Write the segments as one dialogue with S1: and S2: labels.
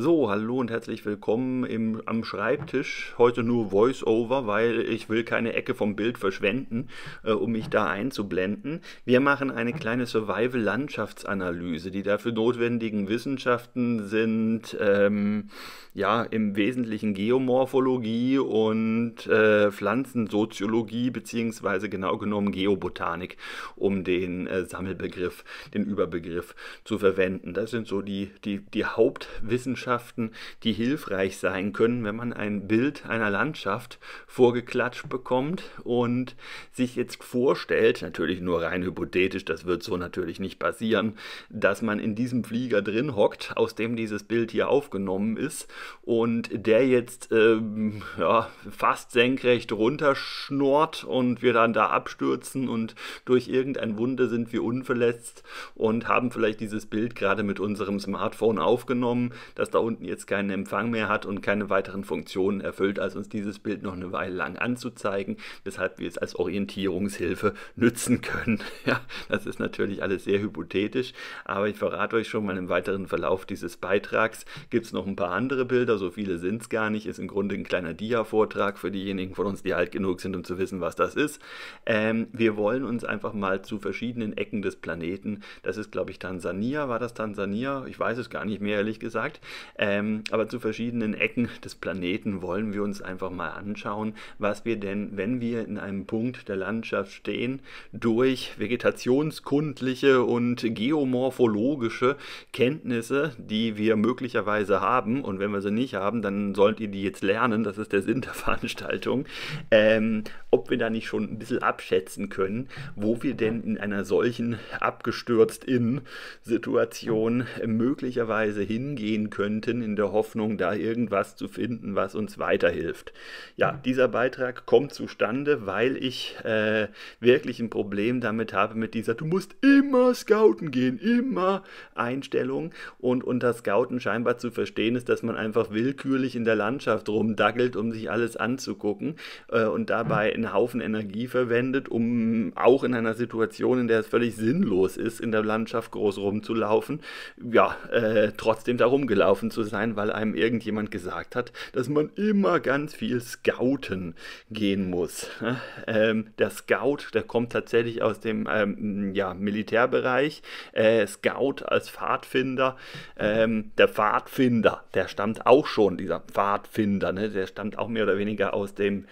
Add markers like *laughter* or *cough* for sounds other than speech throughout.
S1: So, hallo und herzlich willkommen im, am Schreibtisch. Heute nur Voice-Over, weil ich will keine Ecke vom Bild verschwenden, äh, um mich da einzublenden. Wir machen eine kleine Survival-Landschaftsanalyse. Die dafür notwendigen Wissenschaften sind ähm, ja im Wesentlichen Geomorphologie und äh, Pflanzensoziologie, beziehungsweise genau genommen Geobotanik, um den äh, Sammelbegriff, den Überbegriff zu verwenden. Das sind so die, die, die Hauptwissenschaften Eigenschaften, die hilfreich sein können, wenn man ein Bild einer Landschaft vorgeklatscht bekommt und sich jetzt vorstellt, natürlich nur rein hypothetisch, das wird so natürlich nicht passieren, dass man in diesem Flieger drin hockt, aus dem dieses Bild hier aufgenommen ist und der jetzt ähm, ja, fast senkrecht runterschnort und wir dann da abstürzen und durch irgendein Wunder sind wir unverletzt und haben vielleicht dieses Bild gerade mit unserem Smartphone aufgenommen, das da unten jetzt keinen Empfang mehr hat und keine weiteren Funktionen erfüllt, als uns dieses Bild noch eine Weile lang anzuzeigen, weshalb wir es als Orientierungshilfe nützen können. *laughs* Ja, das ist natürlich alles sehr hypothetisch, aber ich verrate euch schon mal im weiteren Verlauf dieses Beitrags gibt es noch ein paar andere Bilder, so viele sind es gar nicht, ist im Grunde ein kleiner Dia-Vortrag für diejenigen von uns, die alt genug sind, um zu wissen, was das ist. Ähm, wir wollen uns einfach mal zu verschiedenen Ecken des Planeten, das ist glaube ich Tansania, war das Tansania? Ich weiß es gar nicht mehr, ehrlich gesagt. Ähm, aber zu verschiedenen Ecken des Planeten wollen wir uns einfach mal anschauen, was wir denn, wenn wir in einem Punkt der Landschaft stehen, durch vegetationskundliche und geomorphologische Kenntnisse, die wir möglicherweise haben, und wenn wir sie nicht haben, dann sollt ihr die jetzt lernen, das ist der Sinn der Veranstaltung, ähm, ob wir da nicht schon ein bisschen abschätzen können, wo wir denn in einer solchen abgestürzt in Situation möglicherweise hingehen können könnten, in der Hoffnung, da irgendwas zu finden, was uns weiterhilft. Ja, mhm. dieser Beitrag kommt zustande, weil ich äh, wirklich ein Problem damit habe mit dieser, du musst immer scouten gehen, immer Einstellung. Und unter Scouten scheinbar zu verstehen ist, dass man einfach willkürlich in der Landschaft rumdaggelt, um sich alles anzugucken äh, und dabei mhm. einen Haufen Energie verwendet, um auch in einer Situation, in der es völlig sinnlos ist, in der Landschaft groß rumzulaufen, ja, äh, trotzdem da rumgelaufen gelaufen zu sein, weil einem irgendjemand gesagt hat, dass man immer ganz viel scouten gehen muss. Äh, ähm, der Scout, der kommt tatsächlich aus dem ähm, ja, Militärbereich. Äh, Scout als Pfadfinder. Ähm, der Pfadfinder, der stammt auch schon, dieser Pfadfinder, ne, der stammt auch mehr oder weniger aus dem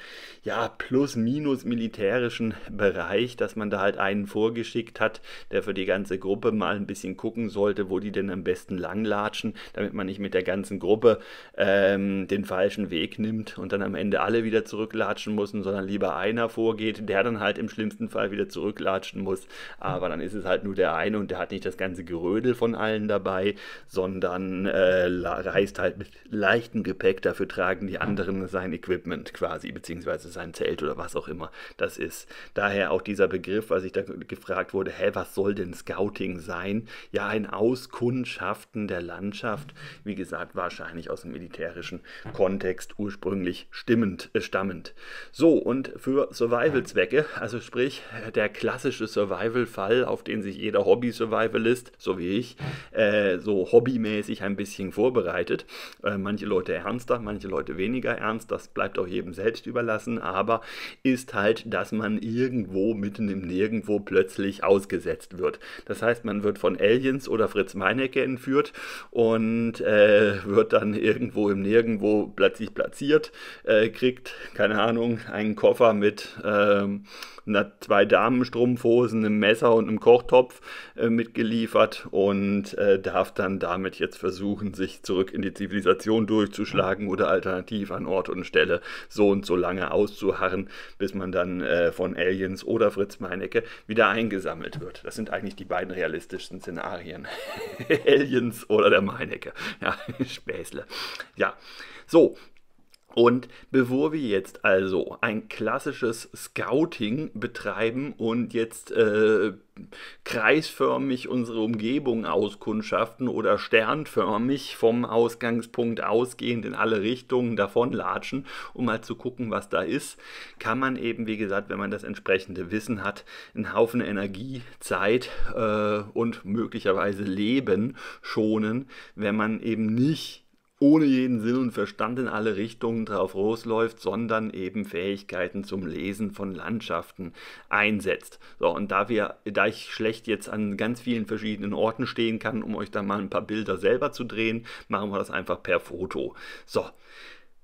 S1: ja, plus minus militärischen Bereich, dass man da halt einen vorgeschickt hat, der für die ganze Gruppe mal ein bisschen gucken sollte, wo die denn am besten langlatschen, damit man nicht mit der ganzen Gruppe ähm, den falschen Weg nimmt und dann am Ende alle wieder zurücklatschen müssen, sondern lieber einer vorgeht, der dann halt im schlimmsten Fall wieder zurücklatschen muss. Aber dann ist es halt nur der eine und der hat nicht das ganze Gerödel von allen dabei, sondern äh, reist halt mit leichtem Gepäck. Dafür tragen die anderen sein Equipment quasi, beziehungsweise sein seinem Zelt oder was auch immer das ist. Daher auch dieser Begriff, als ich da gefragt wurde, hä, was soll denn Scouting sein? Ja, ein Auskundschaften der Landschaft, wie gesagt, wahrscheinlich aus dem militärischen Kontext ursprünglich stimmend, äh, stammend. So, und für Survival-Zwecke, also sprich äh, der klassische Survival-Fall, auf den sich jeder Hobby-Survivalist, so wie ich, äh, so hobbymäßig ein bisschen vorbereitet. Äh, manche Leute ernster, manche Leute weniger ernst, das bleibt auch jedem selbst überlassen, aber ist halt, dass man irgendwo mitten im Nirgendwo plötzlich ausgesetzt wird. Das heißt, man wird von Aliens oder Fritz Meinecke entführt und äh, wird dann irgendwo im Nirgendwo plötzlich platziert, äh, kriegt, keine Ahnung, einen Koffer mit äh, einer, zwei Damenstrumpfhosen, einem Messer und einem Kochtopf äh, mitgeliefert und äh, darf dann damit jetzt versuchen, sich zurück in die Zivilisation durchzuschlagen oder alternativ an Ort und Stelle so und so lange aus auszuharren, bis man dann äh, von Aliens oder Fritz Meinecke wieder eingesammelt wird. Das sind eigentlich die beiden realistischsten Szenarien. *laughs* Aliens oder der Meinecke. Ja, *laughs* Späßle. Ja, so, und bevor wir jetzt also ein klassisches Scouting betreiben und jetzt äh, kreisförmig unsere Umgebung auskundschaften oder sternförmig vom Ausgangspunkt ausgehend in alle Richtungen davonlatschen, um mal zu gucken, was da ist, kann man eben, wie gesagt, wenn man das entsprechende Wissen hat, einen Haufen Energie, Zeit äh, und möglicherweise Leben schonen, wenn man eben nicht ohne jeden Sinn und Verstand in alle Richtungen drauf losläuft, sondern eben Fähigkeiten zum Lesen von Landschaften einsetzt. So, und da wir, da ich schlecht jetzt an ganz vielen verschiedenen Orten stehen kann, um euch da mal ein paar Bilder selber zu drehen, machen wir das einfach per Foto. So,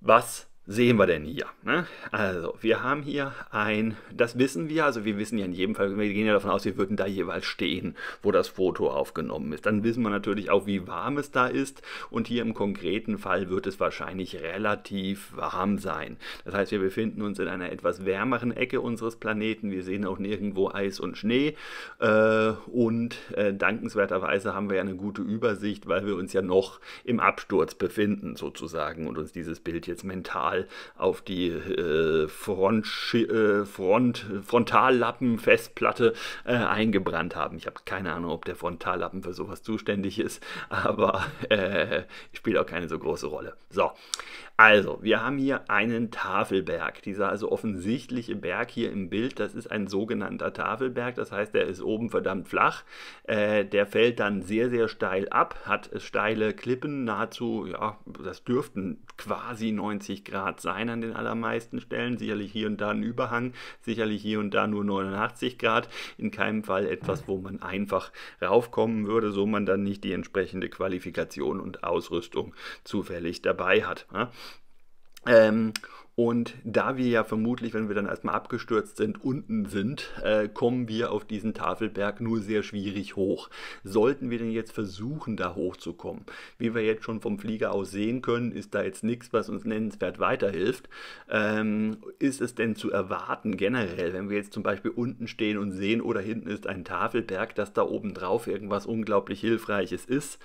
S1: was sehen wir denn hier? Ne? Also, wir haben hier ein, das wissen wir, also wir wissen ja in jedem Fall, wir gehen ja davon aus, wir würden da jeweils stehen, wo das Foto aufgenommen ist. Dann wissen wir natürlich auch, wie warm es da ist und hier im konkreten Fall wird es wahrscheinlich relativ warm sein. Das heißt, wir befinden uns in einer etwas wärmeren Ecke unseres Planeten, wir sehen auch nirgendwo Eis und Schnee äh, und äh, dankenswerterweise haben wir ja eine gute Übersicht, weil wir uns ja noch im Absturz befinden sozusagen und uns dieses Bild jetzt mental Stahl auf die äh, Front, äh, Front, Frontallappen-Festplatte äh, eingebrannt haben. Ich habe keine Ahnung, ob der Frontallappen für sowas zuständig ist, *laughs* aber äh, spielt auch keine so große Rolle. So, also, wir haben hier einen Tafelberg. Dieser also offensichtliche Berg hier im Bild, das ist ein sogenannter Tafelberg. Das heißt, der ist oben verdammt flach. Äh, der fällt dann sehr, sehr steil ab, hat steile Klippen, nahezu, ja, das dürften quasi 90 Grad sein an den allermeisten Stellen. Sicherlich hier und da ein Überhang, sicherlich hier und da nur 89 Grad. In keinem Fall etwas, wo man einfach raufkommen würde, so man dann nicht die entsprechende Qualifikation und Ausrüstung zufällig dabei hat. Ja? Ne? Ähm, und da wir ja vermutlich, wenn wir dann erstmal abgestürzt sind, unten sind, äh, kommen wir auf diesen Tafelberg nur sehr schwierig hoch. Sollten wir denn jetzt versuchen, da hochzukommen? Wie wir jetzt schon vom Flieger aus sehen können, ist da jetzt nichts, was uns nennenswert weiterhilft. Ähm, ist es denn zu erwarten generell, wenn wir jetzt zum Beispiel unten stehen und sehen, oder oh, hinten ist ein Tafelberg, dass da oben drauf irgendwas unglaublich Hilfreiches ist?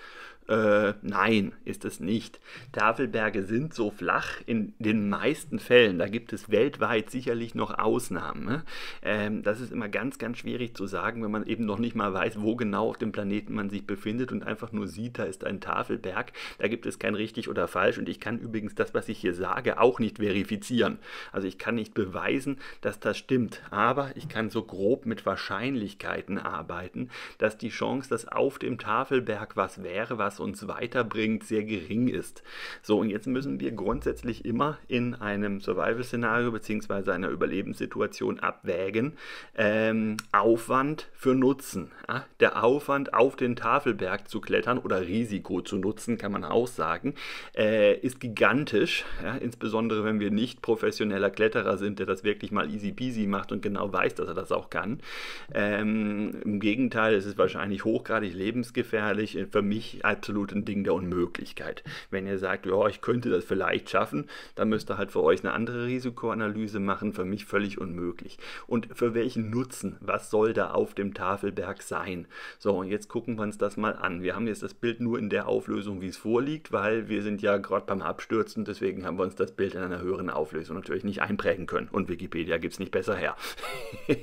S1: Äh, nein, ist es nicht. Tafelberge sind so flach in den meisten Fällen. Da gibt es weltweit sicherlich noch Ausnahmen. Ne? Ähm, das ist immer ganz, ganz schwierig zu sagen, wenn man eben noch nicht mal weiß, wo genau auf dem Planeten man sich befindet und einfach nur sieht, da ist ein Tafelberg. Da gibt es kein richtig oder falsch. Und ich kann übrigens das, was ich hier sage, auch nicht verifizieren. Also ich kann nicht beweisen, dass das stimmt. Aber ich kann so grob mit Wahrscheinlichkeiten arbeiten, dass die Chance, dass auf dem Tafelberg was wäre, was uns weiterbringt, sehr gering ist. So, und jetzt müssen wir grundsätzlich immer in einem Survival-Szenario bzw. einer Überlebenssituation abwägen, ähm, Aufwand für Nutzen. Ja? Der Aufwand, auf den Tafelberg zu klettern oder Risiko zu nutzen, kann man auch sagen, äh, ist gigantisch, ja? insbesondere wenn wir nicht professioneller Kletterer sind, der das wirklich mal easy peasy macht und genau weiß, dass er das auch kann. Ähm, Im Gegenteil, es ist wahrscheinlich hochgradig lebensgefährlich. Äh, für mich als absolut ein Ding der Unmöglichkeit. Wenn ihr sagt, ja, ich könnte das vielleicht schaffen, dann müsst ihr halt für euch eine andere Risikoanalyse machen, für mich völlig unmöglich. Und für welchen Nutzen? Was soll da auf dem Tafelberg sein? So, und jetzt gucken wir uns das mal an. Wir haben jetzt das Bild nur in der Auflösung, wie es vorliegt, weil wir sind ja gerade beim Abstürzen, deswegen haben wir uns das Bild in einer höheren Auflösung natürlich nicht einprägen können. Und Wikipedia gibt es nicht besser her. *laughs*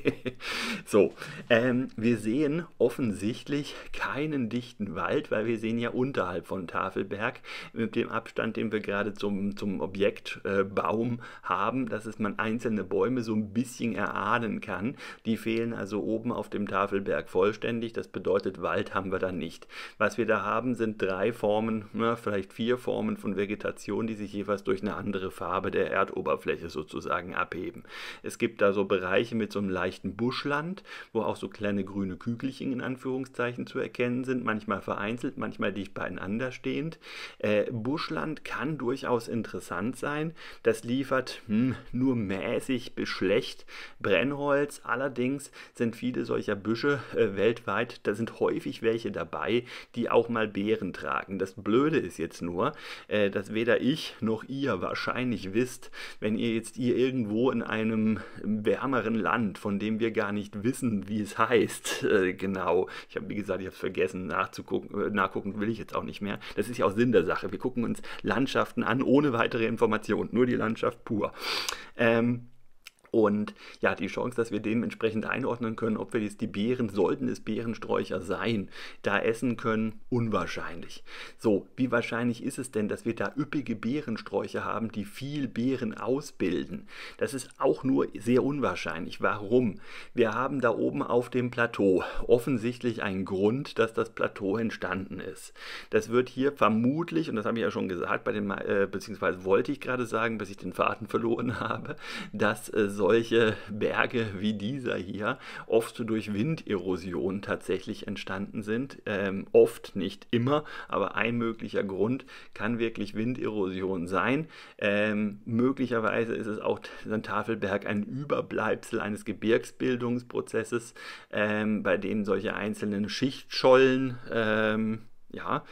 S1: so, ähm, wir sehen offensichtlich keinen dichten Wald, weil wir sehen ja ja unterhalb von Tafelberg, mit dem Abstand, den wir gerade zum, zum Objekt äh, Baum haben, dass es man einzelne Bäume so ein bisschen erahnen kann. Die fehlen also oben auf dem Tafelberg vollständig. Das bedeutet, Wald haben wir da nicht. Was wir da haben, sind drei Formen, na, ne, vielleicht vier Formen von Vegetation, die sich jeweils durch eine andere Farbe der Erdoberfläche sozusagen abheben. Es gibt da so Bereiche mit so einem leichten Buschland, wo auch so kleine grüne Kügelchen in Anführungszeichen zu erkennen sind, manchmal vereinzelt, manchmal völlig beieinander stehend. Äh, Buschland kann durchaus interessant sein. Das liefert hm, nur mäßig bis schlecht Brennholz. Allerdings sind viele solcher Büsche äh, weltweit, da sind häufig welche dabei, die auch mal Beeren tragen. Das Blöde ist jetzt nur, äh, dass weder ich noch ihr wahrscheinlich wisst, wenn ihr jetzt ihr irgendwo in einem wärmeren Land, von dem wir gar nicht wissen, wie es heißt, äh, genau. Ich habe, wie gesagt, ich habe vergessen nachzugucken, äh, nachgucken will will ich jetzt auch nicht mehr. Das ist ja auch Sinn der Sache. Wir gucken uns Landschaften an, ohne weitere Informationen, nur die Landschaft pur. Ähm, und ja, die Chance, dass wir dementsprechend einordnen können, ob wir jetzt die Beeren, sollten es Beerensträucher sein, da essen können, unwahrscheinlich. So, wie wahrscheinlich ist es denn, dass wir da üppige Beerensträucher haben, die viel Beeren ausbilden? Das ist auch nur sehr unwahrscheinlich. Warum? Wir haben da oben auf dem Plateau offensichtlich einen Grund, dass das Plateau entstanden ist. Das wird hier vermutlich, und das habe ich ja schon gesagt, bei den, äh, beziehungsweise wollte ich gerade sagen, bis ich den Faden verloren *laughs* habe, dass äh, so solche Berge wie dieser hier oft durch Winderosion tatsächlich entstanden sind. Ähm, oft, nicht immer, aber ein möglicher Grund kann wirklich Winderosion sein. Ähm, möglicherweise ist es auch ein Tafelberg ein Überbleibsel eines Gebirgsbildungsprozesses, ähm, bei dem solche einzelnen Schichtschollen ähm, ja,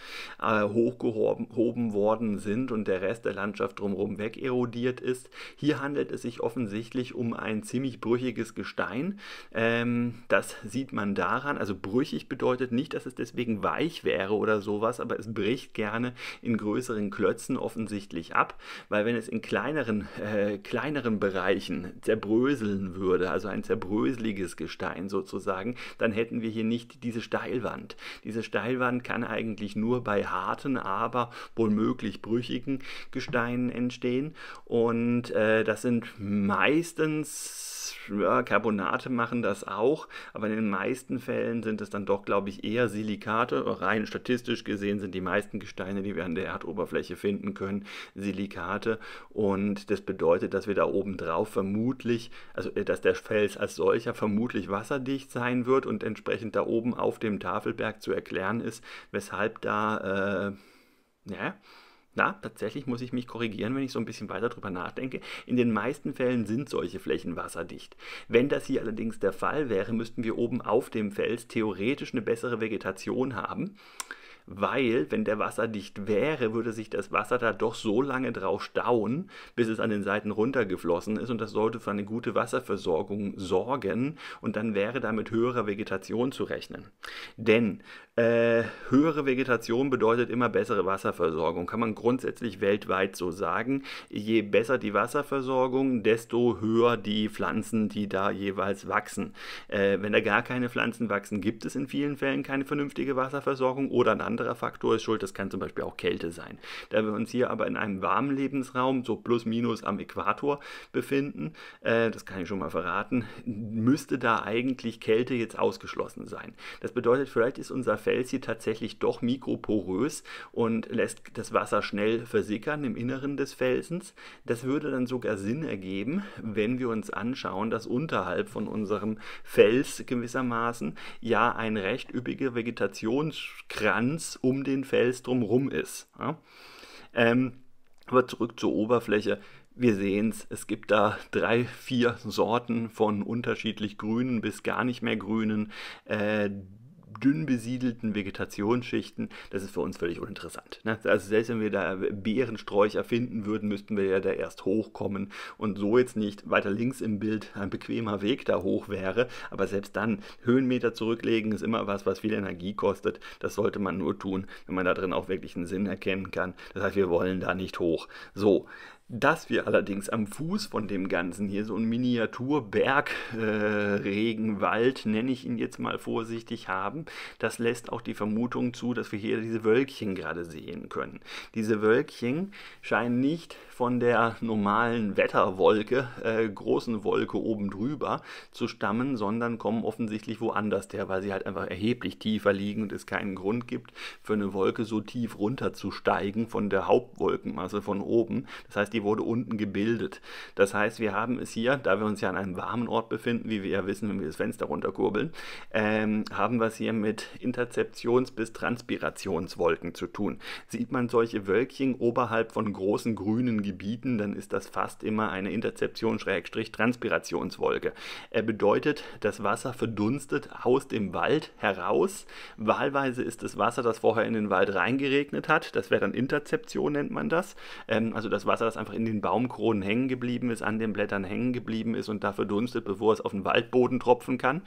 S1: äh, hochgehoben worden sind und der Rest der Landschaft drumherum wegerodiert ist. Hier handelt es sich offensichtlich um ein ziemlich brüchiges Gestein. Ähm, das sieht man daran. Also brüchig bedeutet nicht, dass es deswegen weich wäre oder sowas, aber es bricht gerne in größeren Klötzen offensichtlich ab, weil wenn es in kleineren, äh, kleineren Bereichen zerbröseln würde, also ein zerbröseliges Gestein sozusagen, dann hätten wir hier nicht diese Steilwand. Diese Steilwand kann eigentlich eigentlich nur bei harten, aber wohl brüchigen Gesteinen entstehen. Und äh, das sind meistens ja, Carbonate machen das auch, aber in den meisten Fällen sind es dann doch, glaube ich, eher Silikate. Rein statistisch gesehen sind die meisten Gesteine, die wir an der Erdoberfläche finden können, Silikate. Und das bedeutet, dass wir da oben drauf vermutlich, also äh, dass der Fels als solcher vermutlich wasserdicht sein wird und entsprechend da oben auf dem Tafelberg zu erklären ist, weshalb da, äh, ja, na, tatsächlich muss ich mich korrigieren, wenn ich so ein bisschen weiter drüber nachdenke. In den meisten Fällen sind solche Flächen wasserdicht. Wenn das hier allerdings der Fall wäre, müssten wir oben auf dem Fels theoretisch eine bessere Vegetation haben weil wenn der wasserdicht wäre, würde sich das Wasser da doch so lange drauf stauen, bis es an den Seiten runtergeflossen ist und das sollte für eine gute Wasserversorgung sorgen und dann wäre da mit höherer Vegetation zu rechnen. Denn äh, höhere Vegetation bedeutet immer bessere Wasserversorgung, kann man grundsätzlich weltweit so sagen. Je besser die Wasserversorgung, desto höher die Pflanzen, die da jeweils wachsen. Äh, wenn da gar keine Pflanzen wachsen, gibt es in vielen Fällen keine vernünftige Wasserversorgung oder ein anderer Faktor ist schuld, das kann zum Beispiel auch Kälte sein. Da wir uns hier aber in einem warmen Lebensraum, so plus minus am Äquator befinden, äh, das kann ich schon mal verraten, müsste da eigentlich Kälte jetzt ausgeschlossen sein. Das bedeutet, vielleicht ist unser zerfällt sie tatsächlich doch mikroporös und lässt das Wasser schnell versickern im Inneren des Felsens. Das würde dann sogar Sinn ergeben, wenn wir uns anschauen, dass unterhalb von unserem Fels gewissermaßen ja ein recht üppiger Vegetationskranz um den Fels drumherum ist. Ja? Ähm, aber zurück zur Oberfläche. Wir sehen es, es gibt da drei, vier Sorten von unterschiedlich grünen bis gar nicht mehr grünen. Äh, dünn besiedelten Vegetationsschichten, das ist für uns völlig uninteressant. Ne? Also selbst wenn wir da Bärensträucher finden würden, müssten wir ja da erst hochkommen und so jetzt nicht weiter links im Bild ein bequemer Weg da hoch wäre, aber selbst dann Höhenmeter zurücklegen ist immer was, was viel Energie kostet. Das sollte man nur tun, wenn man da drin auch wirklich einen Sinn erkennen kann. Das heißt, wir wollen da nicht hoch. So, dass wir allerdings am Fuß von dem Ganzen hier so einen Miniaturbergregenwald, äh, nenne ich ihn jetzt mal vorsichtig, haben, das lässt auch die Vermutung zu, dass wir hier diese Wölkchen gerade sehen können. Diese Wölkchen scheinen nicht von der normalen Wetterwolke, äh, großen Wolke oben drüber zu stammen, sondern kommen offensichtlich woanders her, weil sie halt einfach erheblich tiefer liegen und es keinen Grund gibt, für eine Wolke so tief runterzusteigen von der Hauptwolkenmasse von oben. Das heißt, die wurde unten gebildet. Das heißt, wir haben es hier, da wir uns ja an einem warmen Ort befinden, wie wir ja wissen, wenn wir das Fenster runterkurbeln, ähm, haben wir es hier mit Interzeptions- bis Transpirationswolken zu tun. Sieht man solche Wölkchen oberhalb von großen grünen Gebieten, dann ist das fast immer eine Interzeption-Transpirationswolke. Er bedeutet, das Wasser verdunstet aus dem Wald heraus. Wahlweise ist das Wasser, das vorher in den Wald reingeregnet hat, das wäre dann Interzeption, nennt man das. Ähm, also das Wasser, das einfach in den Baumkronen hängen geblieben ist, an den Blättern hängen geblieben ist und da verdunstet, bevor es auf den Waldboden tropfen kann.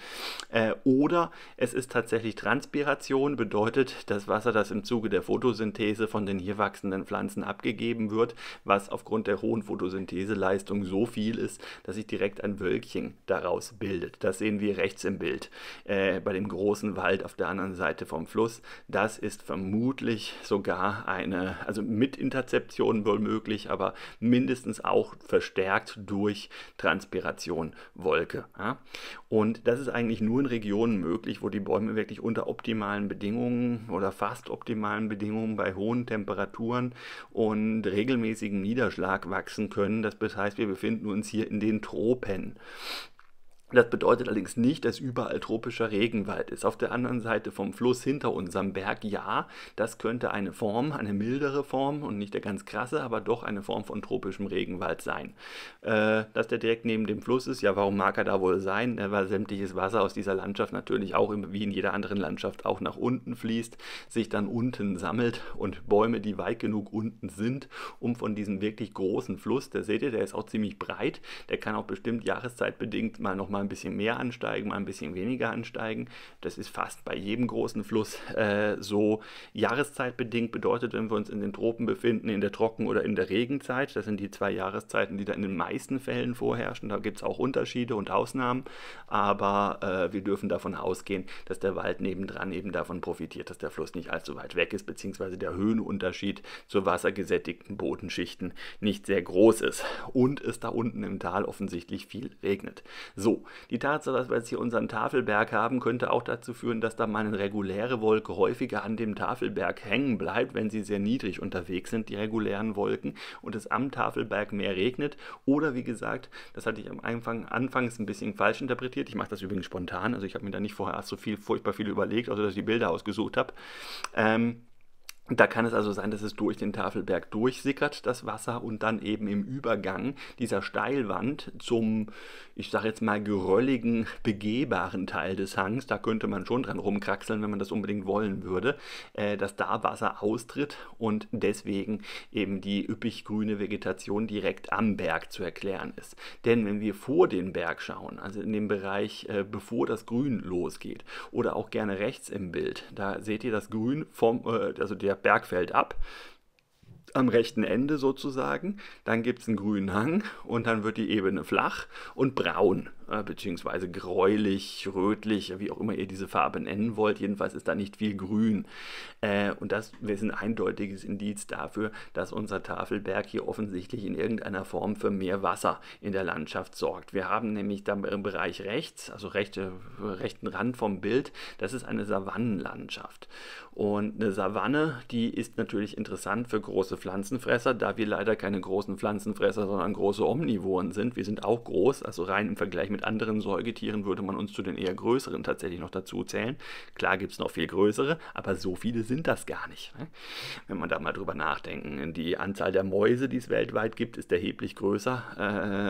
S1: Äh, oder es ist tatsächlich Transpiration, bedeutet das Wasser, das im Zuge der Photosynthese von den hier wachsenden Pflanzen abgegeben wird, was aufgrund der hohen Photosyntheseleistung so viel ist, dass sich direkt ein Wölkchen daraus bildet. Das sehen wir rechts im Bild äh, bei dem großen Wald auf der anderen Seite vom Fluss. Das ist vermutlich sogar eine, also mit Interzeption wohl möglich, aber mindestens auch verstärkt durch Transpiration Wolke. Ja? Und das ist eigentlich nur in Regionen möglich, wo die Bäume wirklich unter optimalen Bedingungen oder fast optimalen Bedingungen bei hohen Temperaturen und regelmäßigen Niederschlägen Niederschlag wachsen können. Das heißt, wir befinden uns hier in den Tropen. Das bedeutet allerdings nicht, dass überall tropischer Regenwald ist. Auf der anderen Seite vom Fluss hinter unserem Berg, ja, das könnte eine Form, eine mildere Form und nicht der ganz krasse, aber doch eine Form von tropischem Regenwald sein. Äh, dass der direkt neben dem Fluss ist, ja, warum mag er da wohl sein? Ne? Weil sämtliches Wasser aus dieser Landschaft natürlich auch wie in jeder anderen Landschaft auch nach unten fließt, sich dann unten sammelt und Bäume, die weit genug unten sind, um von diesem wirklich großen Fluss, der seht ihr, der ist auch ziemlich breit, der kann auch bestimmt jahreszeitbedingt mal nochmal mal ein bisschen mehr ansteigen, mal ein bisschen weniger ansteigen. Das ist fast bei jedem großen Fluss äh, so jahreszeitbedingt. Bedeutet, wenn wir uns in den Tropen befinden, in der Trocken- oder in der Regenzeit, das sind die zwei Jahreszeiten, die da in den meisten Fällen vorherrschen. Da gibt es auch Unterschiede und Ausnahmen, aber äh, wir dürfen davon ausgehen, dass der Wald nebendran eben davon profitiert, dass der Fluss nicht allzu weit weg ist, beziehungsweise der Höhenunterschied zu wassergesättigten Bodenschichten nicht sehr groß ist und es da unten im Tal offensichtlich viel regnet. So, die Tatsache, dass wir jetzt hier unseren Tafelberg haben, könnte auch dazu führen, dass da mal eine reguläre Wolke häufiger an dem Tafelberg hängen bleibt, wenn sie sehr niedrig unterwegs sind, die regulären Wolken, und es am Tafelberg mehr regnet. Oder wie gesagt, das hatte ich am Anfang anfangs ein bisschen falsch interpretiert. Ich mache das übrigens spontan, also ich habe mir da nicht vorher so viel, furchtbar viel überlegt, also dass ich die Bilder ausgesucht habe. Ähm, da kann es also sein, dass es durch den Tafelberg durchsickert, das Wasser, und dann eben im Übergang dieser Steilwand zum, ich sage jetzt mal, gerölligen, begehbaren Teil des Hangs, da könnte man schon dran rumkraxeln, wenn man das unbedingt wollen würde, äh, dass da Wasser austritt und deswegen eben die üppig grüne Vegetation direkt am Berg zu erklären ist. Denn wenn wir vor den Berg schauen, also in dem Bereich, äh, bevor das Grün losgeht, oder auch gerne rechts im Bild, da seht ihr das Grün vom, äh, also der Bergfeld ab, am rechten Ende sozusagen. Dann gibt es einen grünen Hang und dann wird die Ebene flach und braun. Äh, beziehungsweise gräulich, rötlich, wie auch immer ihr diese Farbe nennen wollt. Jedenfalls ist da nicht viel grün. Äh, und das ist ein eindeutiges Indiz dafür, dass unser Tafelberg hier offensichtlich in irgendeiner Form für mehr Wasser in der Landschaft sorgt. Wir haben nämlich da im Bereich rechts, also rechte, rechten Rand vom Bild, das ist eine Savannenlandschaft. Und eine Savanne, die ist natürlich interessant für große Pflanzenfresser, da wir leider keine großen Pflanzenfresser, sondern große Omnivoren sind. Wir sind auch groß, also rein im Vergleich mit mit anderen Säugetieren würde man uns zu den eher größeren tatsächlich noch dazu zählen. Klar gibt es noch viel größere, aber so viele sind das gar nicht. Ne? Wenn man da mal drüber nachdenken. Die Anzahl der Mäuse, die es weltweit gibt, ist erheblich größer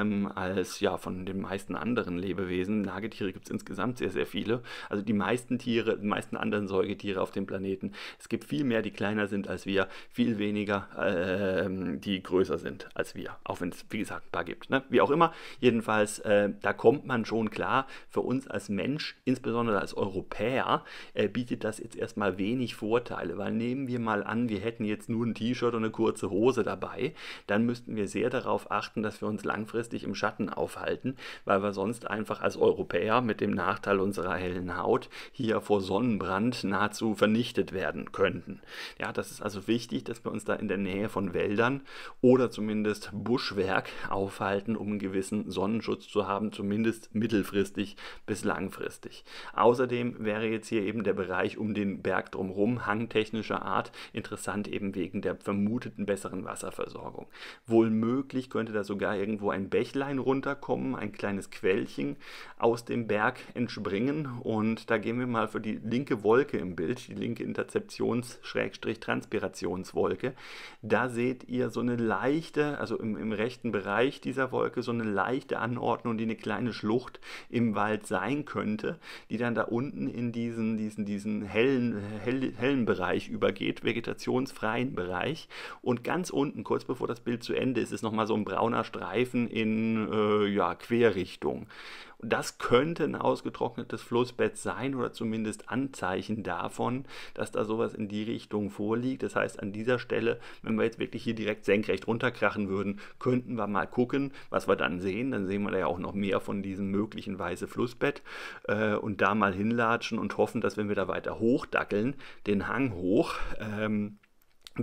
S1: ähm, als ja, von den meisten anderen Lebewesen. Nagetiere gibt es insgesamt sehr, sehr viele. Also die meisten Tiere, die meisten anderen Säugetiere auf dem Planeten. Es gibt viel mehr, die kleiner sind als wir, viel weniger, ähm, die größer sind als wir. Auch wenn es, wie gesagt, ein paar gibt. Ne? Wie auch immer, jedenfalls, äh, da kommen kommt man schon klar, für uns als Mensch, insbesondere als Europäer, äh, bietet das jetzt erstmal wenig Vorteile, weil nehmen wir mal an, wir hätten jetzt nur ein T-Shirt und eine kurze Hose dabei, dann müssten wir sehr darauf achten, dass wir uns langfristig im Schatten aufhalten, weil wir sonst einfach als Europäer mit dem Nachteil unserer hellen Haut hier vor Sonnenbrand nahezu vernichtet werden könnten. Ja, das ist also wichtig, dass wir uns da in der Nähe von Wäldern oder zumindest Buschwerk aufhalten, um einen gewissen Sonnenschutz zu haben, zumindest zumindest mittelfristig bis langfristig. Außerdem wäre jetzt hier eben der Bereich um den Berg drumherum hangtechnischer Art interessant, eben wegen der vermuteten besseren Wasserversorgung. Wohl möglich könnte da sogar irgendwo ein Bächlein runterkommen, ein kleines Quellchen aus dem Berg entspringen und da gehen wir mal für die linke Wolke im Bild, die linke interzeptions transpirationswolke Da seht ihr so eine leichte, also im, im rechten Bereich dieser Wolke, so eine leichte Anordnung, die eine kleine Schlucht im Wald sein könnte, die dann da unten in diesen, diesen, diesen hellen, hell, hellen Bereich übergeht, vegetationsfreien Bereich. Und ganz unten, kurz bevor das Bild zu Ende ist, ist nochmal so ein brauner Streifen in äh, ja, Querrichtung. Und das könnte ein ausgetrocknetes Flussbett sein oder zumindest Anzeichen davon, dass da sowas in die Richtung vorliegt. Das heißt, an dieser Stelle, wenn wir jetzt wirklich hier direkt senkrecht runterkrachen würden, könnten wir mal gucken, was wir dann sehen. Dann sehen wir da ja auch noch mehr von diesem möglichen weiße Flussbett äh, und da mal hinlatschen und hoffen, dass wenn wir da weiter hochdackeln, den Hang hoch, ähm,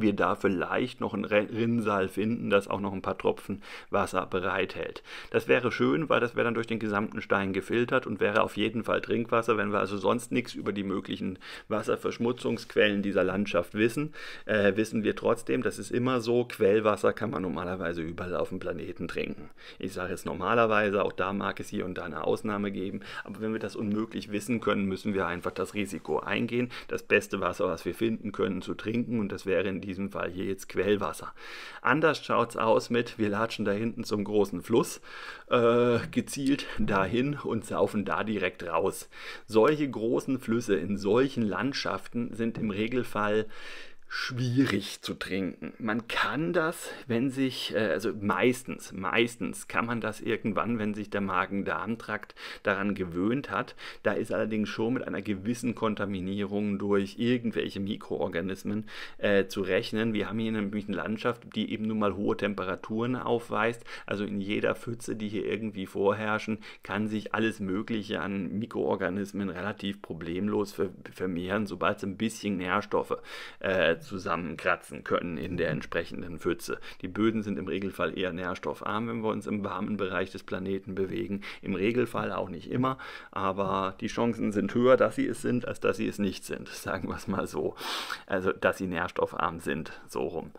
S1: wir da vielleicht noch ein Rinnsal finden, das auch noch ein paar Tropfen Wasser bereithält. Das wäre schön, weil das wäre dann durch den gesamten Stein gefiltert und wäre auf jeden Fall Trinkwasser, wenn wir also sonst nichts über die möglichen Wasserverschmutzungsquellen dieser Landschaft wissen, äh, wissen wir trotzdem, das ist immer so, Quellwasser kann man normalerweise überall auf dem Planeten trinken. Ich sage jetzt normalerweise, auch da mag es hier und da eine Ausnahme geben, aber wenn wir das unmöglich wissen können, müssen wir einfach das Risiko eingehen, das beste Wasser, was wir finden können, zu trinken und das wäre in diesem Fall hier jetzt Quellwasser. Anders schaut es aus mit, wir latschen da hinten zum großen Fluss, äh, gezielt dahin und saufen da direkt raus. Solche großen Flüsse in solchen Landschaften sind im Regelfall schwierig zu trinken. Man kann das, wenn sich, äh, also meistens, meistens kann man das irgendwann, wenn sich der Magen-Darm-Trakt daran gewöhnt hat. Da ist allerdings schon mit einer gewissen Kontaminierung durch irgendwelche Mikroorganismen äh, zu rechnen. Wir haben hier nämlich eine Landschaft, die eben nun mal hohe Temperaturen aufweist. Also in jeder Pfütze, die hier irgendwie vorherrschen, kann sich alles Mögliche an Mikroorganismen relativ problemlos vermehren, sobald es ein bisschen Nährstoffe äh, zusammenkratzen können in der mhm. entsprechenden Pfütze. Die Böden sind im Regelfall eher nährstoffarm, wenn wir uns im warmen Bereich des Planeten bewegen. Im Regelfall auch nicht immer, aber die Chancen sind höher, dass sie es sind, als dass sie es nicht sind. Sagen wir es mal so. Also, dass sie nährstoffarm sind, so rum.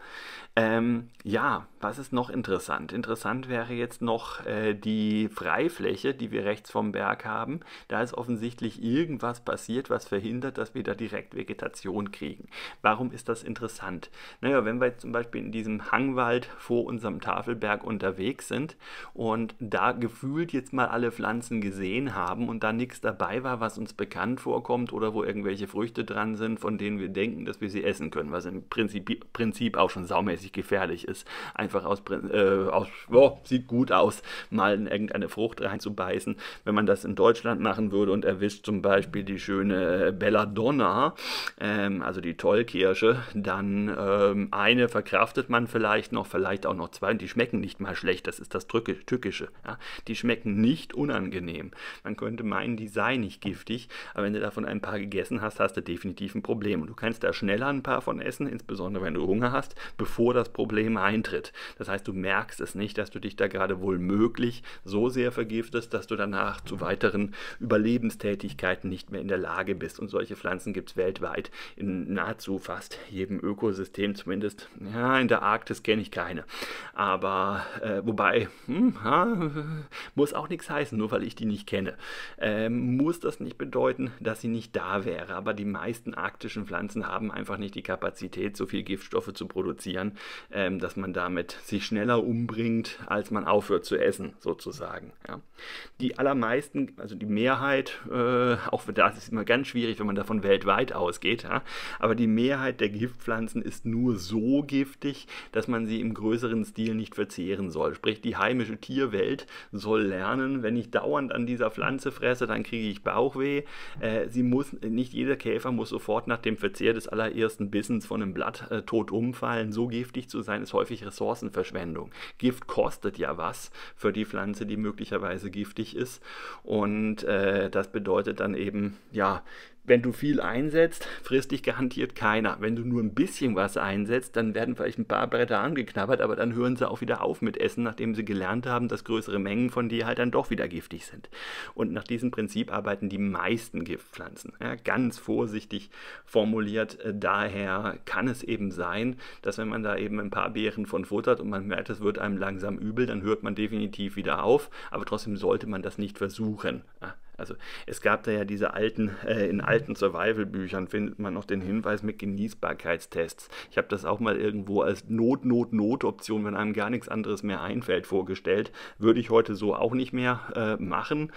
S1: Ähm, ja, was ist noch interessant? Interessant wäre jetzt noch äh, die Freifläche, die wir rechts vom Berg haben. Da ist offensichtlich irgendwas passiert, was verhindert, dass wir da direkt Vegetation kriegen. Warum ist das interessant? Naja, wenn wir jetzt zum Beispiel in diesem Hangwald vor unserem Tafelberg unterwegs sind und da gefühlt jetzt mal alle Pflanzen gesehen haben und da nichts dabei war, was uns bekannt vorkommt oder wo irgendwelche Früchte dran sind, von denen wir denken, dass wir sie essen können, was im Prinzip, Prinzip auch schon saumäßig mäßig gefährlich ist. Einfach aus, äh, aus oh, sieht gut aus, mal in irgendeine Frucht reinzubeißen. Wenn man das in Deutschland machen würde und erwischt zum Beispiel die schöne Belladonna, ähm, also die Tollkirsche, dann ähm, eine verkraftet man vielleicht noch, vielleicht auch noch zwei und die schmecken nicht mal schlecht. Das ist das Tückische. Ja? Die schmecken nicht unangenehm. Man könnte meinen, die seien nicht giftig, aber wenn du davon ein paar gegessen hast, hast du definitiv ein Problem. Und du kannst da schneller ein paar von essen, insbesondere wenn du Hunger hast, bevor das Problem eintritt. Das heißt, du merkst es nicht, dass du dich da gerade wohl möglich so sehr vergiftest, dass du danach zu weiteren Überlebenstätigkeiten nicht mehr in der Lage bist. Und solche Pflanzen gibt es weltweit in nahezu fast jedem Ökosystem, zumindest ja, in der Arktis kenne ich keine. Aber äh, wobei, hm, ha, muss auch nichts heißen, nur weil ich die nicht kenne. Ähm, muss das nicht bedeuten, dass sie nicht da wäre. Aber die meisten arktischen Pflanzen haben einfach nicht die Kapazität, so viel Giftstoffe zu produzieren, ähm, dass man damit sich schneller umbringt, als man aufhört zu essen, sozusagen. Ja. Die allermeisten, also die Mehrheit, äh, auch das ist immer ganz schwierig, wenn man davon weltweit ausgeht, ja, aber die Mehrheit der Giftpflanzen ist nur so giftig, dass man sie im größeren Stil nicht verzehren soll. Sprich, die heimische Tierwelt soll lernen, wenn ich dauernd an dieser Pflanze fresse, dann kriege ich Bauchweh. Äh, sie muss, nicht jeder Käfer muss sofort nach dem Verzehr des allerersten Bissens von einem Blatt äh, tot umfallen. So giftig giftig zu sein, ist häufig Ressourcenverschwendung. Gift kostet ja was für die Pflanze, die möglicherweise giftig ist. Und äh, das bedeutet dann eben, ja, wenn du viel einsetzt, frisst dich garantiert keiner. Wenn du nur ein bisschen was einsetzt, dann werden vielleicht ein paar Bretter angeknabbert, aber dann hören sie auch wieder auf mit Essen, nachdem sie gelernt haben, dass größere Mengen von dir halt dann doch wieder giftig sind. Und nach diesem Prinzip arbeiten die meisten Giftpflanzen. Ja, ganz vorsichtig formuliert, äh, daher kann es eben sein, dass wenn man da eben ein paar Beeren von futtert und man merkt, es wird einem langsam übel, dann hört man definitiv wieder auf, aber trotzdem sollte man das nicht versuchen. Ja, also es gab da ja diese alten, äh, in alten Survival-Büchern findet man noch den Hinweis mit Genießbarkeitstests. Ich habe das auch mal irgendwo als Not, Not, Not-Option, wenn einem gar nichts anderes mehr einfällt, vorgestellt. Würde ich heute so auch nicht mehr äh, machen.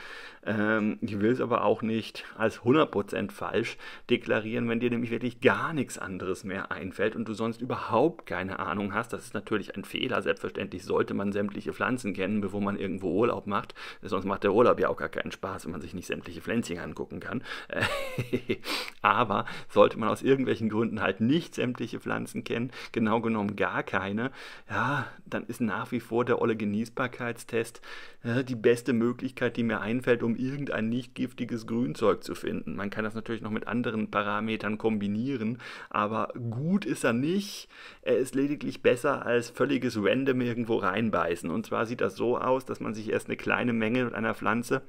S1: Ähm, ich will es aber auch nicht als 100% falsch deklarieren, wenn dir nämlich wirklich gar nichts anderes mehr einfällt und du sonst überhaupt keine Ahnung hast. Das ist natürlich ein Fehler. Selbstverständlich sollte man sämtliche Pflanzen kennen, bevor man irgendwo Urlaub macht. Sonst macht der Urlaub ja auch gar keinen Spaß, wenn man sich nicht sämtliche Pflänzchen angucken kann. *laughs* aber sollte man aus irgendwelchen Gründen halt nicht sämtliche Pflanzen kennen, genau genommen gar keine, ja, dann ist nach wie vor der olle Genießbarkeitstest äh, die beste Möglichkeit, die mir einfällt, um irgendein nicht giftiges Grünzeug zu finden. Man kann das natürlich noch mit anderen Parametern kombinieren, aber gut ist er nicht. Er ist lediglich besser als völliges Random irgendwo reinbeißen. Und zwar sieht das so aus, dass man sich erst eine kleine Menge mit einer Pflanze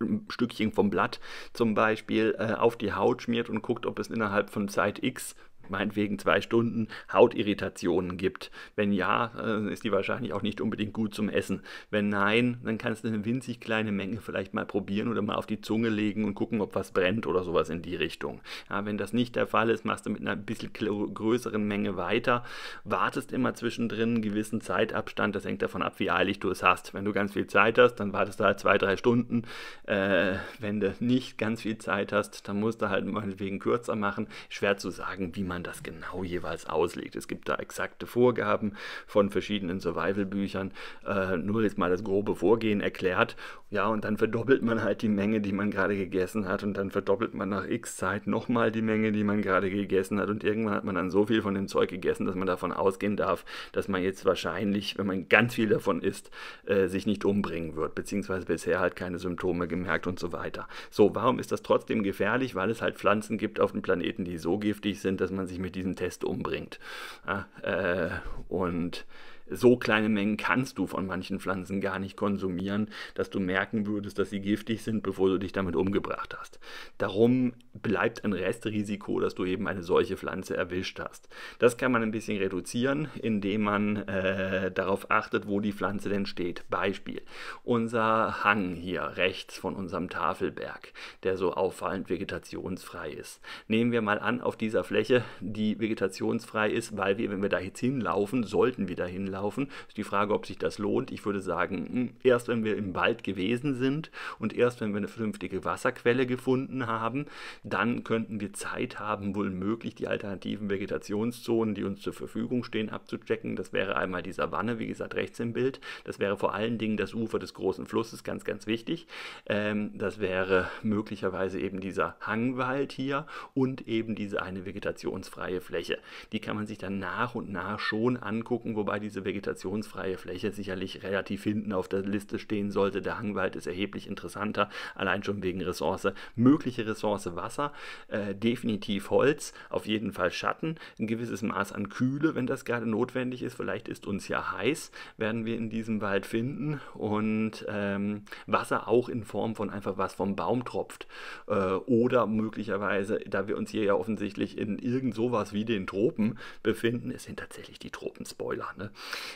S1: ein Stückchen vom Blatt zum Beispiel äh, auf die Haut schmiert und guckt, ob es innerhalb von Zeit X meinetwegen zwei Stunden Hautirritationen gibt. Wenn ja, äh, ist die wahrscheinlich auch nicht unbedingt gut zum Essen. Wenn nein, dann kannst du eine winzig kleine Menge vielleicht mal probieren oder mal auf die Zunge legen und gucken, ob was brennt oder sowas in die Richtung. Ja, wenn das nicht der Fall ist, machst du mit einer ein bisschen größeren Menge weiter, wartest immer zwischendrin einen gewissen Zeitabstand, das hängt davon ab, wie eilig du es hast. Wenn du ganz viel Zeit hast, dann wartest du halt zwei, drei Stunden. Äh, wenn du nicht ganz viel Zeit hast, dann musst du halt meinetwegen kürzer machen. Schwer zu sagen, wie man man das genau jeweils auslegt. Es gibt da exakte Vorgaben von verschiedenen Survival-Büchern, äh, nur jetzt mal das grobe Vorgehen erklärt. Ja, und dann verdoppelt man halt die Menge, die man gerade gegessen hat, und dann verdoppelt man nach x Zeit nochmal die Menge, die man gerade gegessen hat, und irgendwann hat man dann so viel von dem Zeug gegessen, dass man davon ausgehen darf, dass man jetzt wahrscheinlich, wenn man ganz viel davon isst, äh, sich nicht umbringen wird, beziehungsweise bisher halt keine Symptome gemerkt und so weiter. So, warum ist das trotzdem gefährlich? Weil es halt Pflanzen gibt auf dem Planeten, die so giftig sind, dass man man sich mit diesem Test umbringt. Ja, äh, und so kleine Mengen kannst du von manchen Pflanzen gar nicht konsumieren, dass du merken würdest, dass sie giftig sind, bevor du dich damit umgebracht hast. Darum bleibt ein Restrisiko, dass du eben eine solche Pflanze erwischt hast. Das kann man ein bisschen reduzieren, indem man äh, darauf achtet, wo die Pflanze denn steht. Beispiel, unser Hang hier rechts von unserem Tafelberg, der so auffallend vegetationsfrei ist. Nehmen wir mal an, auf dieser Fläche, die vegetationsfrei ist, weil wir, wenn wir da jetzt hinlaufen, sollten wir da hinlaufen, gelaufen. Ist die Frage, ob sich das lohnt. Ich würde sagen, hm, erst wenn wir im Wald gewesen sind und erst wenn wir eine vernünftige Wasserquelle gefunden haben, dann könnten wir Zeit haben, wohl möglich die alternativen Vegetationszonen, die uns zur Verfügung stehen, abzuchecken. Das wäre einmal die Savanne, wie gesagt, rechts im Bild. Das wäre vor allen Dingen das Ufer des großen Flusses, ganz, ganz wichtig. Ähm, das wäre möglicherweise eben dieser Hangwald hier und eben diese eine vegetationsfreie Fläche. Die kann man sich dann nach und nach schon angucken, wobei diese vegetationsfreie Fläche sicherlich relativ hinten auf der Liste stehen sollte. Der Hangwald ist erheblich interessanter, allein schon wegen Ressource, mögliche Ressource Wasser, äh, definitiv Holz, auf jeden Fall Schatten, ein gewisses Maß an Kühle, wenn das gerade notwendig ist. Vielleicht ist uns ja heiß, werden wir in diesem Wald finden und ähm, Wasser auch in Form von einfach was vom Baum tropft äh, oder möglicherweise, da wir uns hier ja offensichtlich in irgend sowas wie den Tropen befinden, es sind tatsächlich die Tropen-Spoiler, ne?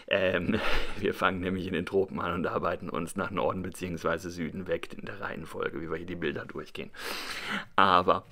S1: Ähm, *laughs* wir fangen nämlich in den Tropen an und arbeiten uns nach Norden bzw. Süden weg in der Reihenfolge, wie wir hier die Bilder durchgehen. Aber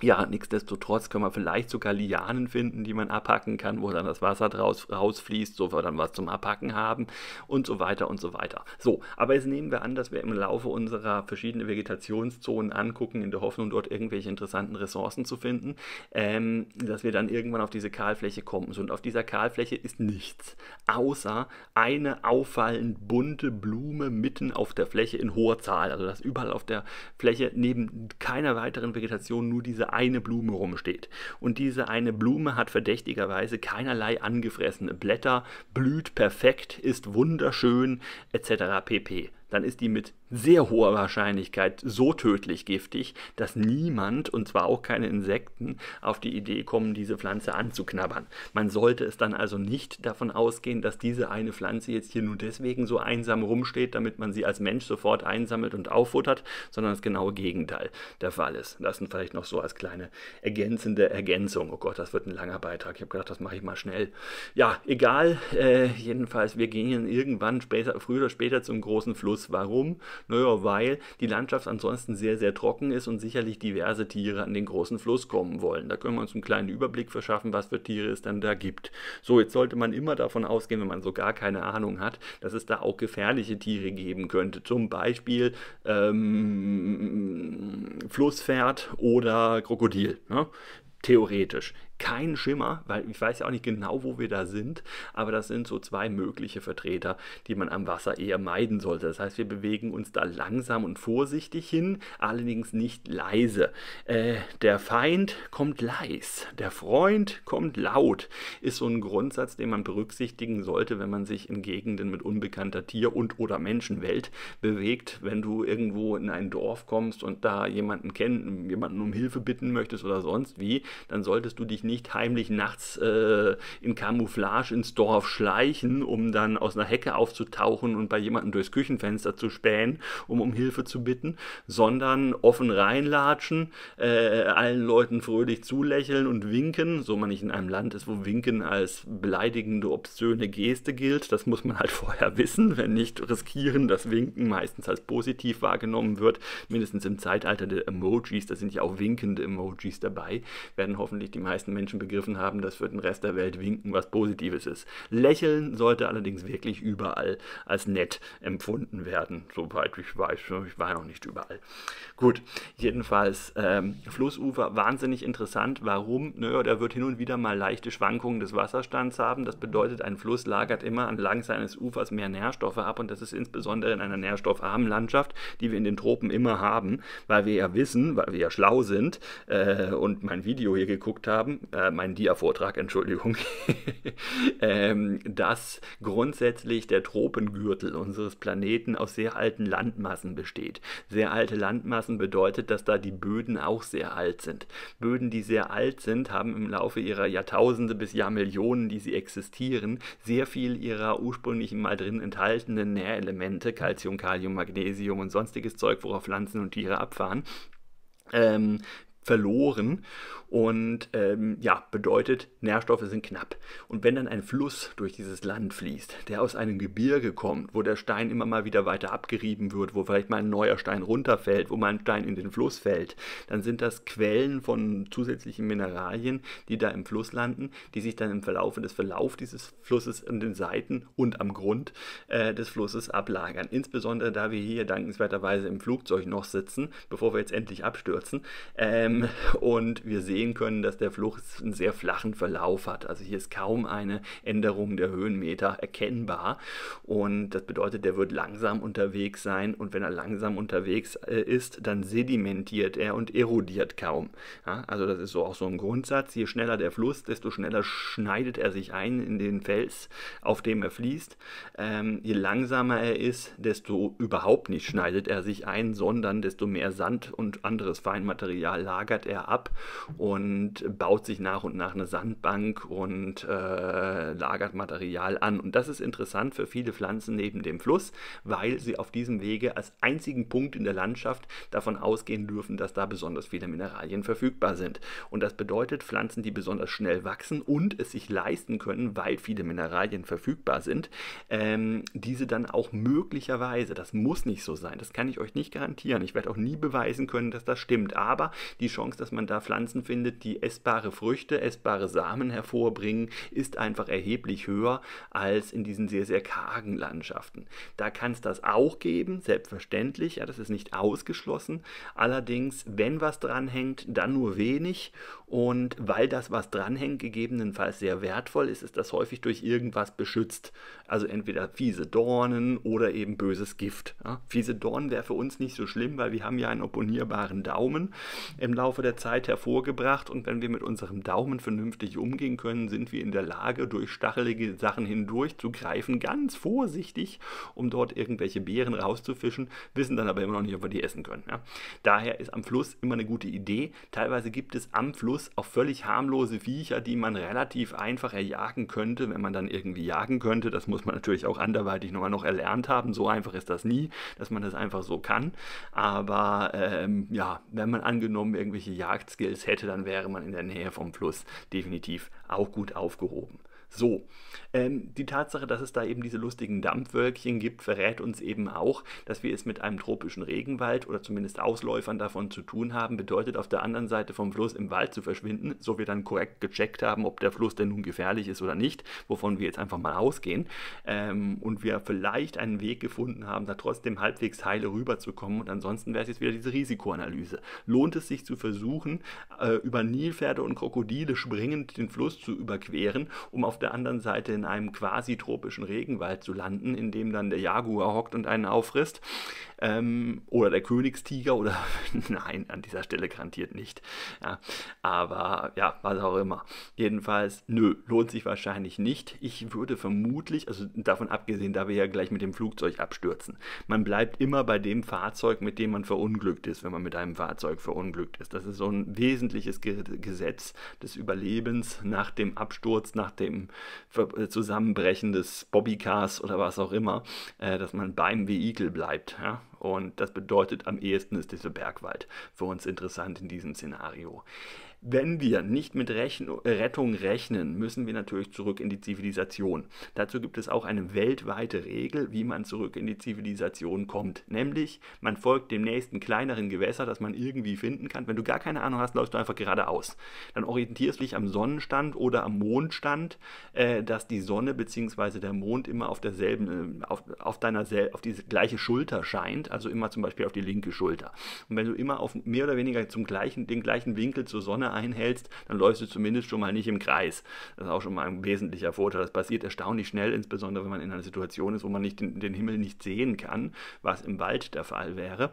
S1: ja, nichtsdestotrotz können wir vielleicht sogar Lianen finden, die man abhacken kann, wo dann das Wasser draus, rausfließt, so wir dann was zum Abhacken haben und so weiter und so weiter. So, aber jetzt nehmen wir an, dass wir im Laufe unserer verschiedenen Vegetationszonen angucken, in der Hoffnung, dort irgendwelche interessanten Ressourcen zu finden, ähm, dass wir dann irgendwann auf diese Kahlfläche kommen. So, und auf dieser Kahlfläche ist nichts, außer eine auffallend bunte Blume mitten auf der Fläche in hoher Zahl. Also, dass überall auf der Fläche neben keiner weiteren Vegetation nur diese eine Blume rumsteht. Und diese eine Blume hat verdächtigerweise keinerlei angefressene Blätter, blüht perfekt, ist wunderschön etc. pp dann ist die mit sehr hoher Wahrscheinlichkeit so tödlich giftig, dass niemand, und zwar auch keine Insekten, auf die Idee kommen, diese Pflanze anzuknabbern. Man sollte es dann also nicht davon ausgehen, dass diese eine Pflanze jetzt hier nur deswegen so einsam rumsteht, damit man sie als Mensch sofort einsammelt und auffuttert, sondern das genaue Gegenteil der Fall ist. Das ist vielleicht noch so als kleine ergänzende Ergänzung. Oh Gott, das wird ein langer Beitrag. Ich habe gedacht, das mache ich mal schnell. Ja, egal. Äh, jedenfalls, wir gehen irgendwann später, früher oder später zum großen Fluss Fluss. Warum? Naja, weil die Landschaft ansonsten sehr, sehr trocken ist und sicherlich diverse Tiere an den großen Fluss kommen wollen. Da können wir uns einen kleinen Überblick verschaffen, was für Tiere es dann da gibt. So, jetzt sollte man immer davon ausgehen, wenn man so gar keine Ahnung hat, dass es da auch gefährliche Tiere geben könnte. Zum Beispiel ähm, Flusspferd oder Krokodil. Ne? Theoretisch keinen Schimmer, weil ich weiß ja auch nicht genau, wo wir da sind, aber das sind so zwei mögliche Vertreter, die man am Wasser eher meiden sollte. Das heißt, wir bewegen uns da langsam und vorsichtig hin, allerdings nicht leise. Äh, der Feind kommt leis, der Freund kommt laut, ist so ein Grundsatz, den man berücksichtigen sollte, wenn man sich in Gegenden mit unbekannter Tier- und oder Menschenwelt bewegt. Wenn du irgendwo in ein Dorf kommst und da jemanden kennen, jemanden um Hilfe bitten möchtest oder sonst wie, dann solltest du dich nicht heimlich nachts äh, in Camouflage ins Dorf schleichen, um dann aus einer Hecke aufzutauchen und bei jemandem durchs Küchenfenster zu spähen, um um Hilfe zu bitten, sondern offen reinlatschen, äh, allen Leuten fröhlich zulächeln und winken, so man nicht in einem Land ist, wo Winken als beleidigende, obszöne Geste gilt. Das muss man halt *laughs* vorher wissen, wenn nicht riskieren, dass Winken meistens als positiv wahrgenommen wird, mindestens im Zeitalter der Emojis, da sind ja auch winkende Emojis dabei, werden hoffentlich die meisten Menschen Menschen begriffen haben, dass für den Rest der Welt Winken was Positives ist. Lächeln sollte allerdings wirklich überall als nett empfunden werden, soweit ich weiß. Ich war noch nicht überall. Gut, jedenfalls ähm, Flussufer wahnsinnig interessant. Warum? Naja, da wird hin und wieder mal leichte Schwankungen des Wasserstands haben. Das bedeutet, ein Fluss lagert immer entlang seines Ufers mehr Nährstoffe ab und das ist insbesondere in einer nährstoffarmen Landschaft, die wir in den Tropen immer haben, weil wir ja wissen, weil wir ja schlau sind äh, und mein Video hier geguckt haben, äh, meinen Dia-Vortrag, Entschuldigung, *laughs* ähm, dass grundsätzlich der Tropengürtel unseres Planeten aus sehr alten Landmassen besteht. Sehr alte Landmassen bedeutet, dass da die Böden auch sehr alt sind. Böden, die sehr alt sind, haben im Laufe ihrer Jahrtausende bis Jahrmillionen, die sie existieren, sehr viel ihrer ursprünglichen mal drin enthaltenen Nährelemente, Calcium, Kalium, Magnesium und sonstiges Zeug, worauf Pflanzen und Tiere abfahren, ähm, verloren und ähm, ja, bedeutet, Nährstoffe sind knapp. Und wenn dann ein Fluss durch dieses Land fließt, der aus einem Gebirge kommt, wo der Stein immer mal wieder weiter abgerieben wird, wo vielleicht mal ein neuer Stein runterfällt, wo mal ein Stein in den Fluss fällt, dann sind das Quellen von zusätzlichen Mineralien, die da im Fluss landen, die sich dann im Verlauf des Verlauf dieses Flusses an den Seiten und am Grund äh, des Flusses ablagern. Insbesondere da wir hier dankenswerterweise im Flugzeug noch sitzen, bevor wir jetzt endlich abstürzen. Ähm, und wir sehen, sehen können, dass der Fluch einen sehr flachen Verlauf hat. Also hier ist kaum eine Änderung der Höhenmeter erkennbar. Und das bedeutet, der wird langsam unterwegs sein. Und wenn er langsam unterwegs äh, ist, dann sedimentiert er und erodiert kaum. Ja, also das ist so auch so ein Grundsatz. Je schneller der Fluss, desto schneller schneidet er sich ein in den Fels, auf dem er fließt. Ähm, je langsamer er ist, desto überhaupt nicht schneidet er sich ein, sondern desto mehr Sand und anderes Feinmaterial lagert er ab. Und und baut sich nach und nach eine Sandbank und äh, lagert Material an. Und das ist interessant für viele Pflanzen neben dem Fluss, weil sie auf diesem Wege als einzigen Punkt in der Landschaft davon ausgehen dürfen, dass da besonders viele Mineralien verfügbar sind. Und das bedeutet Pflanzen, die besonders schnell wachsen und es sich leisten können, weil viele Mineralien verfügbar sind, ähm, diese dann auch möglicherweise, das muss nicht so sein, das kann ich euch nicht garantieren, ich werde auch nie beweisen können, dass das stimmt, aber die Chance, dass man da Pflanzen findet, findet, die essbare Früchte, essbare Samen hervorbringen, ist einfach erheblich höher als in diesen sehr, sehr kargen Landschaften. Da kann es das auch geben, selbstverständlich, ja, das ist nicht ausgeschlossen. Allerdings, wenn was dranhängt, dann nur wenig. Und weil das, was dranhängt, gegebenenfalls sehr wertvoll ist, ist das häufig durch irgendwas beschützt. Also entweder fiese Dornen oder eben böses Gift. Ja, fiese Dornen wäre für uns nicht so schlimm, weil wir haben ja einen opponierbaren Daumen im Laufe der Zeit hervorgebracht angebracht und wenn wir mit unserem Daumen vernünftig umgehen können, sind wir in der Lage, durch stachelige Sachen hindurchzugreifen, ganz vorsichtig, um dort irgendwelche Beeren rauszufischen, wissen dann aber immer noch nicht, ob wir die essen können. Ja. Daher ist am Fluss immer eine gute Idee. Teilweise gibt es am Fluss auch völlig harmlose Viecher, die man relativ einfach erjagen könnte, wenn man dann irgendwie jagen könnte. Das muss man natürlich auch anderweitig nochmal noch erlernt haben. So einfach ist das nie, dass man das einfach so kann. Aber ähm, ja, wenn man angenommen irgendwelche Jagdskills hätte, dann dann wäre man in der Nähe vom Fluss definitiv auch gut aufgehoben. So, ähm, die Tatsache, dass es da eben diese lustigen Dampfwölkchen gibt, verrät uns eben auch, dass wir es mit einem tropischen Regenwald oder zumindest Ausläufern davon zu tun haben, bedeutet auf der anderen Seite vom Fluss im Wald zu verschwinden, so wir dann korrekt gecheckt haben, ob der Fluss denn nun gefährlich ist oder nicht, wovon wir jetzt einfach mal ausgehen ähm, und wir vielleicht einen Weg gefunden haben, da trotzdem halbwegs heile rüberzukommen und ansonsten wäre es jetzt wieder diese Risikoanalyse. Lohnt es sich zu versuchen, äh, über Nilpferde und Krokodile springend den Fluss zu überqueren, um auf der anderen Seite in einem quasi tropischen Regenwald zu landen, in dem dann der Jaguar hockt und einen auffrisst. Ähm, oder der Königstiger oder *laughs* nein, an dieser Stelle garantiert nicht. Ja, aber ja, was auch immer. Jedenfalls, nö, lohnt sich wahrscheinlich nicht. Ich würde vermutlich, also davon abgesehen, da wir ja gleich mit dem Flugzeug abstürzen, man bleibt immer bei dem Fahrzeug, mit dem man verunglückt ist, wenn man mit einem Fahrzeug verunglückt ist. Das ist so ein wesentliches Gesetz des Überlebens nach dem Absturz, nach dem äh, Zusammenbrechen des Bobbycars oder was auch immer, äh, dass man beim Vehikel bleibt. Ja? Und das bedeutet, am ehesten ist dieser Bergwald für uns interessant in diesem Szenario. Wenn wir nicht mit Rechn äh, Rettung rechnen, müssen wir natürlich zurück in die Zivilisation. Dazu gibt es auch eine weltweite Regel, wie man zurück in die Zivilisation kommt. Nämlich, man folgt dem nächsten kleineren Gewässer, das man irgendwie finden kann. Wenn du gar keine Ahnung hast, läufst du einfach geradeaus. Dann orientierst du dich am Sonnenstand oder am Mondstand, äh, dass die Sonne bzw. der Mond immer auf derselben, äh, auf, auf, deiner auf die gleiche Schulter scheint, also immer zum Beispiel auf die linke Schulter. Und wenn du immer auf mehr oder weniger zum gleichen, den gleichen Winkel zur Sonne einhältst, dann läufst du zumindest schon mal nicht im Kreis. Das ist auch schon mal ein wesentlicher Vorteil. Das passiert erstaunlich schnell, insbesondere wenn man in einer Situation ist, wo man nicht den, den Himmel nicht sehen kann, was im Wald der Fall wäre.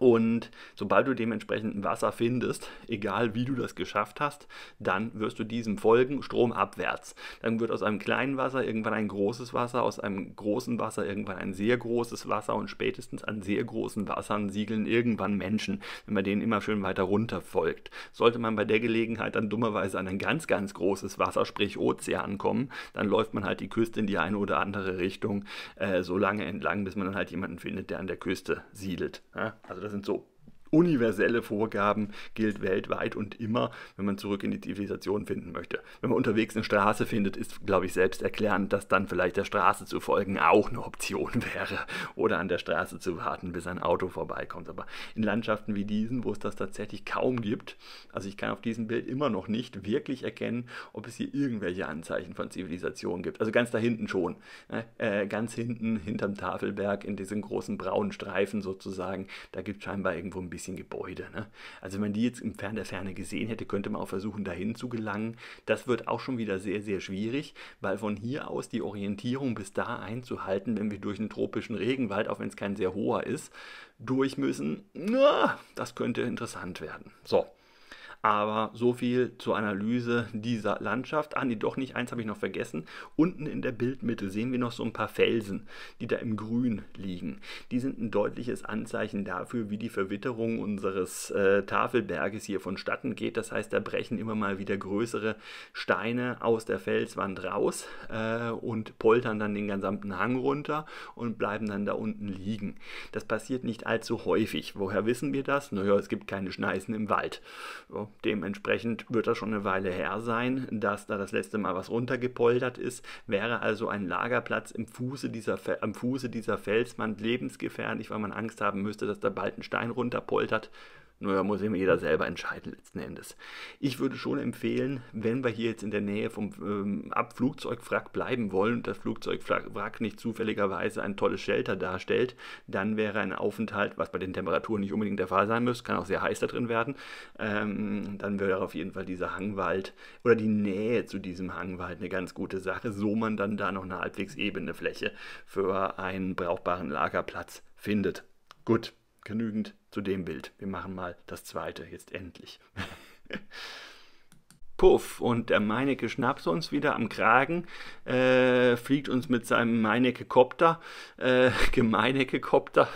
S1: Und sobald du dementsprechend Wasser findest, egal wie du das geschafft hast, dann wirst du diesem folgen, stromabwärts. Dann wird aus einem kleinen Wasser irgendwann ein großes Wasser, aus einem großen Wasser irgendwann ein sehr großes Wasser und spätestens an sehr großen Wassern siedeln irgendwann Menschen, wenn man denen immer schön weiter runter folgt. Sollte man bei der Gelegenheit dann dummerweise an ein ganz, ganz großes Wasser, sprich Ozean kommen, dann läuft man halt die Küste in die eine oder andere Richtung äh, so lange entlang, bis man dann halt jemanden findet, der an der Küste siedelt. Ja? Ne? Also das s 做 universelle Vorgaben gilt weltweit und immer, wenn man zurück in die Zivilisation finden möchte. Wenn man unterwegs eine Straße findet, ist, glaube ich, selbsterklärend, dass dann vielleicht der Straße zu folgen auch eine Option *laughs* wäre oder an der Straße zu warten, bis ein Auto vorbeikommt. Aber in Landschaften wie diesen, wo es das tatsächlich kaum gibt, also ich kann auf diesem Bild immer noch nicht wirklich erkennen, ob es hier irgendwelche Anzeichen von Zivilisation gibt. Also ganz da hinten schon, ne? äh, ganz hinten hinterm Tafelberg in diesen großen braunen Streifen sozusagen, da gibt es scheinbar irgendwo ein bisschen bisschen Gebäude. Ne? Also wenn man die jetzt im Fern der Ferne gesehen hätte, könnte man auch versuchen, dahin zu gelangen. Das wird auch schon wieder sehr, sehr schwierig, weil von hier aus die Orientierung bis da einzuhalten, wenn wir durch einen tropischen Regenwald, auch wenn es kein sehr hoher ist, durch müssen, na, das könnte interessant werden. So. Aber so viel zur Analyse dieser Landschaft. Ah, nee, doch nicht, eins habe ich noch vergessen. Unten in der Bildmitte sehen wir noch so ein paar Felsen, die da im Grün liegen. Die sind ein deutliches Anzeichen dafür, wie die Verwitterung unseres äh, Tafelberges hier vonstatten geht. Das heißt, da brechen immer mal wieder größere Steine aus der Felswand raus äh, und poltern dann den gesamten Hang runter und bleiben dann da unten liegen. Das passiert nicht allzu häufig. Woher wissen wir das? Naja, es gibt keine Schneisen im Wald. Ja, dementsprechend wird das schon eine Weile her sein, dass da das letzte Mal was runtergepoltert ist. Wäre also ein Lagerplatz im Fuße dieser, am Fuße dieser Felswand lebensgefährlich, weil man Angst haben müsste, dass da bald ein Stein runterpoltert. Nur da muss immer jeder selber entscheiden letzten Endes. Ich würde schon empfehlen, wenn wir hier jetzt in der Nähe vom ähm, Abflugzeugwrack bleiben wollen und das Flugzeugwrack nicht zufälligerweise ein tolles Shelter darstellt, dann wäre ein Aufenthalt, was bei den Temperaturen nicht unbedingt der Fall sein müsste, kann auch sehr heiß da drin werden, ähm, dann wäre auf jeden Fall dieser Hangwald oder die Nähe zu diesem Hangwald eine ganz gute Sache, so man dann da noch eine halbwegs ebene Fläche für einen brauchbaren Lagerplatz findet. Gut, genügend zu dem Bild. Wir machen mal das zweite jetzt endlich. *laughs* Puff und der Meinecke schnappt uns wieder am Kragen, äh, fliegt uns mit seinem Meinecke-Kopter, äh, *laughs* Gemeinecke-Kopter,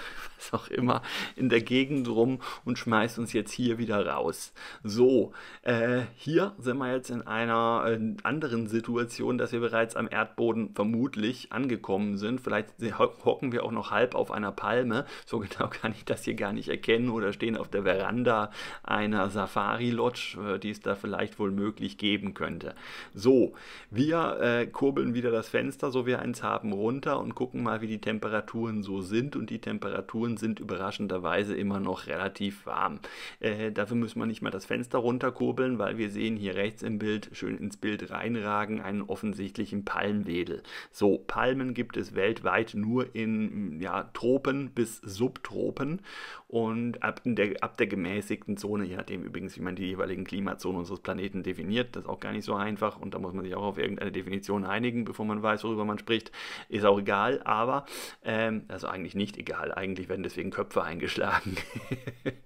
S1: was *laughs* auch immer in der Gegend rum und schmeißt uns jetzt hier wieder raus. So, äh, hier sind wir jetzt in einer äh, anderen Situation, dass wir bereits am Erdboden vermutlich angekommen sind. Vielleicht hocken wir auch noch halb auf einer Palme. So genau *laughs* kann ich das hier gar nicht erkennen oder stehen auf der Veranda einer Safari-Lodge, äh, die es da vielleicht wohl möglich geben könnte. So, wir äh, kurbeln wieder das Fenster, so wir eins haben, runter und gucken mal, wie die Temperaturen so sind. Und die Temperaturen Temperaturen sind überraschenderweise immer noch relativ warm. Äh, dafür muss man nicht mal das Fenster runterkurbeln, weil wir sehen hier rechts im Bild, schön ins Bild reinragen, einen offensichtlichen Palmwedel. So, Palmen gibt es weltweit nur in ja, Tropen bis Subtropen und ab der, ab der gemäßigten Zone, je nachdem übrigens, wie man die jeweiligen Klimazonen unseres Planeten definiert, das ist auch gar nicht so einfach und da muss man sich auch auf irgendeine Definition einigen, bevor man weiß, worüber man spricht, ist auch egal, aber, ähm, also eigentlich nicht egal, eigentlich werden deswegen Köpfe eingeschlagen. *laughs*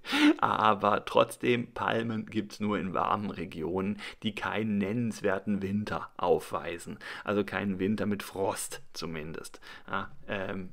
S1: Aber trotzdem, Palmen gibt es nur in warmen Regionen, die keinen nennenswerten Winter aufweisen. Also keinen Winter mit Frost zumindest. Ja, ähm,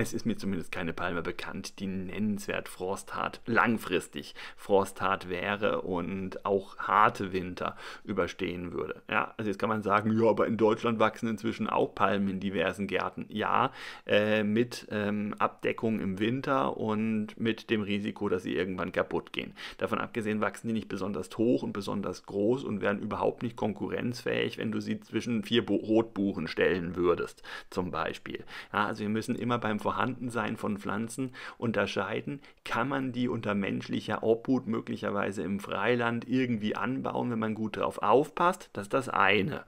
S1: es ist mir zumindest keine Palme bekannt, die nennenswert Frosthart langfristig Frosthart wäre und auch harte Winter überstehen würde. Ja, also jetzt kann man sagen, ja, aber in Deutschland wachsen inzwischen auch Palmen in diversen Gärten. Ja, äh, mit ähm, Abdeckung im Winter und mit dem Risiko, dass sie irgendwann kaputt gehen. Davon abgesehen wachsen die nicht besonders hoch und besonders groß und wären überhaupt nicht konkurrenzfähig, wenn du sie zwischen vier Bo Rotbuchen stellen würdest, zum Beispiel. Ja, also wir müssen immer beim Ver Vorhandensein von Pflanzen unterscheiden? Kann man die unter menschlicher Obhut möglicherweise im Freiland irgendwie anbauen, wenn man gut darauf aufpasst? Das ist das eine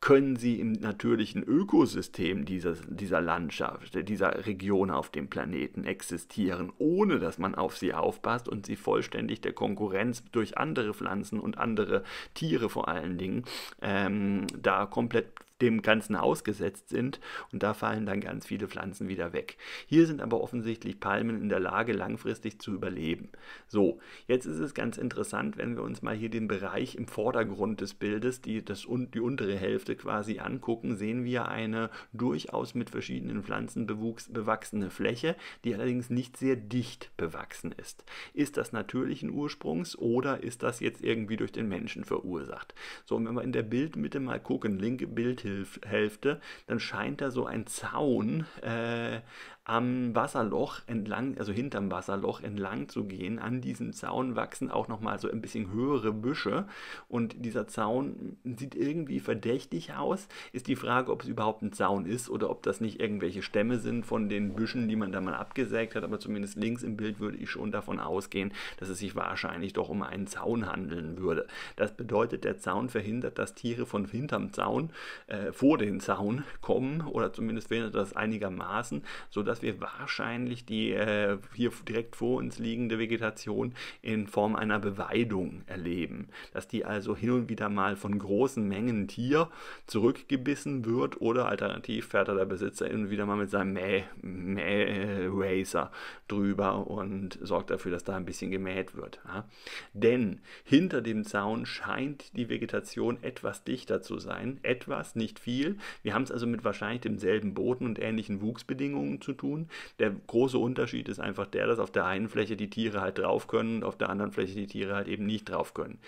S1: können sie im natürlichen Ökosystem dieses, dieser Landschaft, dieser Region auf dem Planeten existieren, ohne dass man auf sie aufpasst und sie vollständig der Konkurrenz durch andere Pflanzen und andere Tiere vor allen Dingen ähm, da komplett dem Ganzen ausgesetzt sind und da fallen dann ganz viele Pflanzen wieder weg. Hier sind aber offensichtlich Palmen in der Lage, langfristig zu überleben. So, jetzt ist es ganz interessant, wenn wir uns mal hier den Bereich im Vordergrund des Bildes, die, das, die untere Hälfte quasi angucken, sehen wir eine durchaus mit verschiedenen Pflanzen bewachsene Fläche, die allerdings nicht sehr dicht bewachsen ist. Ist das natürlichen Ursprungs oder ist das jetzt irgendwie durch den Menschen verursacht? So, und wenn wir in der Bildmitte mal gucken, linke Bildhilfe, Windhälfte, dann scheint da so ein Zaun äh, am Wasserloch entlang, also hinterm Wasserloch entlang zu gehen. An diesem Zaun wachsen auch nochmal so ein bisschen höhere Büsche und dieser Zaun sieht irgendwie verdächtig aus. Ist die Frage, ob es überhaupt ein Zaun ist oder ob das nicht irgendwelche Stämme sind von den Büschen, die man da mal abgesägt hat, aber zumindest links im Bild würde ich schon davon ausgehen, dass es sich wahrscheinlich doch um einen Zaun handeln würde. Das bedeutet, der Zaun verhindert, dass Tiere von hinterm Zaun äh, vor den Zaun kommen oder zumindest verhindert das einigermaßen, sodass dass wir wahrscheinlich die äh, hier direkt vor uns liegende Vegetation in Form einer Beweidung erleben. Dass die also hin und wieder mal von großen Mengen Tier zurückgebissen wird oder alternativ fährt der Besitzer hin und wieder mal mit seinem Mäh, Mäh äh, Racer drüber und sorgt dafür, dass da ein bisschen gemäht wird. Ja? Denn hinter dem Zaun scheint die Vegetation etwas dichter zu sein. Etwas, nicht viel. Wir haben es also mit wahrscheinlich demselben Boden und ähnlichen Wuchsbedingungen zu tun tun. Der große Unterschied ist einfach der, dass auf der einen Fläche die Tiere halt drauf können und auf der anderen Fläche die Tiere halt eben nicht drauf können.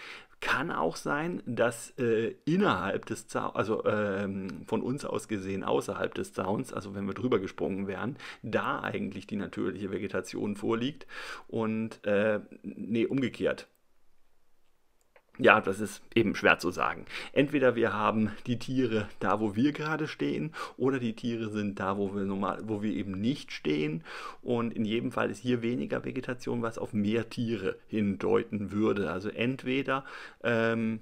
S1: Kann auch sein, dass äh, innerhalb des Zauns, also ähm, von uns aus gesehen außerhalb des Zauns, also wenn wir drüber gesprungen wären, da eigentlich die natürliche Vegetation vorliegt. Und äh, nee, umgekehrt. Ja, das ist eben schwer zu sagen. Entweder wir haben die Tiere da, wo wir gerade stehen, oder die Tiere sind da, wo wir, normal, wo wir eben nicht stehen. Und in jedem Fall ist hier weniger Vegetation, was auf mehr Tiere hindeuten würde. Also entweder ähm,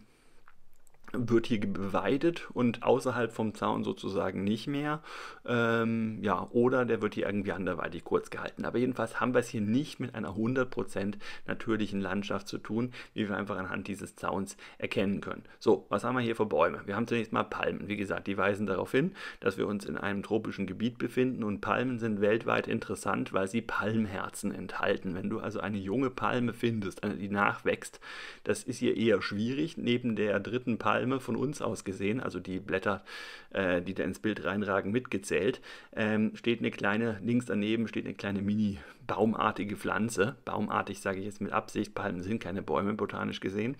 S1: wird hier beweidet und außerhalb vom Zaun sozusagen nicht mehr. Ähm, ja, oder der wird hier irgendwie anderweitig kurz gehalten. Aber jedenfalls haben wir es hier nicht mit einer 100% natürlichen Landschaft zu tun, wie wir einfach anhand dieses Zauns erkennen können. So, was haben wir hier für Bäume? Wir haben zunächst mal Palmen. Wie gesagt, die weisen darauf hin, dass wir uns in einem tropischen Gebiet befinden und Palmen sind weltweit interessant, weil sie Palmherzen enthalten. Wenn du also eine junge Palme findest, eine, also die nachwächst, das ist hier eher schwierig. Neben der dritten Palme Palme von uns aus gesehen, also die Blätter, äh, die da ins Bild reinragen, mitgezählt, ähm, steht eine kleine, links daneben steht eine kleine mini-baumartige Pflanze. Baumartig sage ich jetzt mit Absicht, Palmen sind keine Bäume, botanisch gesehen.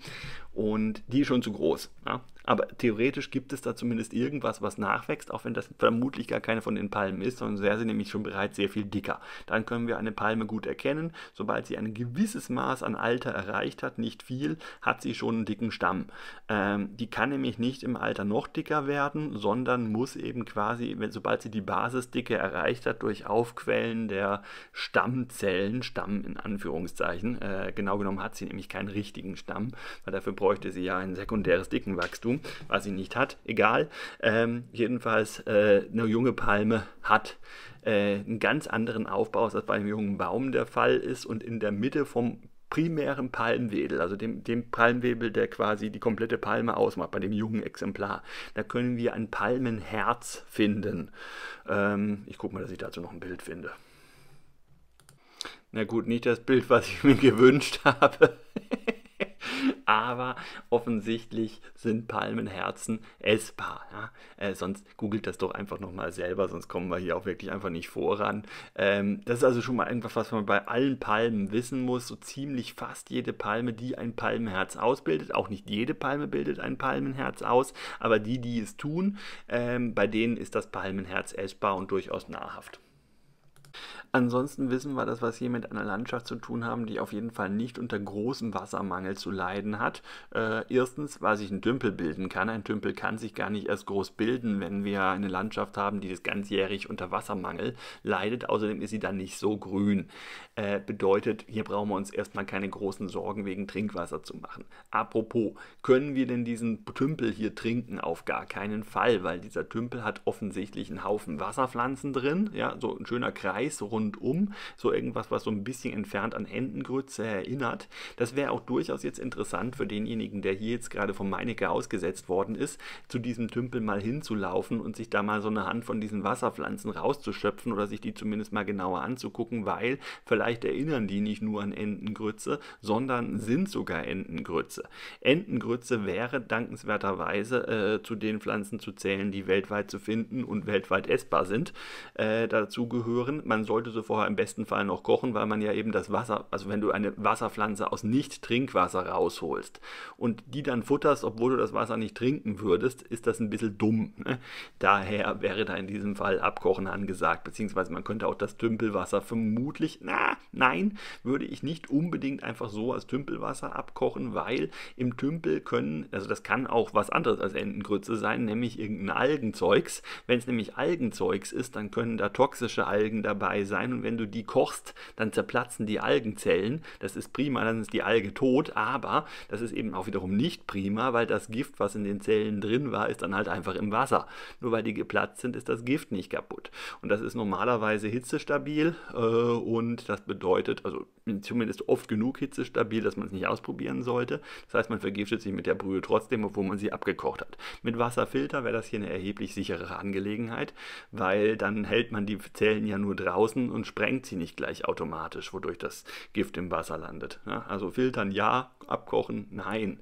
S1: Und die ist schon zu groß. Ja? Aber theoretisch gibt es da zumindest irgendwas, was nachwächst, auch wenn das vermutlich gar keine von den Palmen ist, sondern wäre sie nämlich schon bereits sehr viel dicker. Dann können wir eine Palme gut erkennen. Sobald sie ein gewisses Maß an Alter erreicht hat, nicht viel, hat sie schon einen dicken Stamm. Ähm, die kann nämlich nicht im Alter noch dicker werden, sondern muss eben quasi, wenn, sobald sie die Basisdicke erreicht hat, durch Aufquellen der Stammzellen, Stamm in Anführungszeichen, äh, genau genommen hat sie nämlich keinen richtigen Stamm, weil dafür bräuchte sie ja ein sekundäres Dickenwachstum was sie nicht hat, egal. Ähm, jedenfalls, äh, eine junge Palme hat äh, einen ganz anderen Aufbau, als das bei einem jungen Baum der Fall ist. Und in der Mitte vom primären Palmwedel, also dem, dem Palmwedel, der quasi die komplette Palme ausmacht, bei dem jungen Exemplar. Da können wir ein Palmenherz finden. Ähm, ich gucke mal, dass ich dazu noch ein Bild finde. Na gut, nicht das Bild, was ich mir *laughs* gewünscht habe. Aber offensichtlich sind Palmenherzen essbar. Ja? Äh, sonst googelt das doch einfach nochmal selber, sonst kommen wir hier auch wirklich einfach nicht voran. Ähm, das ist also schon mal einfach, was man bei allen Palmen wissen muss. So ziemlich fast jede Palme, die ein Palmenherz ausbildet, auch nicht jede Palme bildet ein Palmenherz aus, aber die, die es tun, ähm, bei denen ist das Palmenherz essbar und durchaus nahrhaft. Ansonsten wissen wir, dass wir es hier mit einer Landschaft zu tun haben, die auf jeden Fall nicht unter großem Wassermangel zu leiden hat. Äh, erstens, weil sich ein Tümpel bilden kann. Ein Tümpel kann sich gar nicht erst groß bilden, wenn wir eine Landschaft haben, die das ganzjährig unter Wassermangel leidet. Außerdem ist sie dann nicht so grün. Äh, bedeutet, hier brauchen wir uns erstmal keine großen Sorgen wegen Trinkwasser zu machen. Apropos, können wir denn diesen Tümpel hier trinken? Auf gar keinen Fall, weil dieser Tümpel hat offensichtlich einen Haufen Wasserpflanzen drin. Ja, so ein schöner Kreis, rund rundum, so irgendwas, was so ein bisschen entfernt an Entengrütze erinnert. Das wäre auch durchaus jetzt interessant für denjenigen, der hier jetzt gerade vom Meinecke ausgesetzt worden ist, zu diesem Tümpel mal hinzulaufen und sich da mal so eine Hand von diesen Wasserpflanzen rauszuschöpfen oder sich die zumindest mal genauer anzugucken, weil vielleicht erinnern die nicht nur an Entengrütze, sondern sind sogar Entengrütze. Entengrütze wäre dankenswerterweise äh, zu den Pflanzen zu zählen, die weltweit zu finden und weltweit essbar sind, äh, dazu gehören. Man sollte sollte sie vorher im besten Fall noch kochen, weil man ja eben das Wasser, also wenn du eine Wasserpflanze aus Nicht-Trinkwasser rausholst und die dann futterst, obwohl du das Wasser nicht trinken würdest, ist das ein bisschen dumm. Ne? Daher wäre da in diesem Fall Abkochen angesagt, beziehungsweise man könnte auch das Tümpelwasser vermutlich, na, nein, würde ich nicht unbedingt einfach so als Tümpelwasser abkochen, weil im Tümpel können, also das kann auch was anderes als Entengrütze sein, nämlich irgendein Algenzeugs. Wenn es nämlich Algenzeugs ist, dann können da toxische Algen dabei sein sein und wenn du die kochst, dann zerplatzen die Algenzellen. Das ist prima, dann ist die Alge tot, aber das ist eben auch wiederum nicht prima, weil das Gift, was in den Zellen drin war, ist dann halt einfach im Wasser. Nur weil die geplatzt sind, ist das Gift nicht kaputt. Und das ist normalerweise hitzestabil äh, und das bedeutet, also zumindest oft genug hitzestabil, dass man es nicht ausprobieren sollte. Das heißt, man vergiftet sich mit der Brühe trotzdem, obwohl man sie abgekocht hat. Mit Wasserfilter wäre das hier eine erheblich sicherere Angelegenheit, weil dann hält man die Zellen ja nur draußen und sprengt sie nicht gleich automatisch, wodurch das Gift im Wasser landet. Ne? also filtern ja, abkochen nein.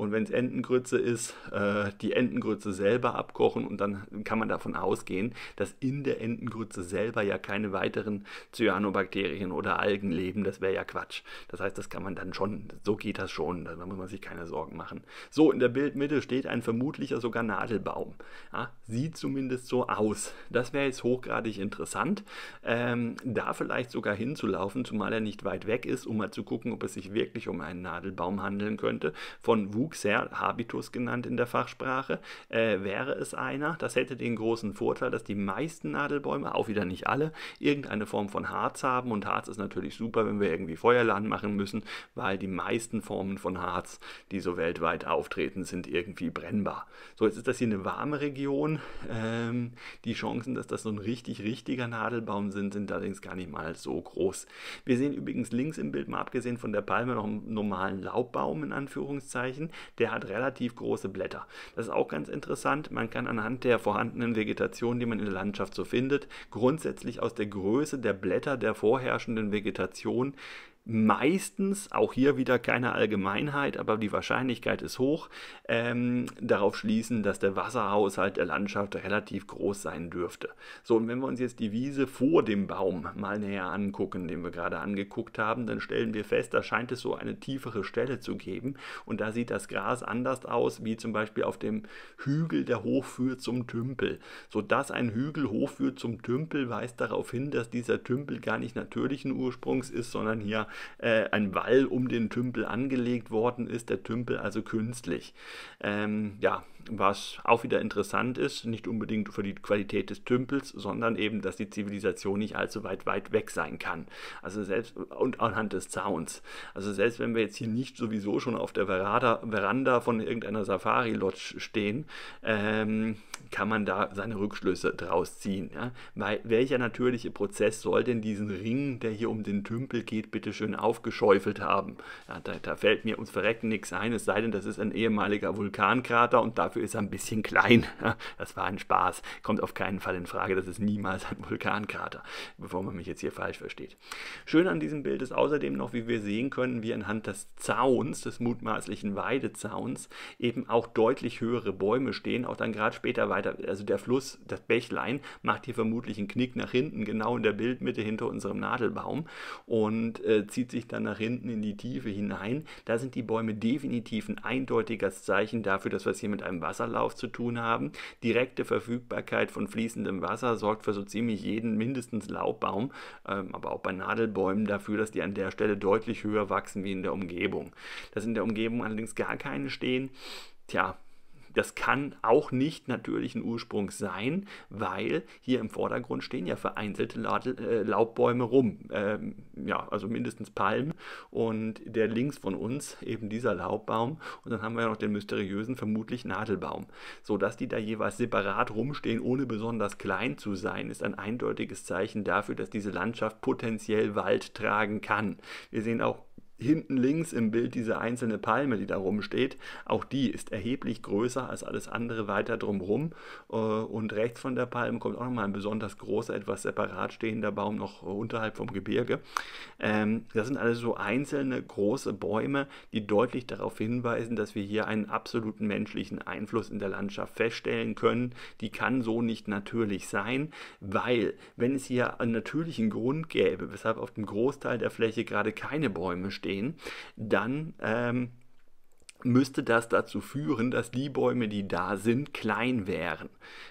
S1: Und wenn es Entengrütze ist, äh, die Entengrütze selber abkochen und dann kann man davon ausgehen, dass in der Entengrütze selber ja keine weiteren Cyanobakterien oder Algen leben. Das wäre ja Quatsch. Das heißt, das kann man dann schon, so geht das schon. Da muss man sich keine Sorgen machen. So, in der Bildmitte steht ein vermutlicher sogar Nadelbaum. Ja, sieht zumindest so aus. Das wäre jetzt hochgradig interessant, ähm, da vielleicht sogar hinzulaufen, zumal er nicht weit weg ist, um mal zu gucken, ob es sich wirklich um einen Nadelbaum handeln könnte. Von Wu Wuchsherr, Habitus genannt in der Fachsprache, äh, wäre es einer. Das hätte den großen Vorteil, dass die meisten Nadelbäume, auch wieder nicht alle, irgendeine Form von Harz haben. Und Harz ist natürlich super, wenn wir irgendwie Feuerland machen müssen, weil die meisten Formen von Harz, die so weltweit auftreten, sind irgendwie brennbar. So, jetzt ist das hier eine warme Region. Ähm, die Chancen, dass das so ein richtig, richtiger Nadelbaum sind, sind allerdings gar nicht mal so groß. Wir sehen übrigens links im Bild, mal abgesehen von der Palme, noch einen normalen Laubbaum in Anführungszeichen der hat relativ große Blätter. Das ist auch ganz interessant. Man kann anhand der vorhandenen Vegetation, die man in der Landschaft so findet, grundsätzlich aus der Größe der Blätter der vorherrschenden Vegetation meistens, auch hier wieder keine Allgemeinheit, aber die Wahrscheinlichkeit ist hoch, ähm, darauf schließen, dass der Wasserhaushalt der Landschaft relativ groß sein dürfte. So, und wenn wir uns jetzt die Wiese vor dem Baum mal näher angucken, den wir gerade angeguckt haben, dann stellen wir fest, da scheint es so eine tiefere Stelle zu geben und da sieht das Gras anders aus, wie zum Beispiel auf dem Hügel, der hochführt zum Tümpel. So dass ein Hügel hochführt zum Tümpel, weist darauf hin, dass dieser Tümpel gar nicht natürlichen Ursprungs ist, sondern hier äh, ein Wall um den Tümpel angelegt worden ist, der Tümpel also künstlich. Ähm, ja, was auch wieder interessant ist, nicht unbedingt für die Qualität des Tümpels, sondern eben, dass die Zivilisation nicht allzu weit weit weg sein kann. Also selbst und anhand des Zauns. Also selbst wenn wir jetzt hier nicht sowieso schon auf der Verada, Veranda von irgendeiner Safari Lodge stehen, ähm, kann man da seine Rückschlüsse draus ziehen. Ja? Weil welcher natürliche Prozess soll denn diesen Ring, der hier um den Tümpel geht, bitte schön aufgeschäufelt haben? Ja, da, da, fällt mir uns Verrecken nichts ein, es sei denn, das ist ein ehemaliger Vulkankrater und da dafür ist er ein bisschen klein. *laughs* Das war ein Spaß. Kommt auf keinen Fall in Frage. Das ist niemals ein Vulkankrater, bevor man mich jetzt hier falsch versteht. Schön an diesem Bild ist außerdem noch, wie wir sehen können, wie anhand des Zauns, des mutmaßlichen Weidezauns, eben auch deutlich höhere Bäume stehen. Auch dann gerade später weiter, also der Fluss, das Bächlein, macht hier vermutlich einen Knick nach hinten, genau in der Bildmitte hinter unserem Nadelbaum und äh, zieht sich dann nach hinten in die Tiefe hinein. Da sind die Bäume definitiv ein eindeutiges Zeichen dafür, dass wir es hier mit einem Wasserlauf zu tun haben. Direkte Verfügbarkeit von fließendem Wasser sorgt für so ziemlich jeden mindestens Laubbaum, ähm, aber auch bei Nadelbäumen dafür, dass die an der Stelle deutlich höher wachsen wie in der Umgebung. Dass in der Umgebung allerdings gar keine stehen, tja, das kann auch nicht natürlichen Ursprungs sein, weil hier im Vordergrund stehen ja vereinzelte äh, Laubbäume rum. Ähm, ja, also mindestens Palmen und der links von uns eben dieser Laubbaum und dann haben wir ja noch den mysteriösen vermutlich Nadelbaum. So dass die da jeweils separat rumstehen, ohne besonders klein zu sein, ist ein eindeutiges Zeichen dafür, dass diese Landschaft potenziell Wald tragen kann. Wir sehen auch hinten links im Bild diese einzelne Palme, die da rumsteht, auch die ist erheblich größer als alles andere weiter drumherum. Äh, und rechts von der Palme kommt auch nochmal ein besonders großer, etwas separat stehender Baum noch unterhalb vom Gebirge. Ähm, das sind alles so einzelne große Bäume, die deutlich darauf hinweisen, dass wir hier einen absoluten menschlichen Einfluss in der Landschaft feststellen können. Die kann so nicht natürlich sein, weil wenn es hier einen natürlichen Grund gäbe, weshalb auf dem Großteil der Fläche gerade keine Bäume stehen, stehen, dann ähm, müsste das dazu führen, dass die Bäume, die da sind, klein wären.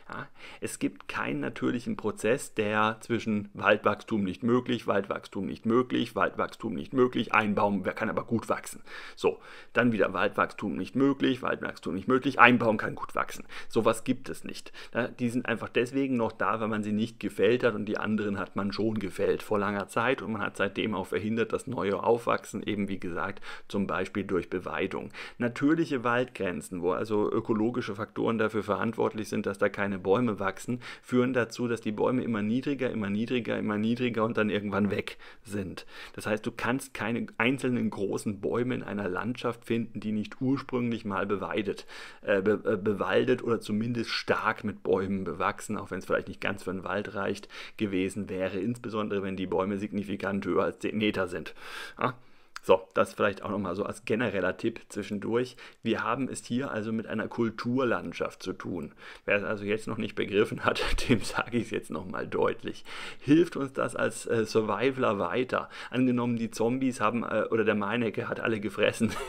S1: Ja, es gibt keinen natürlichen Prozess, der zwischen Waldwachstum nicht möglich, Waldwachstum nicht möglich, Waldwachstum nicht möglich, ein Baum kann aber gut wachsen. So, dann wieder Waldwachstum nicht möglich, Waldwachstum nicht möglich, ein Baum kann gut wachsen. Sowas gibt es nicht. Ja, die sind einfach deswegen noch da, weil man sie nicht gefällt hat und die anderen hat man schon gefällt vor langer Zeit und man hat seitdem auch verhindert, dass neue aufwachsen, eben wie gesagt, zum Beispiel durch Beweidung. Natürliche Waldgrenzen, wo also ökologische Faktoren dafür verantwortlich sind, dass da keine Bäume wachsen, führen dazu, dass die Bäume immer niedriger, immer niedriger, immer niedriger und dann irgendwann weg sind. Das heißt, du kannst keine einzelnen großen Bäume in einer Landschaft finden, die nicht ursprünglich mal beweidet, äh, be äh, bewaldet oder zumindest stark mit Bäumen bewachsen, auch wenn es vielleicht nicht ganz für einen Wald reicht, gewesen wäre, insbesondere wenn die Bäume signifikant höher als 10 Meter sind. Ja? So, das vielleicht auch nochmal so als genereller Tipp zwischendurch. Wir haben es hier also mit einer Kulturlandschaft zu tun. Wer es also jetzt noch nicht begriffen hat, *laughs* dem sage ich es jetzt nochmal deutlich. Hilft uns das als äh, Survivor weiter? Angenommen, die Zombies haben äh, oder der Meinecke hat alle gefressen. *laughs*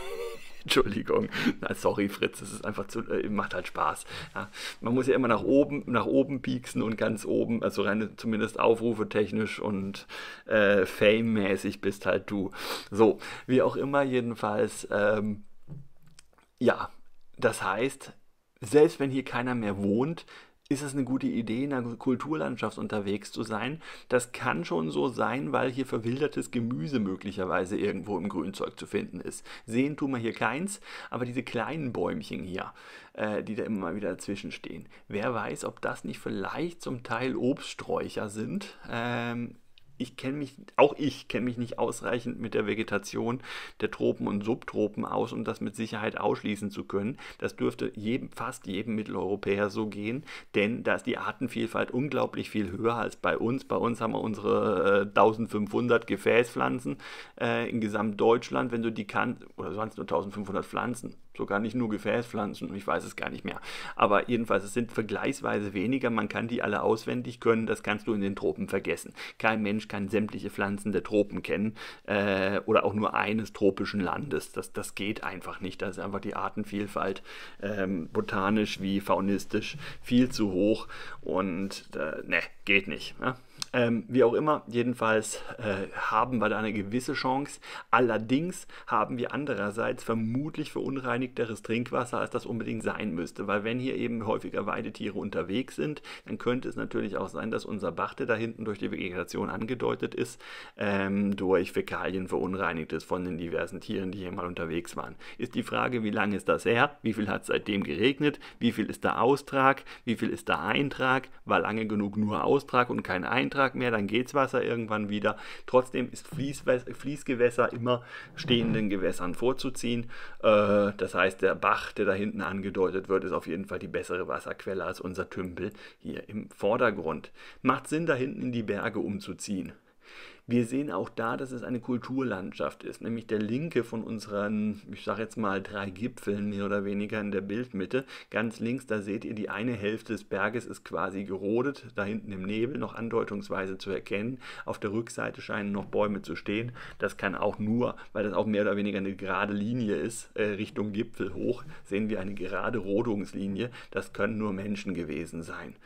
S1: *laughs* Entschuldigung. Na, sorry, Fritz, es ist einfach zu, äh, macht halt Spaß. Ja, man muss ja immer nach oben, nach oben pieksen und ganz oben, also rein zumindest Aufrufe technisch und äh, Fame-mäßig bist halt du. So, wie auch immer, jedenfalls, ähm, ja, das heißt, selbst wenn hier keiner mehr wohnt, ist es eine gute Idee, in einer Kulturlandschaft unterwegs zu sein? Das kann schon so sein, weil hier verwildertes Gemüse möglicherweise irgendwo im Grünzeug zu finden ist. Sehen tun wir hier keins, aber diese kleinen Bäumchen hier, äh, die da immer mal wieder dazwischen stehen. Wer weiß, ob das nicht vielleicht zum Teil Obststräucher sind, ähm, ich kenne mich, auch ich kenne mich nicht ausreichend mit der Vegetation der Tropen und Subtropen aus, um das mit Sicherheit ausschließen zu können. Das dürfte jedem, fast jedem Mitteleuropäer so gehen, denn da ist die Artenvielfalt unglaublich viel höher als bei uns. Bei uns haben wir unsere äh, 1500 Gefäßpflanzen äh, in Gesamtdeutschland, wenn du die kannst, oder sonst nur 1500 Pflanzen sogar nicht nur Gefäßpflanzen, ich weiß es gar nicht mehr. Aber jedenfalls, es sind vergleichsweise weniger, man kann die alle auswendig können, das kannst du in den Tropen vergessen. Kein Mensch kann sämtliche Pflanzen der Tropen kennen äh, oder auch nur eines tropischen Landes. Das, das geht einfach nicht, da ist einfach die Artenvielfalt ähm, botanisch wie faunistisch viel zu hoch und äh, ne, geht nicht. Ne? Ähm, wie auch immer, jedenfalls äh, haben wir da eine gewisse Chance. Allerdings haben wir andererseits vermutlich verunreinigteres Trinkwasser, als das unbedingt sein müsste. Weil wenn hier eben häufiger Weidetiere unterwegs sind, dann könnte es natürlich auch sein, dass unser Bach, der da hinten durch die Vegetation angedeutet ist, ähm, durch Fäkalien verunreinigt ist von den diversen Tieren, die hier mal unterwegs waren. Ist die Frage, wie lange ist das her? Wie viel hat seitdem geregnet? Wie viel ist da Austrag? Wie viel ist da Eintrag? War lange genug nur Austrag und kein Eintrag? Beitrag mehr, dann geht geht's Wasser irgendwann wieder. Trotzdem ist Fließgewässer immer stehenden Gewässern vorzuziehen. Äh, das heißt, der Bach, der da hinten angedeutet wird, ist auf jeden Fall die bessere Wasserquelle als unser Tümpel hier im Vordergrund. Macht Sinn, da hinten in die Berge umzuziehen. Wir sehen auch da, dass es eine Kulturlandschaft ist, nämlich der linke von unseren, ich sage jetzt mal, drei Gipfeln mehr oder weniger in der Bildmitte. Ganz links, da seht ihr, die eine Hälfte des Berges ist quasi gerodet, da hinten im Nebel noch andeutungsweise zu erkennen. Auf der Rückseite scheinen noch Bäume zu stehen. Das kann auch nur, weil das auch mehr oder weniger eine gerade Linie ist, äh, Richtung Gipfel hoch, sehen wir eine gerade Rodungslinie. Das können nur Menschen gewesen sein.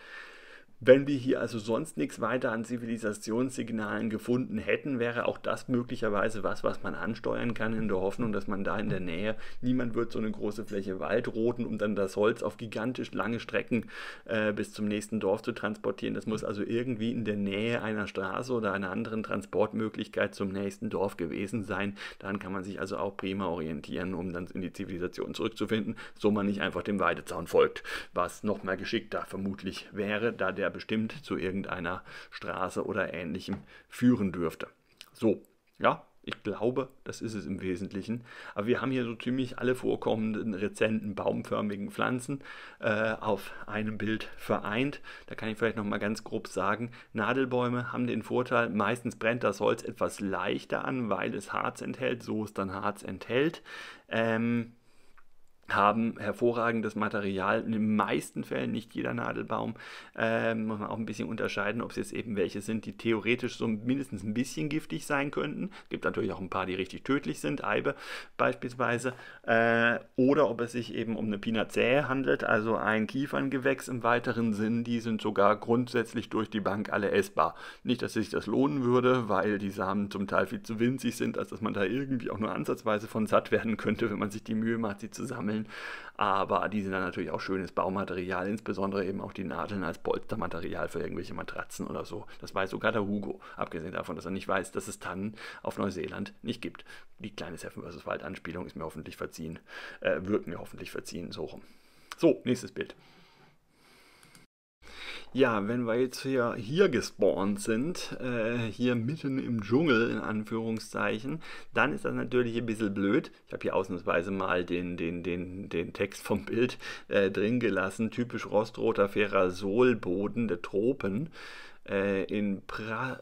S1: Wenn wir hier also sonst nichts weiter an Zivilisationssignalen gefunden hätten, wäre auch das möglicherweise was, was man ansteuern kann, in der Hoffnung, dass man da in der Nähe, niemand wird so eine große Fläche Wald roten, um dann das Holz auf gigantisch lange Strecken äh, bis zum nächsten Dorf zu transportieren. Das muss also irgendwie in der Nähe einer Straße oder einer anderen Transportmöglichkeit zum nächsten Dorf gewesen sein. Daran kann man sich also auch prima orientieren, um dann in die Zivilisation zurückzufinden, so man nicht einfach dem Weidezaun folgt, was nochmal geschickter vermutlich wäre, da der bestimmt zu irgendeiner Straße oder ähnlichem führen dürfte. So, ja, ich glaube, das ist es im Wesentlichen. Aber wir haben hier so ziemlich alle vorkommenden rezenten baumförmigen Pflanzen äh, auf einem Bild vereint. Da kann ich vielleicht nochmal ganz grob sagen, Nadelbäume haben den Vorteil, meistens brennt das Holz etwas leichter an, weil es Harz enthält, so es dann Harz enthält. Ähm, haben hervorragendes Material. In den meisten Fällen nicht jeder Nadelbaum. Ähm, muss man auch ein bisschen unterscheiden, ob es jetzt eben welche sind, die theoretisch so mindestens ein bisschen giftig sein könnten. Es gibt natürlich auch ein paar, die richtig tödlich sind, Eibe beispielsweise. Äh, oder ob es sich eben um eine Pinazäe handelt, also ein Kieferngewächs im weiteren Sinn. Die sind sogar grundsätzlich durch die Bank alle essbar. Nicht, dass sich das lohnen würde, weil die Samen zum Teil viel zu winzig sind, als dass man da irgendwie auch nur ansatzweise von satt werden könnte, wenn man sich die Mühe macht, sie zu sammeln sammeln. Aber die sind dann natürlich auch schönes Baumaterial, insbesondere eben auch die Nadeln als Polstermaterial für irgendwelche Matratzen oder so. Das weiß sogar der Hugo, abgesehen davon, dass er nicht weiß, dass es Tannen auf Neuseeland nicht gibt. Die kleine Seven vs. Wald-Anspielung ist mir hoffentlich verziehen, äh, wird mir hoffentlich verziehen, so rum. So, nächstes Bild. Ja, wenn wir jetzt hier, hier gespawnt sind, äh, hier mitten im Dschungel in Anführungszeichen, dann ist das natürlich ein bisschen blöd. Ich habe hier ausnahmsweise mal den, den, den, den Text vom Bild äh, drin gelassen. Typisch rostroter Ferrasolboden der Tropen äh, in pra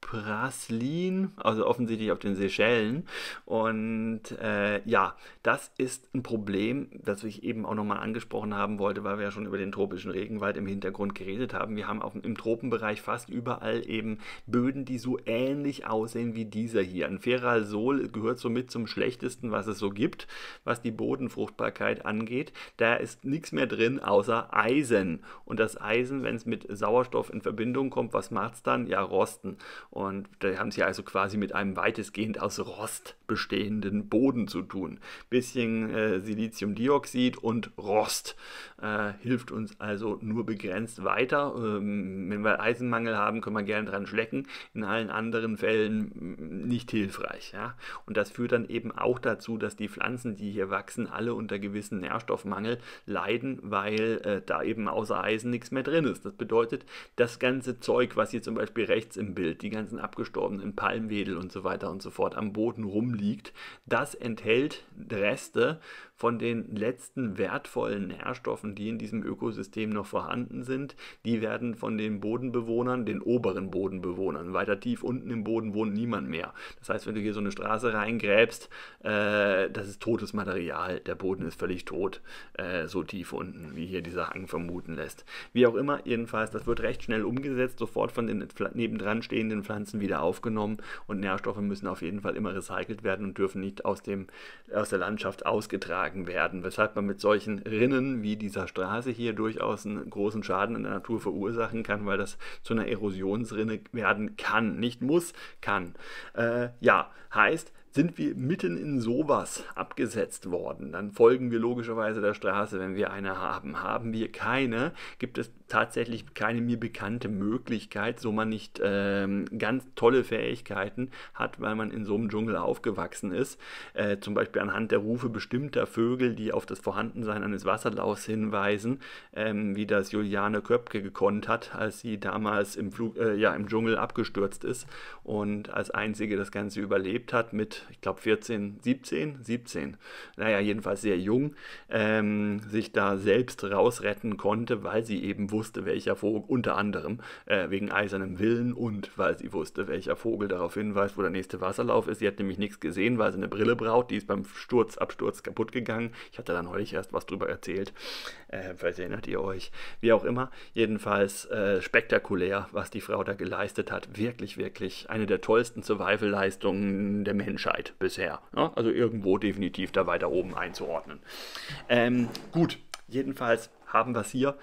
S1: Praslin, also offensichtlich auf den Seychellen. Und äh, ja, das ist ein Problem, das ich eben auch nochmal angesprochen haben wollte, weil wir ja schon über den tropischen Regenwald im Hintergrund geredet haben. Wir haben auf, im Tropenbereich fast überall eben Böden, die so ähnlich aussehen wie dieser hier. Ein Feral gehört somit zum schlechtesten, was es so gibt, was die Bodenfruchtbarkeit angeht. Da ist nichts mehr drin außer Eisen. Und das Eisen, wenn es mit Sauerstoff in Verbindung kommt, was macht es dann? Ja, rosten. Und da haben sie also quasi mit einem weitestgehend aus Rost bestehenden Boden zu tun. Bisschen äh, Siliziumdioxid und Rost äh, hilft uns also nur begrenzt weiter. Ähm, wenn wir Eisenmangel haben, können wir gerne dran schlecken. In allen anderen Fällen mm, nicht hilfreich. Ja? Und das führt dann eben auch dazu, dass die Pflanzen, die hier wachsen, alle unter gewissen Nährstoffmangel leiden, weil äh, da eben außer Eisen nichts mehr drin ist. Das bedeutet, das ganze Zeug, was hier zum Beispiel rechts im Bild, die ganzen abgestorbenen Palmwedel und so weiter und so fort am Boden rumliegt, das enthält Reste von den letzten wertvollen Nährstoffen, die in diesem Ökosystem noch vorhanden sind, die werden von den Bodenbewohnern, den oberen Bodenbewohnern, weiter tief unten im Boden wohnt niemand mehr. Das heißt, wenn du hier so eine Straße reingräbst, äh, das ist totes Material. Der Boden ist völlig tot, äh, so tief unten, wie hier dieser Hang vermuten lässt. Wie auch immer, jedenfalls, das wird recht schnell umgesetzt, sofort von den nebendran stehenden Pflanzen wieder aufgenommen und Nährstoffe müssen auf jeden Fall immer recycelt werden und dürfen nicht aus, dem, aus der Landschaft ausgetragen eingeschlagen werden, weshalb man mit solchen Rinnen wie dieser Straße hier durchaus einen großen Schaden in der Natur verursachen kann, weil das zu einer Erosionsrinne werden kann, nicht muss, kann. Äh, ja, heißt, sind wir mitten in sowas abgesetzt worden, dann folgen wir logischerweise der Straße, wenn wir eine haben. Haben wir keine, gibt es tatsächlich keine mir bekannte Möglichkeit, so man nicht ähm, ganz tolle Fähigkeiten hat, weil man in so einem Dschungel aufgewachsen ist. Äh, zum Beispiel anhand der Rufe bestimmter Vögel, die auf das Vorhandensein eines Wasserlaufs hinweisen, ähm, wie das Juliane Köpke gekonnt hat, als sie damals im, Flug, äh, ja, im Dschungel abgestürzt ist und als einzige das Ganze überlebt hat mit, ich glaube, 14, 17, 17. Naja, jedenfalls sehr jung, ähm, sich da selbst rausretten konnte, weil sie eben wusste, wusste, welcher Vogel, unter anderem äh, wegen eisernem Willen und weil sie wusste, welcher Vogel darauf hinweist, wo der nächste Wasserlauf ist. Sie hat nämlich nichts gesehen, weil sie eine Brille braucht, die ist beim Sturz, Absturz kaputt gegangen. Ich hatte da neulich erst was drüber erzählt. Äh, vielleicht erinnert ihr euch. Wie auch immer, jedenfalls äh, spektakulär, was die Frau da geleistet hat. Wirklich, wirklich eine der tollsten Survival-Leistungen der Menschheit bisher. Ja? Ne? Also irgendwo definitiv da weiter oben einzuordnen. Ähm, gut, jedenfalls haben wir es hier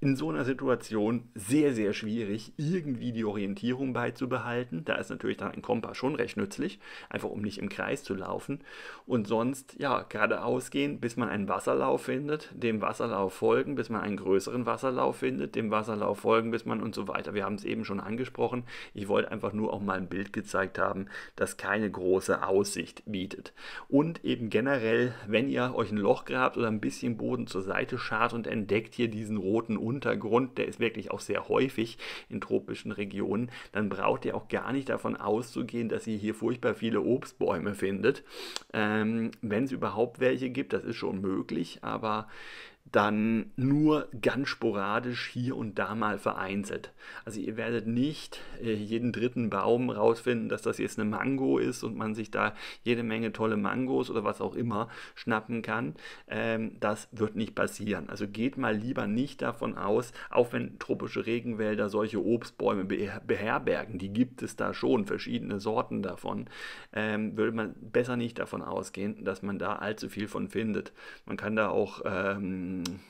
S1: in so einer Situation sehr, sehr schwierig, irgendwie die Orientierung beizubehalten. Da ist natürlich dann ein Kompass schon recht nützlich, einfach um nicht im Kreis zu laufen. Und sonst, ja, geradeaus gehen, bis man einen Wasserlauf findet, dem Wasserlauf folgen, bis man einen größeren Wasserlauf findet, dem Wasserlauf folgen, bis man und so weiter. Wir haben es eben schon angesprochen. Ich wollte einfach nur auch mal ein Bild gezeigt haben, das keine große Aussicht bietet. Und eben generell, wenn ihr euch ein Loch grabt oder ein bisschen Boden zur Seite schart und entdeckt hier diesen roten Untergrund, der ist wirklich auch sehr häufig in tropischen Regionen, dann braucht ihr auch gar nicht davon auszugehen, dass ihr hier furchtbar viele Obstbäume findet. Ähm, Wenn es überhaupt welche gibt, das ist schon möglich, aber dann nur ganz sporadisch hier und da mal vereinzelt. Also ihr werdet nicht äh, jeden dritten Baum rausfinden, dass das jetzt eine Mango ist und man sich da jede Menge tolle Mangos oder was auch immer schnappen kann. Ähm, das wird nicht passieren. Also geht mal lieber nicht davon aus, auch wenn tropische Regenwälder solche Obstbäume beherbergen, die gibt es da schon, verschiedene Sorten davon, ähm, würde man besser nicht davon ausgehen, dass man da allzu viel von findet. Man kann da auch ähm, ähm,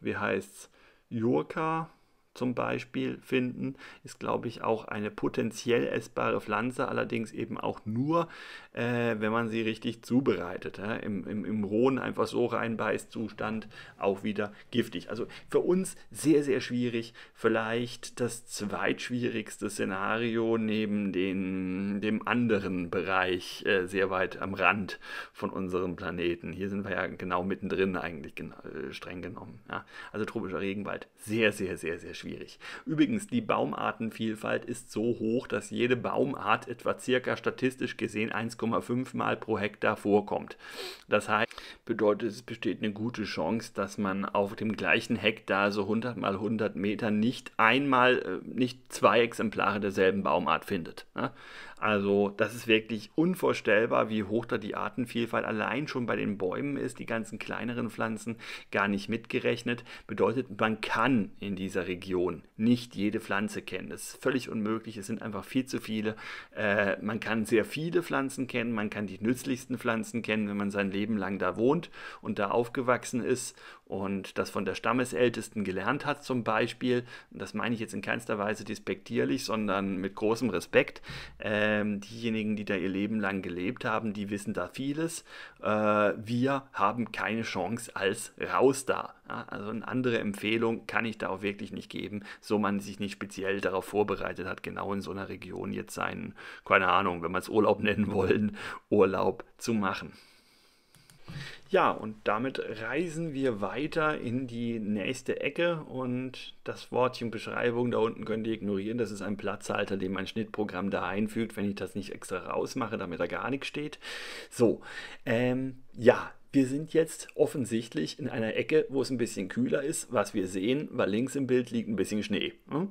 S1: wie heißt es, Jurka zum Beispiel finden. Ist, glaube ich, auch eine potenziell essbare Pflanze, allerdings eben auch nur äh, wenn man sie richtig zubereitet. Ja? Im, im, Im rohen einfach so reinbeißt Zustand auch wieder giftig. Also für uns sehr, sehr schwierig. Vielleicht das zweitschwierigste Szenario neben den, dem anderen Bereich äh, sehr weit am Rand von unserem Planeten. Hier sind wir ja genau mittendrin eigentlich genau, streng genommen. Ja? Also tropischer Regenwald, sehr, sehr, sehr, sehr schwierig. Übrigens, die Baumartenvielfalt ist so hoch, dass jede Baumart etwa circa statistisch gesehen 1, 1,5 Mal pro Hektar vorkommt. Das heißt, bedeutet, es besteht eine gute Chance, dass man auf dem gleichen Hektar, so 100 mal 100 Meter, nicht einmal, äh, nicht zwei Exemplare derselben Baumart findet. Ne? Also das ist wirklich unvorstellbar, wie hoch da die Artenvielfalt allein schon bei den Bäumen ist, die ganzen kleineren Pflanzen gar nicht mitgerechnet. Bedeutet, man kann in dieser Region nicht jede Pflanze kennen. Das ist völlig unmöglich, es sind einfach viel zu viele. Äh, man kann sehr viele Pflanzen kennen, man kann die nützlichsten Pflanzen kennen, wenn man sein Leben lang da wohnt und da aufgewachsen ist und das von der Stammesältesten gelernt hat zum Beispiel, und das meine ich jetzt in keinster Weise despektierlich, sondern mit großem Respekt, ähm, diejenigen, die da ihr Leben lang gelebt haben, die wissen da vieles. Äh, wir haben keine Chance als raus da. Ja, also eine andere Empfehlung kann ich da auch wirklich nicht geben, so man sich nicht speziell darauf vorbereitet hat, genau in so einer Region jetzt seinen, keine Ahnung, wenn man es Urlaub *laughs* nennen wollen, Urlaub zu machen. Ja, und damit reisen wir weiter in die nächste Ecke und das Wortchen Beschreibung da unten könnt ihr ignorieren. Das ist ein Platzhalter, den mein Schnittprogramm da einfügt, wenn ich das nicht extra rausmache, damit da gar nichts steht. So, ähm, ja, wir sind jetzt offensichtlich in einer Ecke, wo es ein bisschen kühler ist. Was wir sehen, weil links im Bild liegt ein bisschen Schnee. Ne?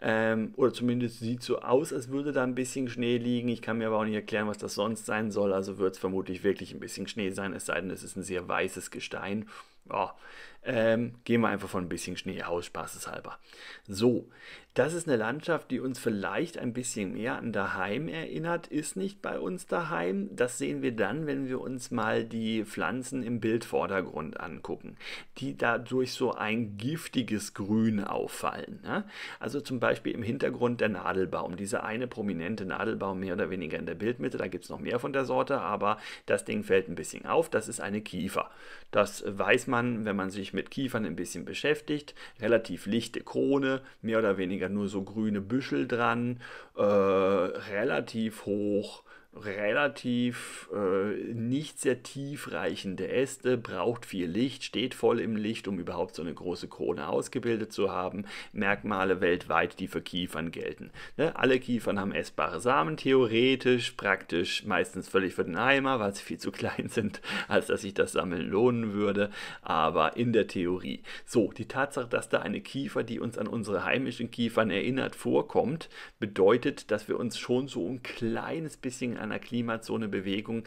S1: Ähm, oder zumindest sieht so aus, als würde da ein bisschen Schnee liegen. Ich kann mir aber auch nicht erklären, was das sonst sein soll. Also wird es vermutlich wirklich ein bisschen Schnee sein, es sei denn, es ist ein sehr weißes Gestein. Ja, ähm, gehen wir einfach von ein bisschen Schnee aus, spaßeshalber. So, das ist eine Landschaft, die uns vielleicht ein bisschen mehr an daheim erinnert, ist nicht bei uns daheim. Das sehen wir dann, wenn wir uns mal die Pflanzen im Bildvordergrund angucken, die dadurch so ein giftiges Grün auffallen. Ne? Also zum Beispiel im Hintergrund der Nadelbaum, dieser eine prominente Nadelbaum mehr oder weniger in der Bildmitte. Da gibt es noch mehr von der Sorte, aber das Ding fällt ein bisschen auf. Das ist eine Kiefer. Das weiß man, wenn man sich mit Kiefern ein bisschen beschäftigt. Relativ lichte Krone, mehr oder weniger weniger nur so grüne Büschel dran, äh, relativ hoch relativ äh, nicht sehr tiefreichende Äste, braucht viel Licht, steht voll im Licht, um überhaupt so eine große Krone ausgebildet zu haben. Merkmale weltweit, die für Kiefern gelten. Ne? Alle Kiefern haben essbare Samen, theoretisch, praktisch, meistens völlig für den Eimer, weil sie viel zu klein sind, als dass sich das Sammeln lohnen würde, aber in der Theorie. So, die Tatsache, dass da eine Kiefer, die uns an unsere heimischen Kiefern erinnert, vorkommt, bedeutet, dass wir uns schon so ein kleines bisschen einer Bewegung,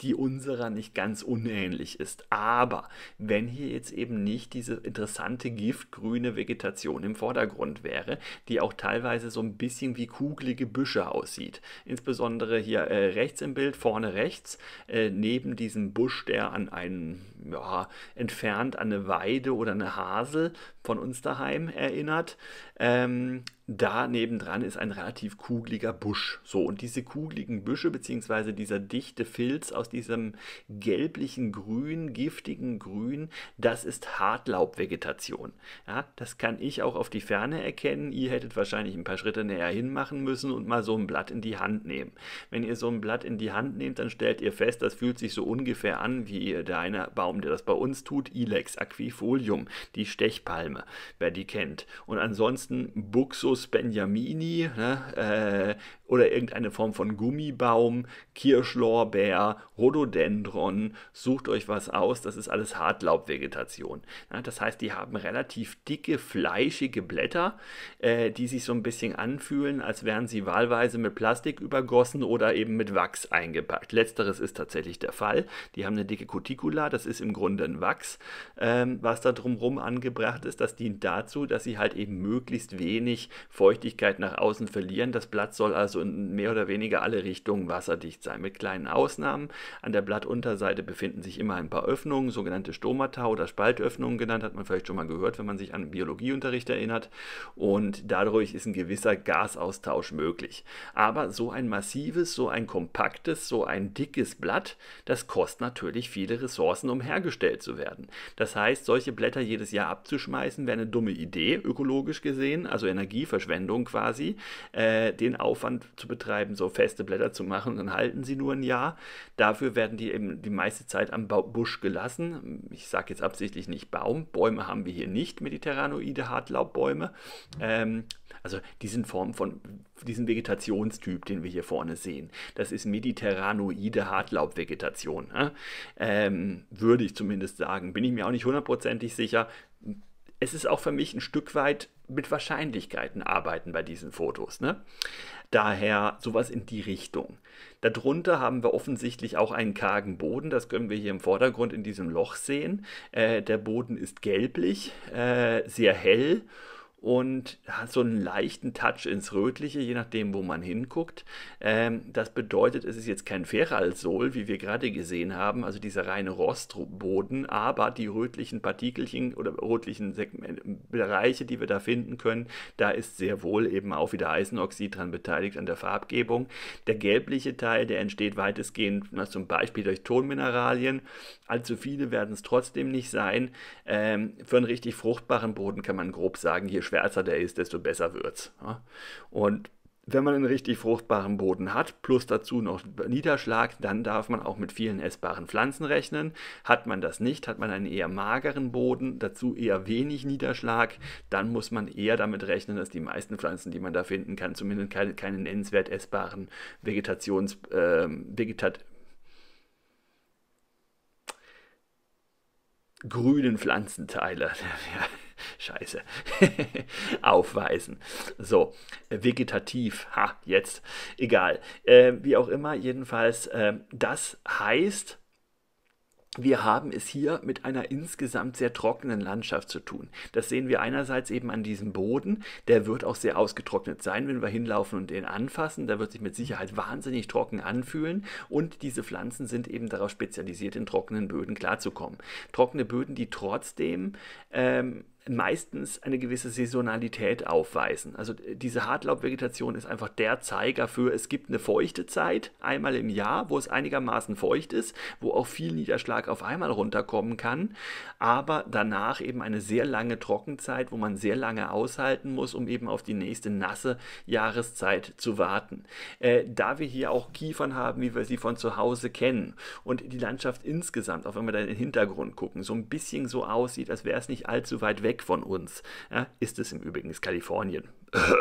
S1: die unserer nicht ganz unähnlich ist. Aber wenn hier jetzt eben nicht diese interessante giftgrüne Vegetation im Vordergrund wäre, die auch teilweise so ein bisschen wie kugelige Büsche aussieht. Insbesondere hier äh, rechts im Bild, vorne rechts, äh, neben diesem Busch, der an einen, ja, entfernt an eine Weide oder eine Hasel von uns daheim erinnert. Ähm, da nebendran ist ein relativ kugeliger Busch. So, und diese kugeligen Büsche, beziehungsweise dieser dichte Filz aus diesem gelblichen Grün, giftigen Grün, das ist Hartlaubvegetation. Ja, das kann ich auch auf die Ferne erkennen. Ihr hättet wahrscheinlich ein paar Schritte näher hin machen müssen und mal so ein Blatt in die Hand nehmen. Wenn ihr so ein Blatt in die Hand nehmt, dann stellt ihr fest, das fühlt sich so ungefähr an wie der eine Baum, der das bei uns tut, Ilex aquifolium, die Stechpalme. Name, wer die kennt. Und ansonsten Buxus Benjamini ne, äh, oder irgendeine Form von Gummibaum, Kirschlorbeer, Rhododendron, sucht euch was aus, das ist alles Hartlaubvegetation. Ja, ne, das heißt, die haben relativ dicke, fleischige Blätter, äh, die sich so ein bisschen anfühlen, als wären sie wahlweise mit Plastik übergossen oder eben mit Wachs eingepackt. Letzteres ist tatsächlich der Fall. Die haben eine dicke Cuticula, das ist im Grunde ein Wachs, ähm, was da drumherum angebracht ist das dient dazu, dass sie halt eben möglichst wenig Feuchtigkeit nach außen verlieren. Das Blatt soll also in mehr oder weniger alle Richtungen wasserdicht sein, mit kleinen Ausnahmen. An der Blattunterseite befinden sich immer ein paar Öffnungen, sogenannte Stomata oder Spaltöffnungen genannt, hat man vielleicht schon mal gehört, wenn man sich an Biologieunterricht erinnert. Und dadurch ist ein gewisser Gasaustausch möglich. Aber so ein massives, so ein kompaktes, so ein dickes Blatt, das kostet natürlich viele Ressourcen, um hergestellt zu werden. Das heißt, solche Blätter jedes Jahr abzuschmeißen, essen wäre eine dumme Idee, ökologisch gesehen, also Energieverschwendung quasi, äh, den Aufwand zu betreiben, so feste Blätter zu machen, dann halten sie nur ein Jahr. Dafür werden die eben die meiste Zeit am Busch gelassen. Ich sage jetzt absichtlich nicht Baum, Bäume haben wir hier nicht, mediterranoide Hartlaubbäume. Ähm, also diesen Form von diesen Vegetationstyp, den wir hier vorne sehen. Das ist mediterranoide Hartlaubvegetation. Ne? Ähm, würde ich zumindest sagen. Bin ich mir auch nicht hundertprozentig sicher es ist auch für mich ein Stück weit mit Wahrscheinlichkeiten arbeiten bei diesen Fotos. Ne? Daher sowas in die Richtung. Darunter haben wir offensichtlich auch einen kargen Boden. Das können wir hier im Vordergrund in diesem Loch sehen. Äh, der Boden ist gelblich, äh, sehr hell und hat so einen leichten Touch ins Rötliche, je nachdem, wo man hinguckt. Ähm, das bedeutet, es ist jetzt kein Feralsol, wie wir gerade gesehen haben, also dieser reine Rostboden, aber die rötlichen Partikelchen oder rötlichen Segment Bereiche, die wir da finden können, da ist sehr wohl eben auch wieder Eisenoxid dran beteiligt an der Farbgebung. Der gelbliche Teil, der entsteht weitestgehend na, zum Beispiel durch Tonmineralien. Allzu viele werden es trotzdem nicht sein. Ähm, für einen richtig fruchtbaren Boden kann man grob sagen, hier schwärzer der ist, desto besser wird's. Ja? Und wenn man einen richtig fruchtbaren Boden hat, plus dazu noch Niederschlag, dann darf man auch mit vielen essbaren Pflanzen rechnen. Hat man das nicht, hat man einen eher mageren Boden, dazu eher wenig Niederschlag, dann muss man eher damit rechnen, dass die meisten Pflanzen, die man da finden kann, zumindest keine, keine nennenswert essbaren Vegetations... Äh, Vegetat grünen Pflanzenteile. *laughs* Scheiße, *laughs* aufweisen. So, vegetativ, ha, jetzt, egal. Äh, wie auch immer, jedenfalls, äh, das heißt, wir haben es hier mit einer insgesamt sehr trockenen Landschaft zu tun. Das sehen wir einerseits eben an diesem Boden, der wird auch sehr ausgetrocknet sein, wenn wir hinlaufen und den anfassen. Da wird sich mit Sicherheit wahnsinnig trocken anfühlen und diese Pflanzen sind eben darauf spezialisiert, in trockenen Böden klarzukommen. Trockene Böden, die trotzdem ähm, meistens eine gewisse Saisonalität aufweisen. Also äh, diese Hartlaubvegetation ist einfach der Zeiger für, es gibt eine feuchte Zeit einmal im Jahr, wo es einigermaßen feucht ist, wo auch viel Niederschlag auf einmal runterkommen kann, aber danach eben eine sehr lange Trockenzeit, wo man sehr lange aushalten muss, um eben auf die nächste nasse Jahreszeit zu warten. Äh, da wir hier auch Kiefern haben, wie wir sie von zu Hause kennen und die Landschaft insgesamt, auch wenn wir da in den Hintergrund gucken, so ein bisschen so aussieht, als wäre es nicht allzu weit weg weg von uns, ja, ist es im Übrigen Kalifornien.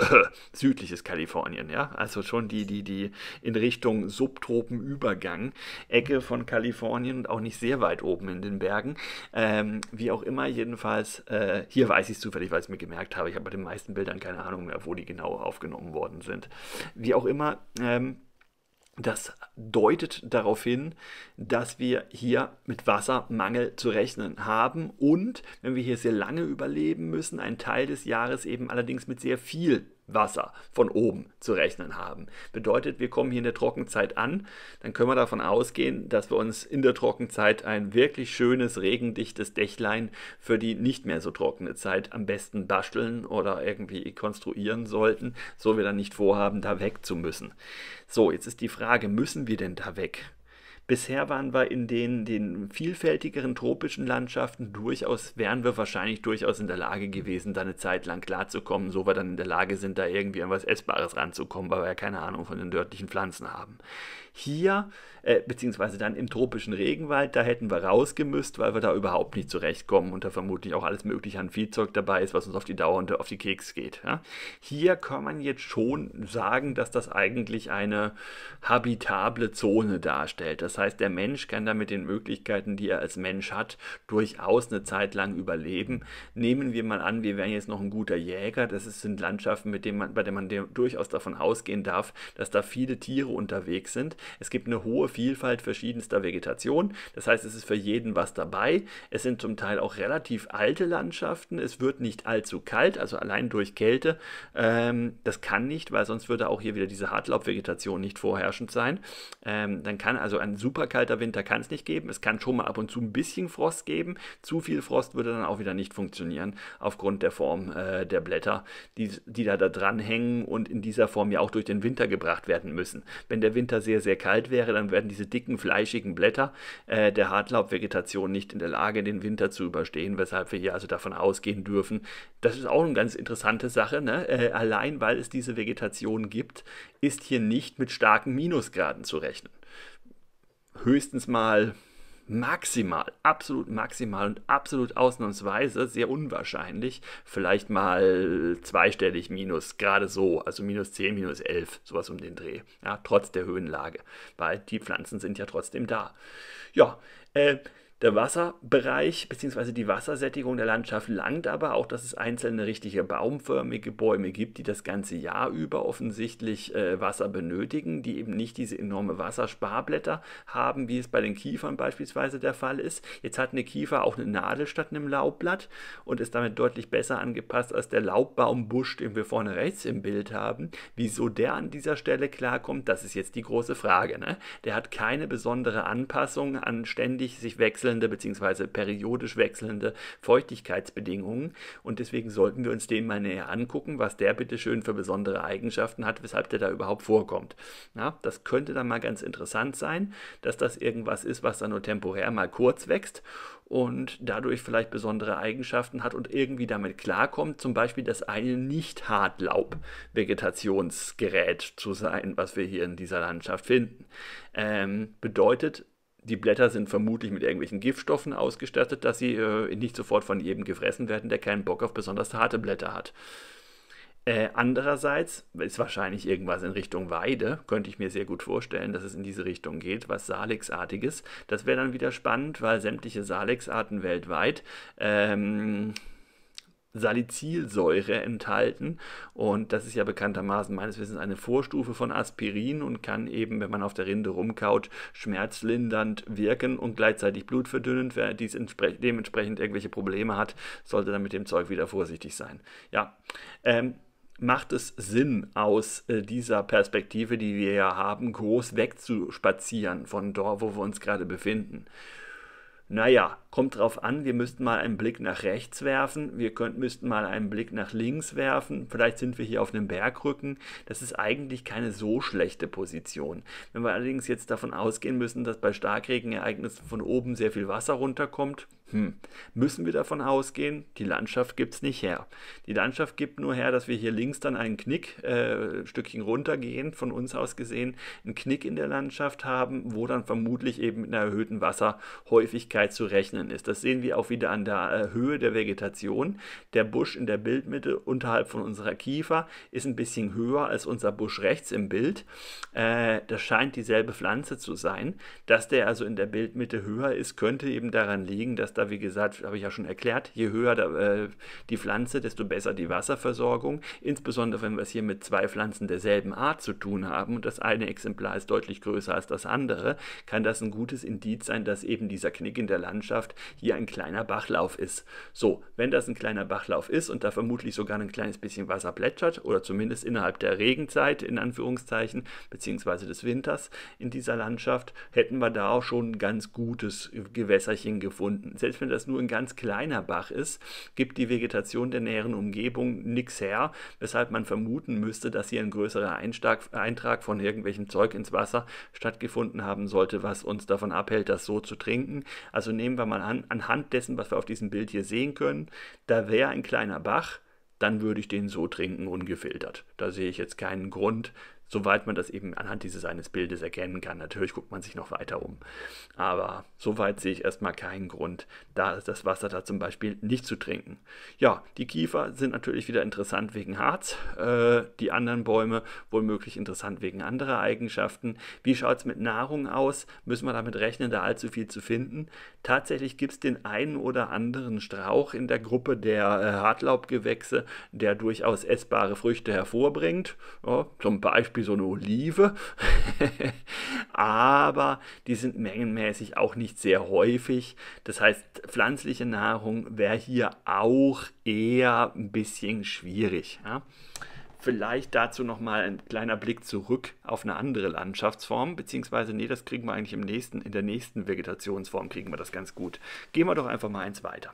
S1: *laughs* Südliches Kalifornien, ja. Also schon die, die, die in Richtung Subtropenübergang, Ecke von Kalifornien und auch nicht sehr weit oben in den Bergen. Ähm, wie auch immer, jedenfalls, äh, hier weiß ich es zufällig, weil ich es mir gemerkt habe. Ich habe bei den meisten Bildern keine Ahnung mehr, wo die genau aufgenommen worden sind. Wie auch immer, ähm, das deutet darauf hin, dass wir hier mit Wassermangel zu rechnen haben und wenn wir hier sehr lange überleben müssen, einen Teil des Jahres eben allerdings mit sehr viel Wasser von oben zu rechnen haben. Bedeutet, wir kommen hier in der Trockenzeit an, dann können wir davon ausgehen, dass wir uns in der Trockenzeit ein wirklich schönes, regendichtes Dächlein für die nicht mehr so trockene Zeit am besten basteln oder irgendwie konstruieren sollten, so wir dann nicht vorhaben, da weg zu müssen. So, jetzt ist die Frage, müssen wir denn da weg? Bisher waren wir in den, den vielfältigeren tropischen Landschaften durchaus, wären wir wahrscheinlich durchaus in der Lage gewesen, da eine Zeit lang klarzukommen, so wir dann in der Lage sind, da irgendwie an was Essbares ranzukommen, weil wir ja keine Ahnung von den dörtlichen Pflanzen haben. Hier, äh, beziehungsweise dann im tropischen Regenwald, da hätten wir rausgemüsst, weil wir da überhaupt nicht zurechtkommen und da vermutlich auch alles Mögliche an Viehzeug dabei ist, was uns auf die Dauer und auf die Keks geht. Ja? Hier kann man jetzt schon sagen, dass das eigentlich eine habitable Zone darstellt. Das heißt, der Mensch kann da mit den Möglichkeiten, die er als Mensch hat, durchaus eine Zeit lang überleben. Nehmen wir mal an, wir wären jetzt noch ein guter Jäger. Das sind Landschaften, mit denen man, bei denen man durchaus davon ausgehen darf, dass da viele Tiere unterwegs sind. Es gibt eine hohe Vielfalt verschiedenster Vegetation. Das heißt, es ist für jeden was dabei. Es sind zum Teil auch relativ alte Landschaften. Es wird nicht allzu kalt, also allein durch Kälte. Ähm, das kann nicht, weil sonst würde auch hier wieder diese Hartlaubvegetation nicht vorherrschend sein. Ähm, dann kann also ein super kalter Winter kann es nicht geben. Es kann schon mal ab und zu ein bisschen Frost geben. Zu viel Frost würde dann auch wieder nicht funktionieren aufgrund der Form äh, der Blätter, die, die da, da dran hängen und in dieser Form ja auch durch den Winter gebracht werden müssen. Wenn der Winter sehr, sehr der kalt wäre, dann werden diese dicken, fleischigen Blätter äh, der Hartlaubvegetation nicht in der Lage, den Winter zu überstehen, weshalb wir hier also davon ausgehen dürfen. Das ist auch eine ganz interessante Sache. Ne? Äh, allein weil es diese Vegetation gibt, ist hier nicht mit starken Minusgraden zu rechnen. Höchstens mal maximal, absolut maximal und absolut ausnahmsweise sehr unwahrscheinlich, vielleicht mal zweistellig minus, gerade so, also minus 10, minus 11, sowas um den Dreh, ja, trotz der Höhenlage, weil die Pflanzen sind ja trotzdem da. Ja, äh, der Wasserbereich bzw. die Wassersättigung der Landschaft langt aber auch, dass es einzelne richtige baumförmige Bäume gibt, die das ganze Jahr über offensichtlich äh, Wasser benötigen, die eben nicht diese enorme Wassersparblätter haben, wie es bei den Kiefern beispielsweise der Fall ist. Jetzt hat eine Kiefer auch eine Nadel statt einem Laubblatt und ist damit deutlich besser angepasst als der Laubbaumbusch, den wir vorne rechts im Bild haben. Wieso der an dieser Stelle klarkommt, das ist jetzt die große Frage. Ne? Der hat keine besondere Anpassung an ständig sich wechselnde wechselnde bzw. periodisch wechselnde Feuchtigkeitsbedingungen und deswegen sollten wir uns den mal näher angucken, was der bitte schön für besondere Eigenschaften hat, weshalb der da überhaupt vorkommt. Ja, das könnte dann mal ganz interessant sein, dass das irgendwas ist, was dann nur temporär mal kurz wächst und dadurch vielleicht besondere Eigenschaften hat und irgendwie damit klarkommt, zum Beispiel das eine Nicht-Hartlaub-Vegetationsgerät zu sein, was wir hier in dieser Landschaft finden. Ähm, bedeutet, die Blätter sind vermutlich mit irgendwelchen Giftstoffen ausgestattet, dass sie äh, nicht sofort von jedem gefressen werden, der keinen Bock auf besonders harte Blätter hat. Äh, andererseits ist wahrscheinlich irgendwas in Richtung Weide, könnte ich mir sehr gut vorstellen, dass es in diese Richtung geht, was Salixartiges. Das wäre dann wieder spannend, weil sämtliche Salixarten weltweit ähm, Salicylsäure enthalten. Und das ist ja bekanntermaßen meines Wissens eine Vorstufe von Aspirin und kann eben, wenn man auf der Rinde rumkaut, schmerzlindernd wirken und gleichzeitig blutverdünnend. Wer dies dementsprechend irgendwelche Probleme hat, sollte dann mit dem Zeug wieder vorsichtig sein. Ja, ähm, macht es Sinn, aus äh, dieser Perspektive, die wir ja haben, groß wegzuspazieren von dort, wo wir uns gerade befinden. Naja, Kommt drauf an, wir müssten mal einen Blick nach rechts werfen, wir könnt, müssten mal einen Blick nach links werfen, vielleicht sind wir hier auf einem Bergrücken. Das ist eigentlich keine so schlechte Position. Wenn wir allerdings jetzt davon ausgehen müssen, dass bei Starkregenereignissen von oben sehr viel Wasser runterkommt, hm, müssen wir davon ausgehen, die Landschaft gibt es nicht her. Die Landschaft gibt nur her, dass wir hier links dann einen Knick, äh, ein Stückchen runtergehen, von uns aus gesehen, einen Knick in der Landschaft haben, wo dann vermutlich eben mit einer erhöhten Wasserhäufigkeit zu rechnen drinnen ist. Das sehen wir auch wieder an der äh, Höhe der Vegetation. Der Busch in der Bildmitte unterhalb von unserer Kiefer ist ein bisschen höher als unser Busch rechts im Bild. Äh, das scheint dieselbe Pflanze zu sein. Dass der also in der Bildmitte höher ist, könnte eben daran liegen, dass da, wie gesagt, habe ich ja schon erklärt, je höher äh, die Pflanze, desto besser die Wasserversorgung. Insbesondere wenn wir es hier mit zwei Pflanzen derselben Art zu tun haben und das eine Exemplar ist deutlich größer als das andere, kann das ein gutes Indiz sein, dass eben dieser Knick in der Landschaft hier ein kleiner Bachlauf ist. So, wenn das ein kleiner Bachlauf ist und da vermutlich sogar ein kleines bisschen Wasser plätschert oder zumindest innerhalb der Regenzeit in Anführungszeichen beziehungsweise des Winters in dieser Landschaft, hätten wir da auch schon ein ganz gutes Gewässerchen gefunden. Selbst wenn das nur ein ganz kleiner Bach ist, gibt die Vegetation der näheren Umgebung nichts her, weshalb man vermuten müsste, dass hier ein größerer Einstag, Eintrag von irgendwelchem Zeug ins Wasser stattgefunden haben sollte, was uns davon abhält, das so zu trinken. Also nehmen wir mal man an, anhand dessen, was wir auf diesem Bild hier sehen können, da wäre ein kleiner Bach, dann würde ich den so trinken, ungefiltert. Da sehe ich jetzt keinen Grund, soweit man das eben anhand dieses eines Bildes erkennen kann. Natürlich guckt man sich noch weiter um. Aber soweit sehe ich erstmal keinen Grund, da das Wasser da zum Beispiel nicht zu trinken. Ja, die Kiefer sind natürlich wieder interessant wegen Harz, äh, die anderen Bäume womöglich interessant wegen anderer Eigenschaften. Wie schaut es mit Nahrung aus? Müssen wir damit rechnen, da allzu viel zu finden? Tatsächlich gibt es den einen oder anderen Strauch in der Gruppe der äh, Hartlaubgewächse, der durchaus essbare Früchte hervorbringt. Ja, zum Beispiel Beispiel so eine Olive, *laughs* aber die sind mengenmäßig auch nicht sehr häufig. Das heißt, pflanzliche Nahrung wäre hier auch eher ein bisschen schwierig. Ja? Vielleicht dazu nochmal ein kleiner Blick zurück auf eine andere Landschaftsform, beziehungsweise, nee, das kriegen wir eigentlich im nächsten, in der nächsten Vegetationsform kriegen wir das ganz gut. Gehen wir doch einfach mal eins weiter.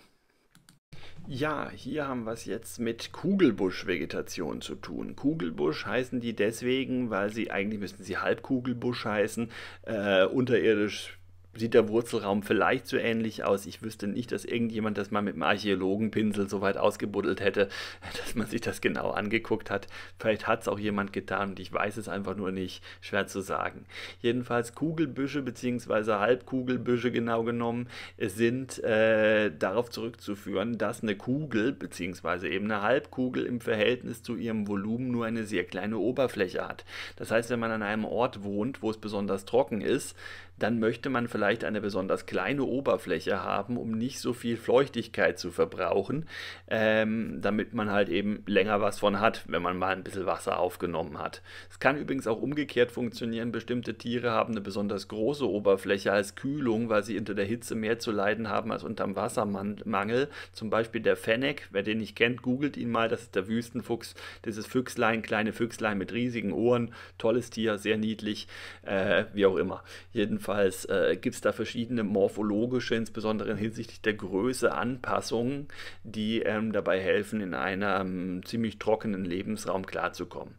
S1: Ja, hier haben wir es jetzt mit Kugelbusch-Vegetation zu tun. Kugelbusch heißen die deswegen, weil sie eigentlich müssten sie Halbkugelbusch heißen. Äh, unterirdisch sieht der Wurzelraum vielleicht so ähnlich aus. Ich wüsste nicht, dass irgendjemand das mal mit einem Archäologenpinsel so weit ausgebuddelt hätte, *laughs* dass man sich das genau angeguckt hat. Vielleicht hat es auch jemand getan und ich weiß es einfach nur nicht. Schwer zu sagen. Jedenfalls Kugelbüsche bzw. Halbkugelbüsche genau genommen sind äh, darauf zurückzuführen, dass eine Kugel bzw. eben eine Halbkugel im Verhältnis zu ihrem Volumen nur eine sehr kleine Oberfläche hat. Das heißt, wenn man an einem Ort wohnt, wo es besonders trocken ist, dann möchte man vielleicht eine besonders kleine Oberfläche haben, um nicht so viel Feuchtigkeit zu verbrauchen, ähm, damit man halt eben länger was von hat, wenn man mal ein bisschen Wasser aufgenommen hat. Es kann übrigens auch umgekehrt funktionieren. Bestimmte Tiere haben eine besonders große Oberfläche als Kühlung, weil sie unter der Hitze mehr zu leiden haben als unterm Wassermangel. Zum Beispiel der Fennec, wer den nicht kennt, googelt ihn mal, das ist der Wüstenfuchs, dieses Füchslein, kleine Füchslein mit riesigen Ohren, tolles Tier, sehr niedlich, äh, wie auch immer. Jedenfalls Jedenfalls äh, gibt es da verschiedene morphologische, insbesondere hinsichtlich der Größe, Anpassungen, die ähm, dabei helfen, in einem ziemlich trockenen Lebensraum klarzukommen.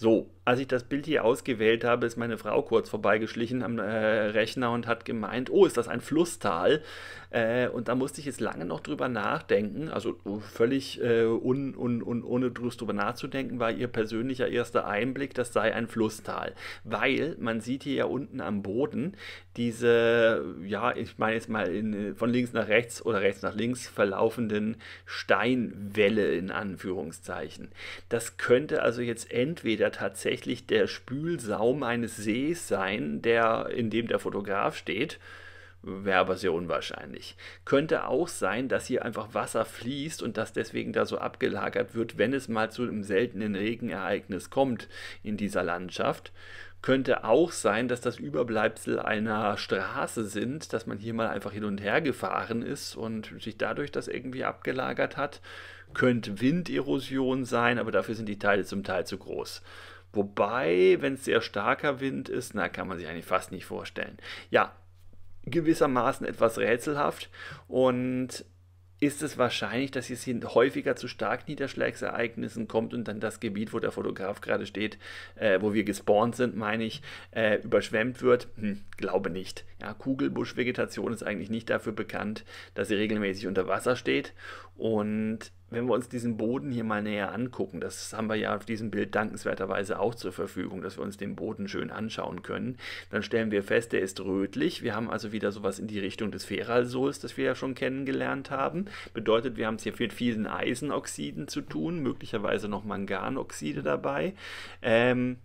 S1: So, als ich das Bild hier ausgewählt habe, ist meine Frau kurz vorbeigeschlichen am äh, Rechner und hat gemeint, oh, ist das ein Flusstal? Äh, und da musste ich jetzt lange noch drüber nachdenken, also oh, völlig äh, un, un, un, ohne drüber nachzudenken, war ihr persönlicher erster Einblick, das sei ein Flusstal. Weil man sieht hier ja unten am Boden diese, ja, ich meine jetzt mal in, äh, von links nach rechts oder rechts nach links verlaufenden Steinwelle in Anführungszeichen. Das könnte also jetzt entweder tatsächlich der Spülsaum eines Sees sein, der, in dem der Fotograf steht, wäre aber sehr unwahrscheinlich. Könnte auch sein, dass hier einfach Wasser fließt und das deswegen da so abgelagert wird, wenn es mal zu einem seltenen Regenereignis kommt in dieser Landschaft. Könnte auch sein, dass das Überbleibsel einer Straße sind, dass man hier mal einfach hin und her gefahren ist und sich dadurch das irgendwie abgelagert hat. Könnte Winderosion sein, aber dafür sind die Teile zum Teil zu groß. Wobei, wenn es sehr starker Wind ist, na, kann man sich eigentlich fast nicht vorstellen. Ja, gewissermaßen etwas rätselhaft und ist es wahrscheinlich, dass es hier häufiger zu Starkniederschlagsereignissen kommt und dann das Gebiet, wo der Fotograf gerade steht, äh, wo wir gespawnt sind, meine ich, äh, überschwemmt wird? Hm, glaube nicht. Ja, Kugelbuschvegetation ist eigentlich nicht dafür bekannt, dass sie regelmäßig unter Wasser steht und wenn wir uns diesen Boden hier mal näher angucken, das haben wir ja auf diesem Bild dankenswerterweise auch zur Verfügung, dass wir uns den Boden schön anschauen können, dann stellen wir fest, der ist rötlich. Wir haben also wieder sowas in die Richtung des Feralsols, das wir ja schon kennengelernt haben. Bedeutet, wir haben es hier mit vielen Eisenoxiden zu tun, möglicherweise noch Manganoxide dabei. Ähm,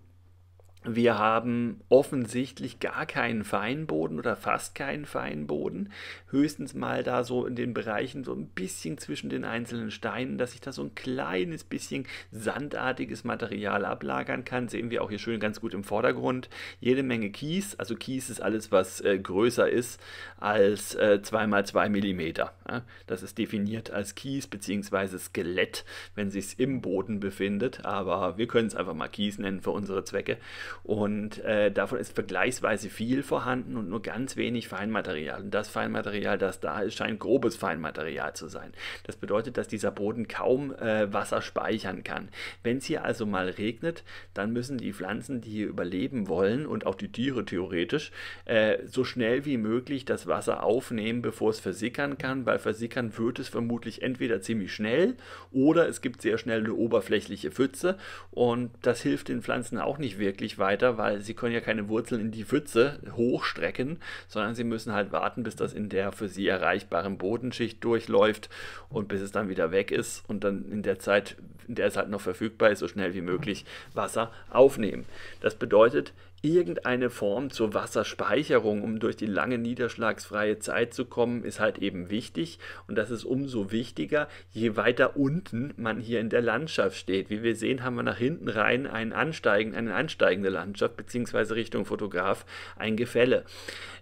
S1: wir haben offensichtlich gar keinen Feinboden oder fast keinen Feinboden. Höchstens mal da so in den Bereichen so ein bisschen zwischen den einzelnen Steinen, dass sich da so ein kleines bisschen sandartiges Material ablagern kann. Sehen wir auch hier schön ganz gut im Vordergrund. Jede Menge Kies. Also Kies ist alles, was äh, größer ist als äh, 2x2 mm. Ja? Das ist definiert als Kies bzw. Skelett, wenn sich im Boden befindet. Aber wir können es einfach mal Kies nennen für unsere Zwecke. Und äh, davon ist vergleichsweise viel vorhanden und nur ganz wenig Feinmaterial. Und das Feinmaterial, das da ist, scheint grobes Feinmaterial zu sein. Das bedeutet, dass dieser Boden kaum äh, Wasser speichern kann. Wenn es hier also mal regnet, dann müssen die Pflanzen, die hier überleben wollen und auch die Tiere theoretisch, äh, so schnell wie möglich das Wasser aufnehmen, bevor es versickern kann, weil versickern wird es vermutlich entweder ziemlich schnell oder es gibt sehr schnell eine oberflächliche Pfütze und das hilft den Pflanzen auch nicht wirklich, weil weiter, weil sie können ja keine Wurzeln in die Pfütze hochstrecken, sondern sie müssen halt warten, bis das in der für sie erreichbaren Bodenschicht durchläuft und bis es dann wieder weg ist und dann in der Zeit, in der es halt noch verfügbar ist, so schnell wie möglich Wasser aufnehmen. Das bedeutet, irgendeine Form zur Wasserspeicherung, um durch die lange niederschlagsfreie Zeit zu kommen, ist halt eben wichtig. Und das ist umso wichtiger, je weiter unten man hier in der Landschaft steht. Wie wir sehen, haben wir nach hinten rein einen ansteigen, eine ansteigende Landschaft, beziehungsweise Richtung Fotograf ein Gefälle.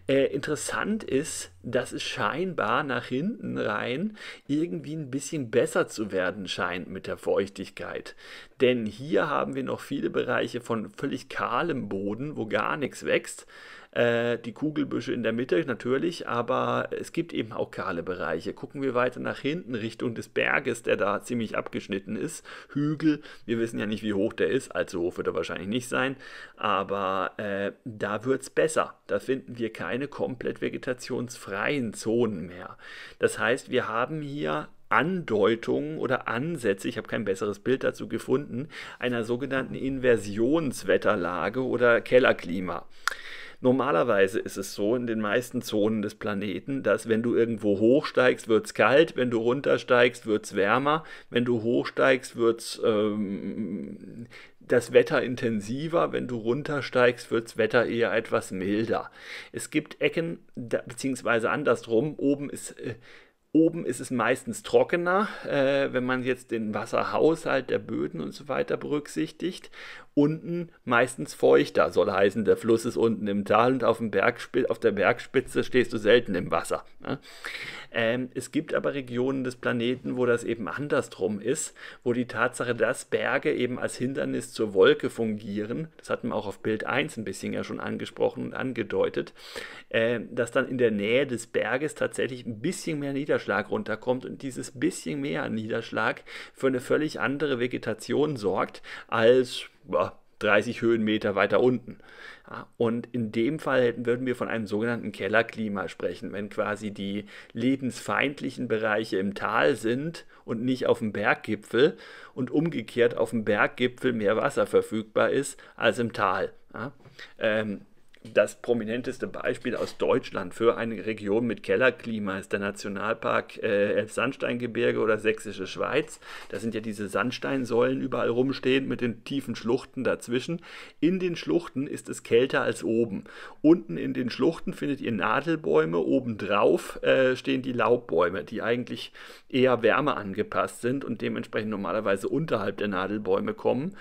S1: Äh, interessant ist, dass es scheinbar nach hinten rein irgendwie ein bisschen besser zu werden scheint mit der Feuchtigkeit. Denn hier haben wir noch viele Bereiche von völlig kahlem Boden, wo gar nichts wächst. Äh, die Kugelbüsche in der Mitte natürlich, aber es gibt eben auch kahle Bereiche. Gucken wir weiter nach hinten Richtung des Berges, der da ziemlich abgeschnitten ist. Hügel, wir wissen ja nicht, wie hoch der ist, allzu hoch wird er wahrscheinlich nicht sein, aber äh, da wird es besser. Da finden wir keine komplett vegetationsfreien Zonen mehr. Das heißt, wir haben hier Andeutungen oder Ansätze, ich habe kein besseres Bild dazu gefunden, einer sogenannten Inversionswetterlage oder Kellerklima. Normalerweise ist es so in den meisten Zonen des Planeten, dass wenn du irgendwo hochsteigst, wird es kalt, wenn du runtersteigst, wird es wärmer, wenn du hochsteigst, wird es ähm, das Wetter intensiver, wenn du runtersteigst, wird das Wetter eher etwas milder. Es gibt Ecken, da, beziehungsweise andersrum, oben ist... Äh, Oben ist es meistens trockener, äh, wenn man jetzt den Wasserhaushalt der Böden und so weiter berücksichtigt unten meistens feuchter, soll heißen, der Fluss ist unten im Tal und auf, dem Bergspi auf der Bergspitze stehst du selten im Wasser. Ne? Ähm, es gibt aber Regionen des Planeten, wo das eben andersrum ist, wo die Tatsache, dass Berge eben als Hindernis zur Wolke fungieren, das hatten wir auch auf Bild 1 ein bisschen ja schon angesprochen und angedeutet, äh, dass dann in der Nähe des Berges tatsächlich ein bisschen mehr Niederschlag runterkommt und dieses bisschen mehr Niederschlag für eine völlig andere Vegetation sorgt als 30 Höhenmeter weiter unten. Ja, und in dem Fall würden wir von einem sogenannten Kellerklima sprechen, wenn quasi die lebensfeindlichen Bereiche im Tal sind und nicht auf dem Berggipfel und umgekehrt auf dem Berggipfel mehr Wasser verfügbar ist als im Tal. Ja, ähm, das prominenteste Beispiel aus Deutschland für eine Region mit Kellerklima ist der Nationalpark äh, Elbsandsteingebirge oder Sächsische Schweiz. Da sind ja diese Sandsteinsäulen überall rumstehend mit den tiefen Schluchten dazwischen. In den Schluchten ist es kälter als oben. Unten in den Schluchten findet ihr Nadelbäume, obendrauf äh, stehen die Laubbäume, die eigentlich eher Wärme angepasst sind und dementsprechend normalerweise unterhalb der Nadelbäume kommen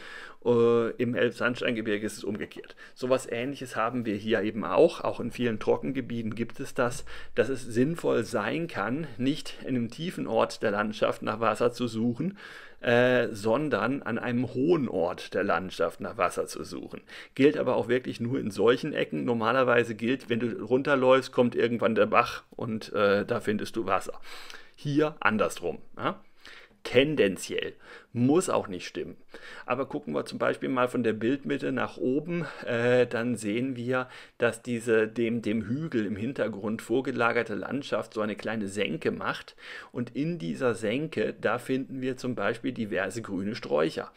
S1: äh, im Elbsandsteingebirge ist es umgekehrt. So etwas ähnliches haben wir hier eben auch. Auch in vielen Trockengebieten gibt es das, dass es sinnvoll sein kann, nicht in einem tiefen Ort der Landschaft nach Wasser zu suchen, äh, sondern an einem hohen Ort der Landschaft nach Wasser zu suchen. Gilt aber auch wirklich nur in solchen Ecken. Normalerweise gilt, wenn du runterläufst, kommt irgendwann der Bach und äh, da findest du Wasser. Hier andersrum. Ja? tendenziell. Muss auch nicht stimmen. Aber gucken wir zum Beispiel mal von der Bildmitte nach oben, äh, dann sehen wir, dass diese dem, dem Hügel im Hintergrund vorgelagerte Landschaft so eine kleine Senke macht. Und in dieser Senke, da finden wir zum Beispiel diverse grüne Sträucher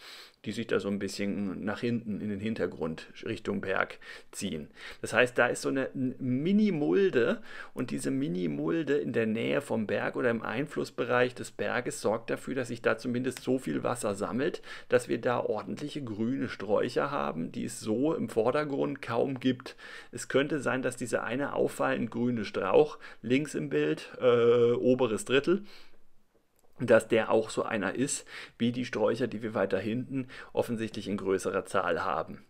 S1: die sich da so ein bisschen nach hinten in den Hintergrund Richtung Berg ziehen. Das heißt, da ist so eine Mini-Mulde und diese Mini-Mulde in der Nähe vom Berg oder im Einflussbereich des Berges sorgt dafür, dass sich da zumindest so viel Wasser sammelt, dass wir da ordentliche grüne Sträucher haben, die es so im Vordergrund kaum gibt. Es könnte sein, dass dieser eine auffallend grüne Strauch links im Bild, äh, oberes Drittel, dass der auch so einer ist, wie die Sträucher, die wir weiter hinten offensichtlich in größerer Zahl haben.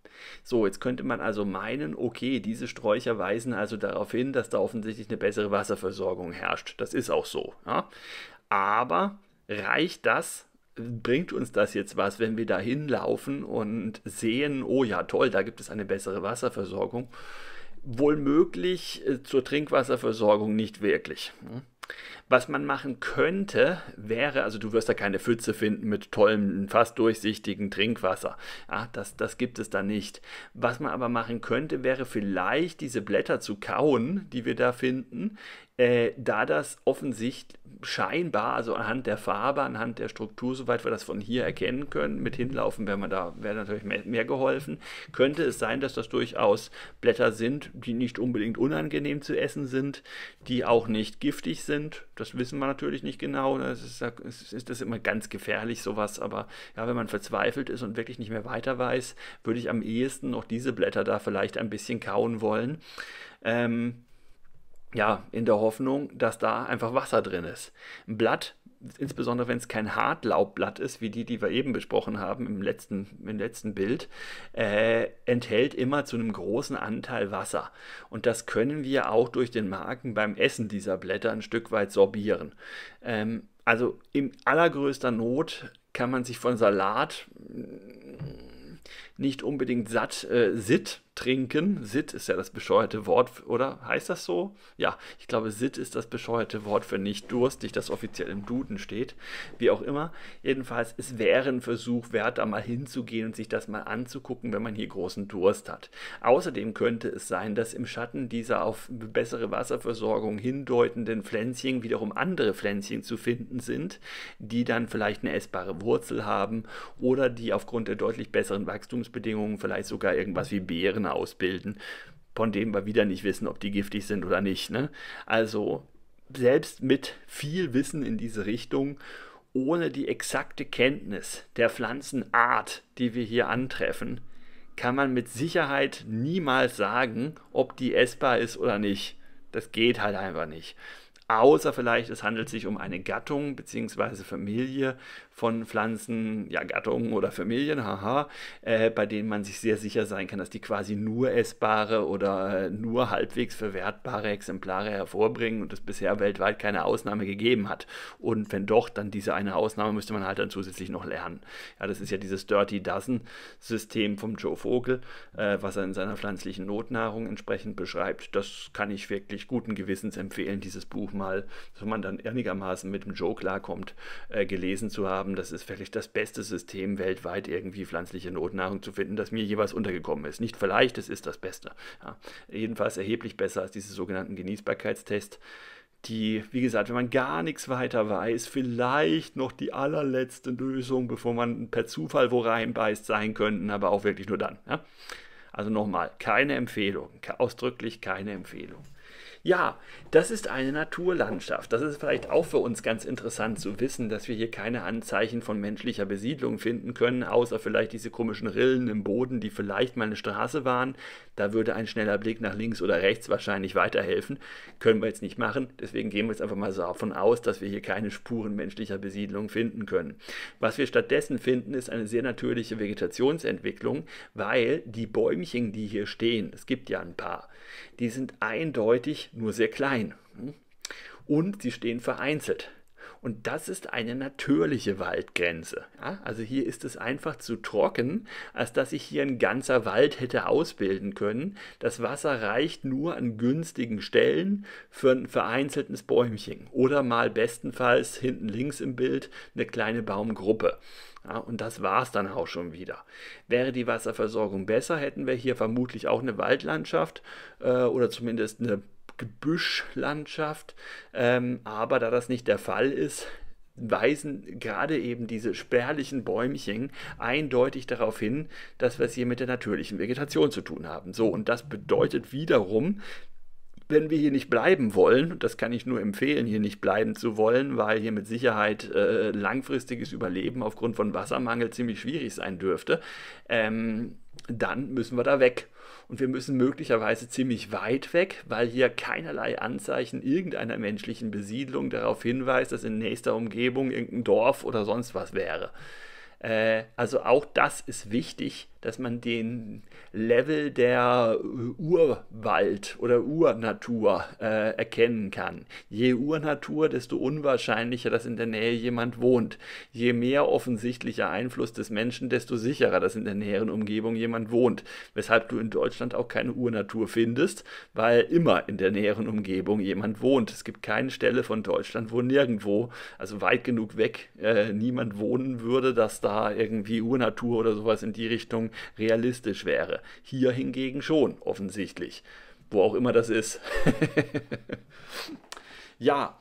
S1: So, jetzt könnte man also meinen, okay, diese Sträucher weisen also darauf hin, dass da offensichtlich eine bessere Wasserversorgung herrscht. Das ist auch so. Ja? Aber reicht das, bringt uns das jetzt was, wenn wir da hinlaufen und sehen, oh ja, toll, da gibt es eine bessere Wasserversorgung? Wohl möglich äh, zur Trinkwasserversorgung nicht wirklich. Was man machen könnte, wäre, also du wirst da keine Pfütze finden mit tollem, fast durchsichtigen Trinkwasser. Ja, das, das gibt es da nicht. Was man aber machen könnte, wäre vielleicht diese Blätter zu kauen, die wir da finden, äh, da das offensichtlich scheinbar, also anhand der Farbe, anhand der Struktur, soweit wir das von hier erkennen können, mit hinlaufen, wäre da, wäre natürlich mehr, mehr, geholfen, könnte es sein, dass das durchaus Blätter sind, die nicht unbedingt unangenehm zu essen sind, die auch nicht giftig sind, das wissen wir natürlich nicht genau. Das ne? ist, das ist das immer ganz gefährlich, sowas. Aber ja, wenn man verzweifelt ist und wirklich nicht mehr weiter weiß, würde ich am ehesten noch diese Blätter da vielleicht ein bisschen kauen wollen. Ähm, ja, in der Hoffnung, dass da einfach Wasser drin ist. Ein Blatt insbesondere wenn es kein Hartlaubblatt ist, wie die, die wir eben besprochen haben im letzten, im letzten Bild, äh, enthält immer zu einem großen Anteil Wasser. Und das können wir auch durch den Magen beim Essen dieser Blätter ein Stück weit sorbieren. Ähm, also in allergrößter Not kann man sich von Salat mm, nicht unbedingt satt äh, sitt trinken. Sit ist ja das bescheuerte Wort, oder? Heißt das so? Ja, ich glaube, Sit ist das bescheuerte Wort für nicht durstig, das offiziell im Duden steht. Wie auch immer. Jedenfalls, es wäre ein Versuch wert, da mal hinzugehen und sich das mal anzugucken, wenn man hier großen Durst hat. Außerdem könnte es sein, dass im Schatten dieser auf bessere Wasserversorgung hindeutenden Pflänzchen wiederum andere Pflänzchen zu finden sind, die dann vielleicht eine essbare Wurzel haben oder die aufgrund der deutlich besseren Wachstumsbedingungen vielleicht sogar irgendwas wie Beeren Keime ausbilden, von denen wir wieder nicht wissen, ob die giftig sind oder nicht. Ne? Also selbst mit viel Wissen in diese Richtung, ohne die exakte Kenntnis der Pflanzenart, die wir hier antreffen, kann man mit Sicherheit niemals sagen, ob die essbar ist oder nicht. Das geht halt einfach nicht außer vielleicht es handelt sich um eine Gattung bzw. Familie von Pflanzen, ja Gattungen oder Familien, haha, äh, bei denen man sich sehr sicher sein kann, dass die quasi nur essbare oder äh, nur halbwegs verwertbare Exemplare hervorbringen und es bisher weltweit keine Ausnahme gegeben hat. Und wenn doch, dann diese eine Ausnahme müsste man halt dann zusätzlich noch lernen. Ja, das ist ja dieses Dirty Dozen-System vom Joe Vogel, äh, was er in seiner pflanzlichen Notnahrung entsprechend beschreibt. Das kann ich wirklich guten Gewissens empfehlen, dieses Buch mal, wenn man dann einigermaßen mit dem Joe klarkommt, äh, gelesen zu haben. Das ist wirklich das beste System weltweit, irgendwie pflanzliche Notnahrung zu finden, das mir jeweils untergekommen ist. Nicht vielleicht, es ist das Beste. Ja. Jedenfalls erheblich besser als diese sogenannten Genießbarkeitstests die, wie gesagt, wenn man gar nichts weiter weiß, vielleicht noch die allerletzte Lösung, bevor man per Zufall wo reinbeißt, sein könnten, aber auch wirklich nur dann. Ja? Also nochmal, keine Empfehlung, ausdrücklich keine Empfehlung. Ja, das ist eine Naturlandschaft. Das ist vielleicht auch für uns ganz interessant zu wissen, dass wir hier keine Anzeichen von menschlicher Besiedlung finden können, außer vielleicht diese komischen Rillen im Boden, die vielleicht mal eine Straße waren. Da würde ein schneller Blick nach links oder rechts wahrscheinlich weiterhelfen. Können wir jetzt nicht machen. Deswegen gehen wir jetzt einfach mal so davon aus, dass wir hier keine Spuren menschlicher Besiedlung finden können. Was wir stattdessen finden, ist eine sehr natürliche Vegetationsentwicklung, weil die Bäumchen, die hier stehen, es gibt ja ein paar, die sind eindeutig nur sehr klein. Hm? Und sie stehen vereinzelt. Und das ist eine natürliche Waldgrenze. Ja, also hier ist es einfach zu trocken, als dass sich hier ein ganzer Wald hätte ausbilden können. Das Wasser reicht nur an günstigen Stellen für ein vereinzeltes Bäumchen oder mal bestenfalls hinten links im Bild eine kleine Baumgruppe. Ja, und das war es dann auch schon wieder. Wäre die Wasserversorgung besser, hätten wir hier vermutlich auch eine Waldlandschaft äh, oder zumindest eine Gebüschlandschaft. Ähm, aber da das nicht der Fall ist, weisen gerade eben diese spärlichen Bäumchen eindeutig darauf hin, dass wir es hier mit der natürlichen Vegetation zu tun haben. So, und das bedeutet wiederum, wenn wir hier nicht bleiben wollen, und das kann ich nur empfehlen, hier nicht bleiben zu wollen, weil hier mit Sicherheit äh, langfristiges Überleben aufgrund von Wassermangel ziemlich schwierig sein dürfte, ähm, dann müssen wir da weg und wir müssen möglicherweise ziemlich weit weg, weil hier keinerlei Anzeichen irgendeiner menschlichen Besiedlung darauf hinweist, dass in nächster Umgebung irgendein Dorf oder sonst was wäre. Äh, also auch das ist wichtig, dass man den Level der äh, Urwald oder Urnatur äh, erkennen kann. Je Urnatur, desto unwahrscheinlicher, dass in der Nähe jemand wohnt. Je mehr offensichtlicher Einfluss des Menschen, desto sicherer, dass in der näheren Umgebung jemand wohnt. Weshalb du in Deutschland auch keine Urnatur findest, weil immer in der näheren Umgebung jemand wohnt. Es gibt keine Stelle von Deutschland, wo nirgendwo, also weit genug weg, äh, niemand wohnen würde, dass da irgendwie Urnatur oder sowas in die Richtung realistisch wäre. Hier hingegen schon, offensichtlich. Wo auch immer das ist. *laughs* ja,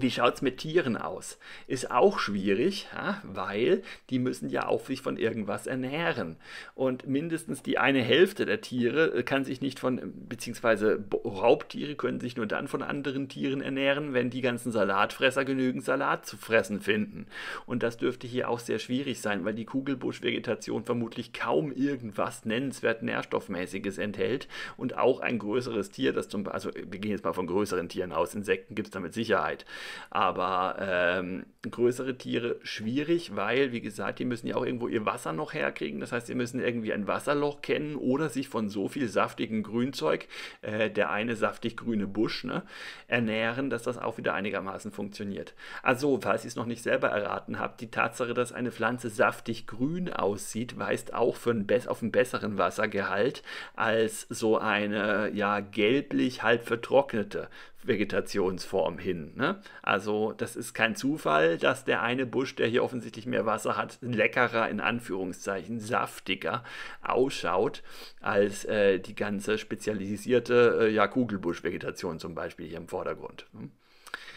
S1: wie schaut es mit Tieren aus? Ist auch schwierig, ja, weil die müssen ja auch sich von irgendwas ernähren. Und mindestens die eine Hälfte der Tiere äh, kann sich nicht von, beziehungsweise Raubtiere können sich nur dann von anderen Tieren ernähren, wenn die ganzen Salatfresser genügend Salat zu fressen finden. Und das dürfte hier auch sehr schwierig sein, weil die Kugelbuschvegetation vermutlich kaum irgendwas nennenswert Nährstoffmäßiges enthält. Und auch ein größeres Tier, das zum Beispiel, also wir gehen jetzt mal von größeren Tieren aus, Insekten gibt es da mit Sicherheit. Aber ähm, größere Tiere schwierig, weil, wie gesagt, die müssen ja auch irgendwo ihr Wasser noch herkriegen. Das heißt, sie müssen irgendwie ein Wasserloch kennen oder sich von so viel saftigem Grünzeug, äh, der eine saftig grüne Busch, ne, ernähren, dass das auch wieder einigermaßen funktioniert. Also, falls ihr es noch nicht selber erraten habt, die Tatsache, dass eine Pflanze saftig grün aussieht, weist auch für einen, auf einen besseren Wassergehalt als so eine ja gelblich halb vertrocknete Vegetationsform hin. Ne? Also das ist kein Zufall, dass der eine Busch, der hier offensichtlich mehr Wasser hat, leckerer, in Anführungszeichen, saftiger ausschaut als äh, die ganze spezialisierte äh, ja, Kugelbusch-Vegetation zum Beispiel hier im Vordergrund. Ne?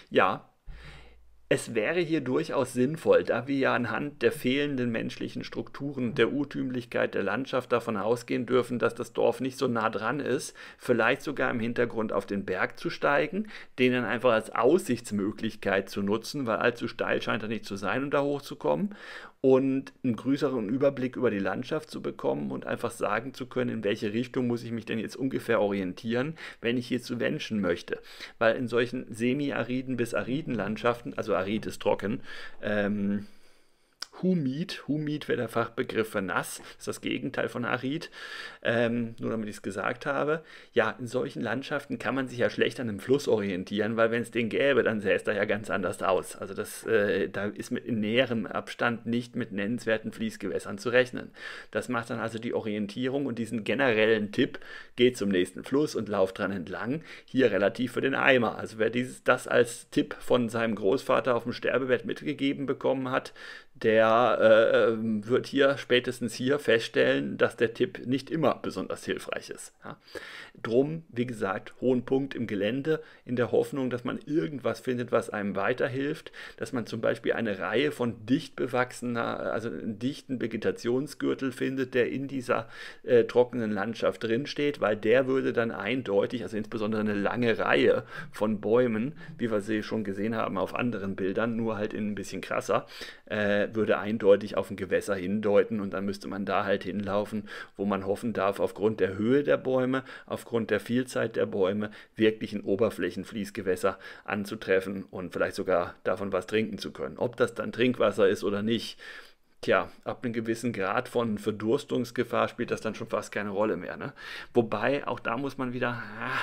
S1: Ja, es wäre hier durchaus sinnvoll, da wir ja anhand der fehlenden menschlichen Strukturen, der Urtümlichkeit der Landschaft davon ausgehen dürfen, dass das Dorf nicht so nah dran ist, vielleicht sogar im Hintergrund auf den Berg zu steigen, den dann einfach als Aussichtsmöglichkeit zu nutzen, weil allzu steil scheint er nicht zu sein, um da hochzukommen und einen größeren Überblick über die Landschaft zu bekommen und einfach sagen zu können, in welche Richtung muss ich mich denn jetzt ungefähr orientieren, wenn ich hier zu wenschen möchte. Weil in solchen semi-ariden bis ariden Landschaften, also arid ist trocken, ähm, Humid. Humid wäre der Fachbegriff für nass, ist das Gegenteil von arid, ähm, nur damit ich es gesagt habe. Ja, in solchen Landschaften kann man sich ja schlecht an einem Fluss orientieren, weil wenn es den gäbe, dann sähe es da ja ganz anders aus. Also das, äh, da ist mit in näherem Abstand nicht mit nennenswerten Fließgewässern zu rechnen. Das macht dann also die Orientierung und diesen generellen Tipp, geht zum nächsten Fluss und lauft dran entlang, hier relativ für den Eimer. Also wer dieses, das als Tipp von seinem Großvater auf dem Sterbebett mitgegeben bekommen hat, der äh, ähm, wird hier spätestens hier feststellen, dass der Tipp nicht immer besonders hilfreich ist. Ja. Drum, wie gesagt, hohen Punkt im Gelände in der Hoffnung, dass man irgendwas findet, was einem weiterhilft, dass man zum Beispiel eine Reihe von dicht bewachsener, also einen dichten Vegetationsgürtel findet, der in dieser äh, trockenen Landschaft drinsteht, weil der würde dann eindeutig, also insbesondere eine lange Reihe von Bäumen, wie wir sie schon gesehen haben auf anderen Bildern, nur halt in ein bisschen krasser, äh, würde eindeutig auf ein Gewässer hindeuten und dann müsste man da halt hinlaufen, wo man hoffen darf, aufgrund der Höhe der Bäume, aufgrund der Vielzahl der Bäume wirklich ein Oberflächenfließgewässer anzutreffen und vielleicht sogar davon was trinken zu können. Ob das dann Trinkwasser ist oder nicht, Tja, ab einem gewissen Grad von Verdurstungsgefahr spielt das dann schon fast keine Rolle mehr. Ne? Wobei, auch da muss man wieder, ah,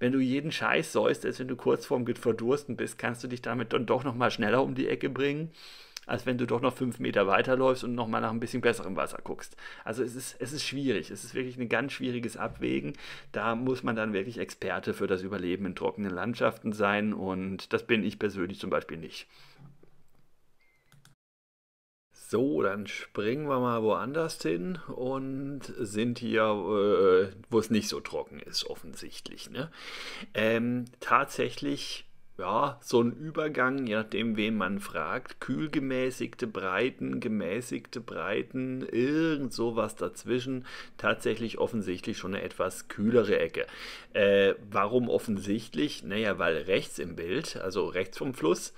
S1: wenn du jeden Scheiß säust, als wenn du kurz vorm Verdursten bist, kannst du dich damit dann doch nochmal schneller um die Ecke bringen als wenn du doch noch fünf Meter weiterläufst und nochmal nach ein bisschen besserem Wasser guckst. Also es ist, es ist schwierig. Es ist wirklich ein ganz schwieriges Abwägen. Da muss man dann wirklich Experte für das Überleben in trockenen Landschaften sein und das bin ich persönlich zum Beispiel nicht. So, dann springen wir mal woanders hin und sind hier, äh, wo es nicht so trocken ist, offensichtlich. Ne? Ähm, tatsächlich ja, so ein Übergang, je nachdem, wen man fragt. Kühlgemäßigte Breiten, gemäßigte Breiten, irgend sowas dazwischen. Tatsächlich offensichtlich schon eine etwas kühlere Ecke. Äh, warum offensichtlich? Naja, weil rechts im Bild, also rechts vom Fluss,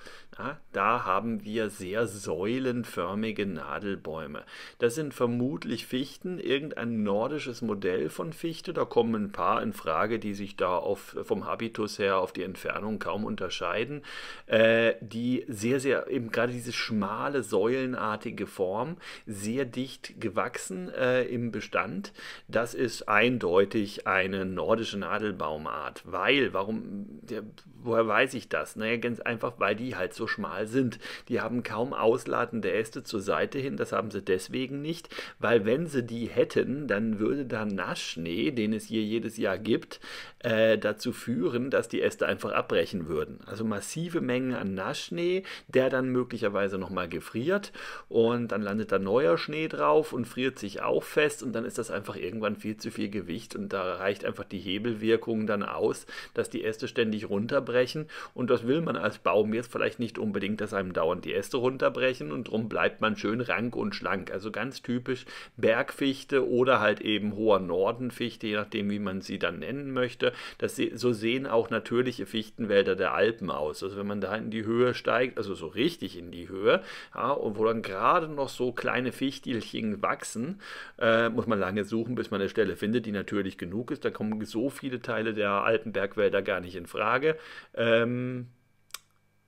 S1: da haben wir sehr säulenförmige Nadelbäume. Das sind vermutlich Fichten, irgendein nordisches Modell von Fichte. Da kommen ein paar in Frage, die sich da auf, vom Habitus her auf die Entfernung kaum unterscheiden. Äh, die sehr, sehr, eben gerade diese schmale, säulenartige Form, sehr dicht gewachsen äh, im Bestand. Das ist eindeutig eine nordische Nadelbaumart. Weil, warum, ja, woher weiß ich das? Naja, ganz einfach, weil die halt so schmal sind. Die haben kaum ausladende Äste zur Seite hin. Das haben sie deswegen nicht, weil wenn sie die hätten, dann würde da Nassschnee, den es hier jedes Jahr gibt, äh, dazu führen, dass die Äste einfach abbrechen würden. Also massive Mengen an Nassschnee, der dann möglicherweise nochmal gefriert und dann landet da neuer Schnee drauf und friert sich auch fest und dann ist das einfach irgendwann viel zu viel Gewicht und da reicht einfach die Hebelwirkung dann aus, dass die Äste ständig runterbrechen und das will man als Baum jetzt vielleicht nicht nicht unbedingt, dass einem dauernd die Äste runterbrechen und drum bleibt man schön rank und schlank. Also ganz typisch Bergfichte oder halt eben hoher Nordenfichte, je nachdem, wie man sie dann nennen möchte. Das, so sehen auch natürliche Fichtenwälder der Alpen aus. Also wenn man da in die Höhe steigt, also so richtig in die Höhe, ja, und wo dann gerade noch so kleine Fichtelchen wachsen, äh, muss man lange suchen, bis man eine Stelle findet, die natürlich genug ist. Da kommen so viele Teile der Alpenbergwälder gar nicht in Frage. Ähm,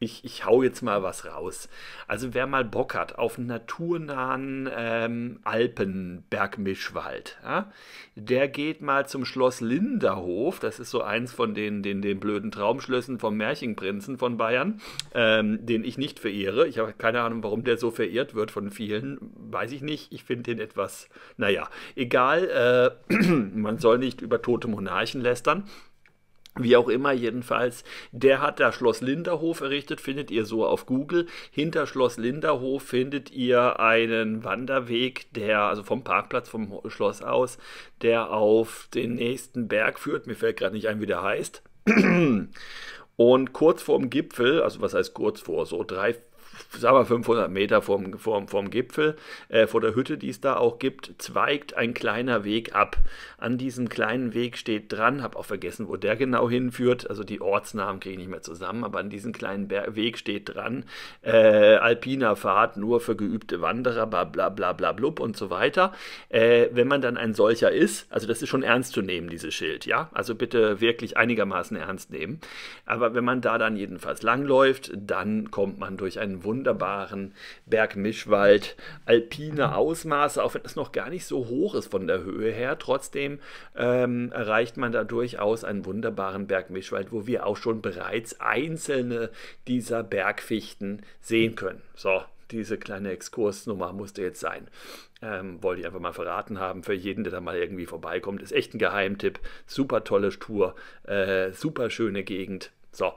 S1: ich, ich hau jetzt mal was raus. Also wer mal Bock hat auf einen naturnahen ähm, Alpenbergmischwald, ja, der geht mal zum Schloss Linderhof. Das ist so eins von den, den, den blöden Traumschlössen vom Märchenprinzen von Bayern, ähm, den ich nicht verehre. Ich habe keine Ahnung, warum der so verehrt wird von vielen. Weiß ich nicht. Ich finde den etwas, naja, egal. Äh, *clears throat* man soll nicht über tote Monarchen lästern. Wie auch immer, jedenfalls, der hat da Schloss Linderhof errichtet, findet ihr so auf Google. Hinter Schloss Linderhof findet ihr einen Wanderweg, der, also vom Parkplatz vom Schloss aus, der auf den nächsten Berg führt. Mir fällt gerade nicht ein, wie der heißt. *clears throat* Und kurz vorm Gipfel, also was heißt kurz vor, so drei, sagen wir 500 Meter vom, vom, vom Gipfel, äh, vor der Hütte, die es da auch gibt, zweigt ein kleiner Weg ab. An diesem kleinen Weg steht dran, habe auch vergessen, wo der genau hinführt, also die Ortsnamen kriege ich nicht mehr zusammen, aber an diesem kleinen Ber Weg steht dran, äh, alpiner Fahrt nur für geübte Wanderer, bla bla bla bla blub und so weiter. Äh, wenn man dann ein solcher ist, also das ist schon ernst zu nehmen, dieses Schild, ja, also bitte wirklich einigermaßen ernst nehmen, aber wenn man da dann jedenfalls langläuft, dann kommt man durch einen wunderbaren wunderbaren Bergmischwald, alpine Ausmaße, auch wenn es noch gar nicht so hoch ist von der Höhe her. Trotzdem ähm, erreicht man da durchaus einen wunderbaren Bergmischwald, wo wir auch schon bereits einzelne dieser Bergfichten sehen können. So, diese kleine Exkursnummer musste jetzt sein. Ähm, wollte ich einfach mal verraten haben für jeden, der da mal irgendwie vorbeikommt. Ist echt ein Geheimtipp. Super tolle Tour, äh, super schöne Gegend. So.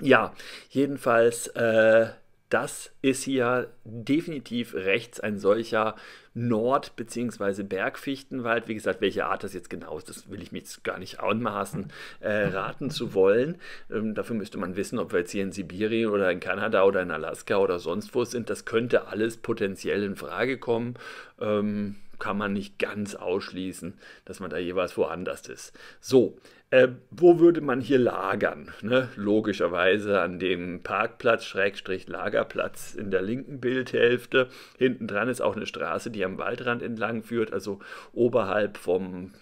S1: Ja, jedenfalls äh, das ist hier definitiv rechts ein solcher Nord- bzw. Bergfichtenwald. Wie gesagt, welche Art das jetzt genau ist, das will ich mir jetzt gar nicht anmaßen, äh, raten zu wollen. Ähm, dafür müsste man wissen, ob wir jetzt hier in Sibirien oder in Kanada oder in Alaska oder sonst wo sind. Das könnte alles potenziell in Frage kommen. Ähm, kann man nicht ganz ausschließen, dass man da jeweils woanders ist. So, äh, wo würde man hier lagern? Ne? Logischerweise an dem Parkplatz, Schrägstrich Lagerplatz in der linken Bildhälfte. Hinten dran ist auch eine Straße, die am Waldrand entlang führt, also oberhalb vom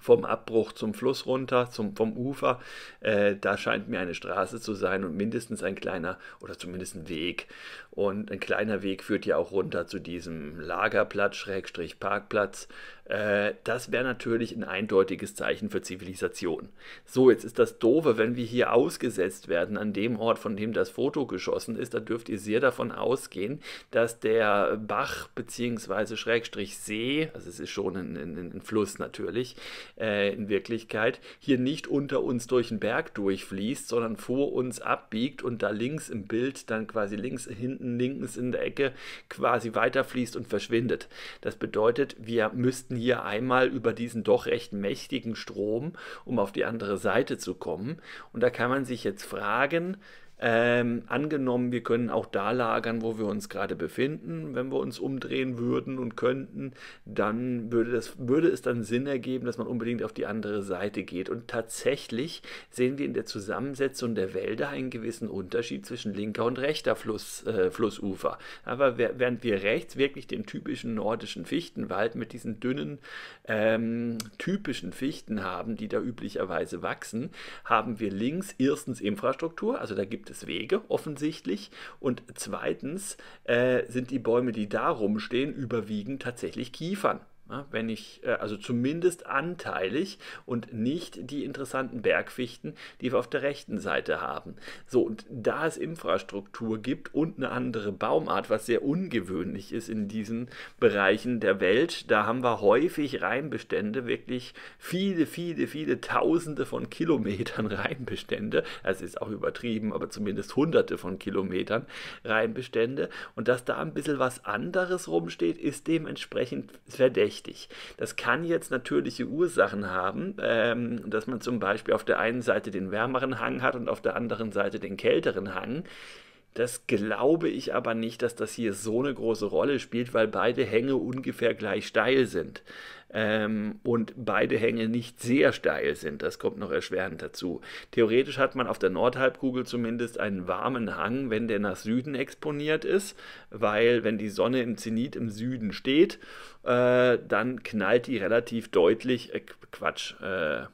S1: vom Abbruch zum Fluss runter, zum, vom Ufer. Äh, da scheint mir eine Straße zu sein und mindestens ein kleiner oder zumindest ein Weg. Und ein kleiner Weg führt ja auch runter zu diesem Lagerplatz, Schrägstrich Parkplatz. Äh, das wäre natürlich ein eindeutiges Zeichen für Zivilisation. So, jetzt ist das Doofe, wenn wir hier ausgesetzt werden an dem Ort, von dem das Foto geschossen ist, da dürft ihr sehr davon ausgehen, dass der Bach bzw. Schrägstrich See, also es ist schon ein, ein, ein Fluss natürlich, äh, in Wirklichkeit, hier nicht unter uns durch den Berg durchfließt, sondern vor uns abbiegt und da links im Bild dann quasi links hinten unten links in der Ecke quasi weiterfließt und verschwindet. Das bedeutet, wir müssten hier einmal über diesen doch recht mächtigen Strom, um auf die andere Seite zu kommen. Und da kann man sich jetzt fragen, ähm, angenommen, wir können auch da lagern, wo wir uns gerade befinden. Wenn wir uns umdrehen würden und könnten, dann würde, das, würde es dann Sinn ergeben, dass man unbedingt auf die andere Seite geht. Und tatsächlich sehen wir in der Zusammensetzung der Wälder einen gewissen Unterschied zwischen linker und rechter Fluss, äh, Flussufer. Aber während wir rechts wirklich den typischen nordischen Fichtenwald mit diesen dünnen, ähm, typischen Fichten haben, die da üblicherweise wachsen, haben wir links erstens Infrastruktur, also da gibt gibt es Wege, offensichtlich. Und zweitens äh, sind die Bäume, die da rumstehen, überwiegend tatsächlich Kiefern wenn ich, äh, also zumindest anteilig und nicht die interessanten Bergfichten, die wir auf der rechten Seite haben. So, und da es Infrastruktur gibt und eine andere Baumart, was sehr ungewöhnlich ist in diesen Bereichen der Welt, da haben wir häufig Reinbestände, wirklich viele, viele, viele Tausende von Kilometern Reinbestände. Das ist auch übertrieben, aber zumindest Hunderte von Kilometern Reinbestände. Und dass da ein bisschen was anderes rumsteht, ist dementsprechend verdächtig wichtig. Das kann jetzt natürliche Ursachen haben, ähm, dass man zum Beispiel auf der einen Seite den wärmeren Hang hat und auf der anderen Seite den kälteren Hang. Das glaube ich aber nicht, dass das hier so eine große Rolle spielt, weil beide Hänge ungefähr gleich steil sind ähm, und beide Hänge nicht sehr steil sind. Das kommt noch erschwerend dazu. Theoretisch hat man auf der Nordhalbkugel zumindest einen warmen Hang, wenn der nach Süden exponiert ist, weil wenn die Sonne im Zenit im Süden steht, äh, dann knallt die relativ deutlich, äh, Quatsch, äh,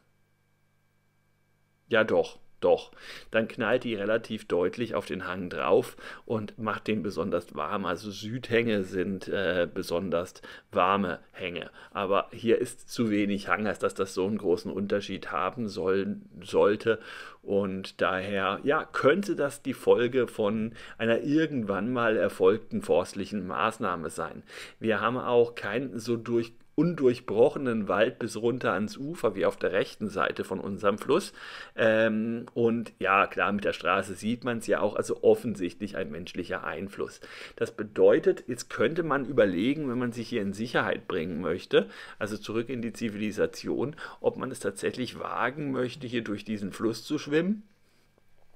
S1: ja doch, doch, dann knallt die relativ deutlich auf den Hang drauf und macht den besonders warm. Also Südhänge sind äh, besonders warme Hänge. Aber hier ist zu wenig Hang, als dass das so einen großen Unterschied haben soll, sollte. Und daher, ja, könnte das die Folge von einer irgendwann mal erfolgten forstlichen Maßnahme sein. Wir haben auch kein so durch undurchbrochenen Wald bis runter ans Ufer, wie auf der rechten Seite von unserem Fluss. Ähm, und ja, klar, mit der Straße sieht man es ja auch, also offensichtlich ein menschlicher Einfluss. Das bedeutet, jetzt könnte man überlegen, wenn man sich hier in Sicherheit bringen möchte, also zurück in die Zivilisation, ob man es tatsächlich wagen möchte, hier durch diesen Fluss zu schwimmen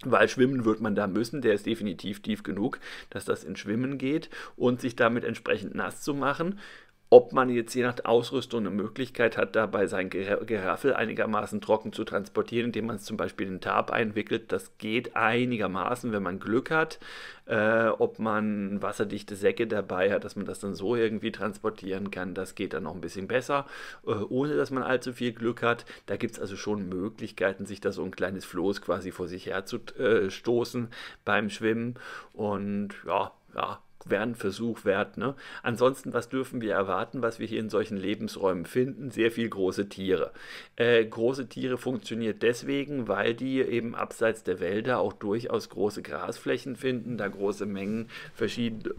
S1: weil schwimmen wird man da müssen, der ist definitiv tief genug, dass das in Schwimmen geht und sich damit entsprechend nass zu machen ob man jetzt je nach Ausrüstung eine Möglichkeit hat, dabei sein Geraffel einigermaßen trocken zu transportieren, indem man es zum Beispiel in den Tarp einwickelt. Das geht einigermaßen, wenn man Glück hat. Äh, ob man wasserdichte Säcke dabei hat, dass man das dann so irgendwie transportieren kann, das geht dann noch ein bisschen besser, äh, ohne dass man allzu viel Glück hat. Da gibt es also schon Möglichkeiten, sich da so ein kleines Floß quasi vor sich herzustoßen äh, beim Schwimmen. Und ja, ja, wäre ein Versuch wert. Ne? Ansonsten, was dürfen wir erwarten, was wir hier in solchen Lebensräumen finden? Sehr viel große Tiere. Äh, große Tiere funktioniert deswegen, weil die eben abseits der Wälder auch durchaus große Grasflächen finden, da große Mengen verschiedene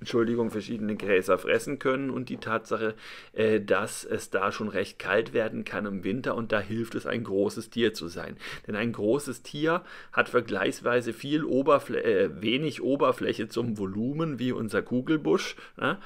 S1: Entschuldigung, verschiedene Gräser fressen können und die Tatsache, äh, dass es da schon recht kalt werden kann im Winter und da hilft es, ein großes Tier zu sein. Denn ein großes Tier hat vergleichsweise viel Oberfl äh, wenig Oberfläche zum Volumen wie unser Kugelbusch. Ja? Ne?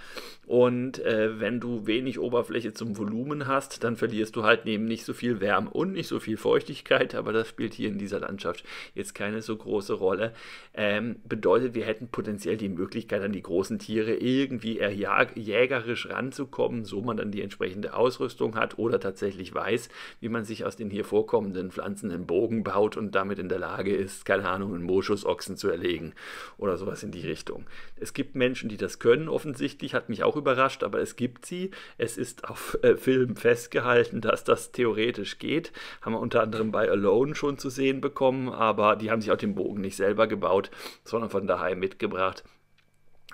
S1: Und äh, wenn du wenig Oberfläche zum Volumen hast, dann verlierst du halt neben nicht so viel Wärme und nicht so viel Feuchtigkeit, aber das spielt hier in dieser Landschaft jetzt keine so große Rolle. Ähm, bedeutet, wir hätten potenziell die Möglichkeit, an die großen Tiere Tiere irgendwie eher jägerisch ranzukommen, so man dann die entsprechende Ausrüstung hat oder tatsächlich weiß, wie man sich aus den hier vorkommenden Pflanzen einen Bogen baut und damit in der Lage ist, keine Ahnung, einen Moschusochsen zu erlegen oder sowas in die Richtung. Es gibt Menschen, die das können, offensichtlich, hat mich auch überrascht, aber es gibt sie. Es ist auf äh, Film festgehalten, dass das theoretisch geht. Haben wir unter anderem bei Alone schon zu sehen bekommen, aber die haben sich auch den Bogen nicht selber gebaut, sondern von daheim mitgebracht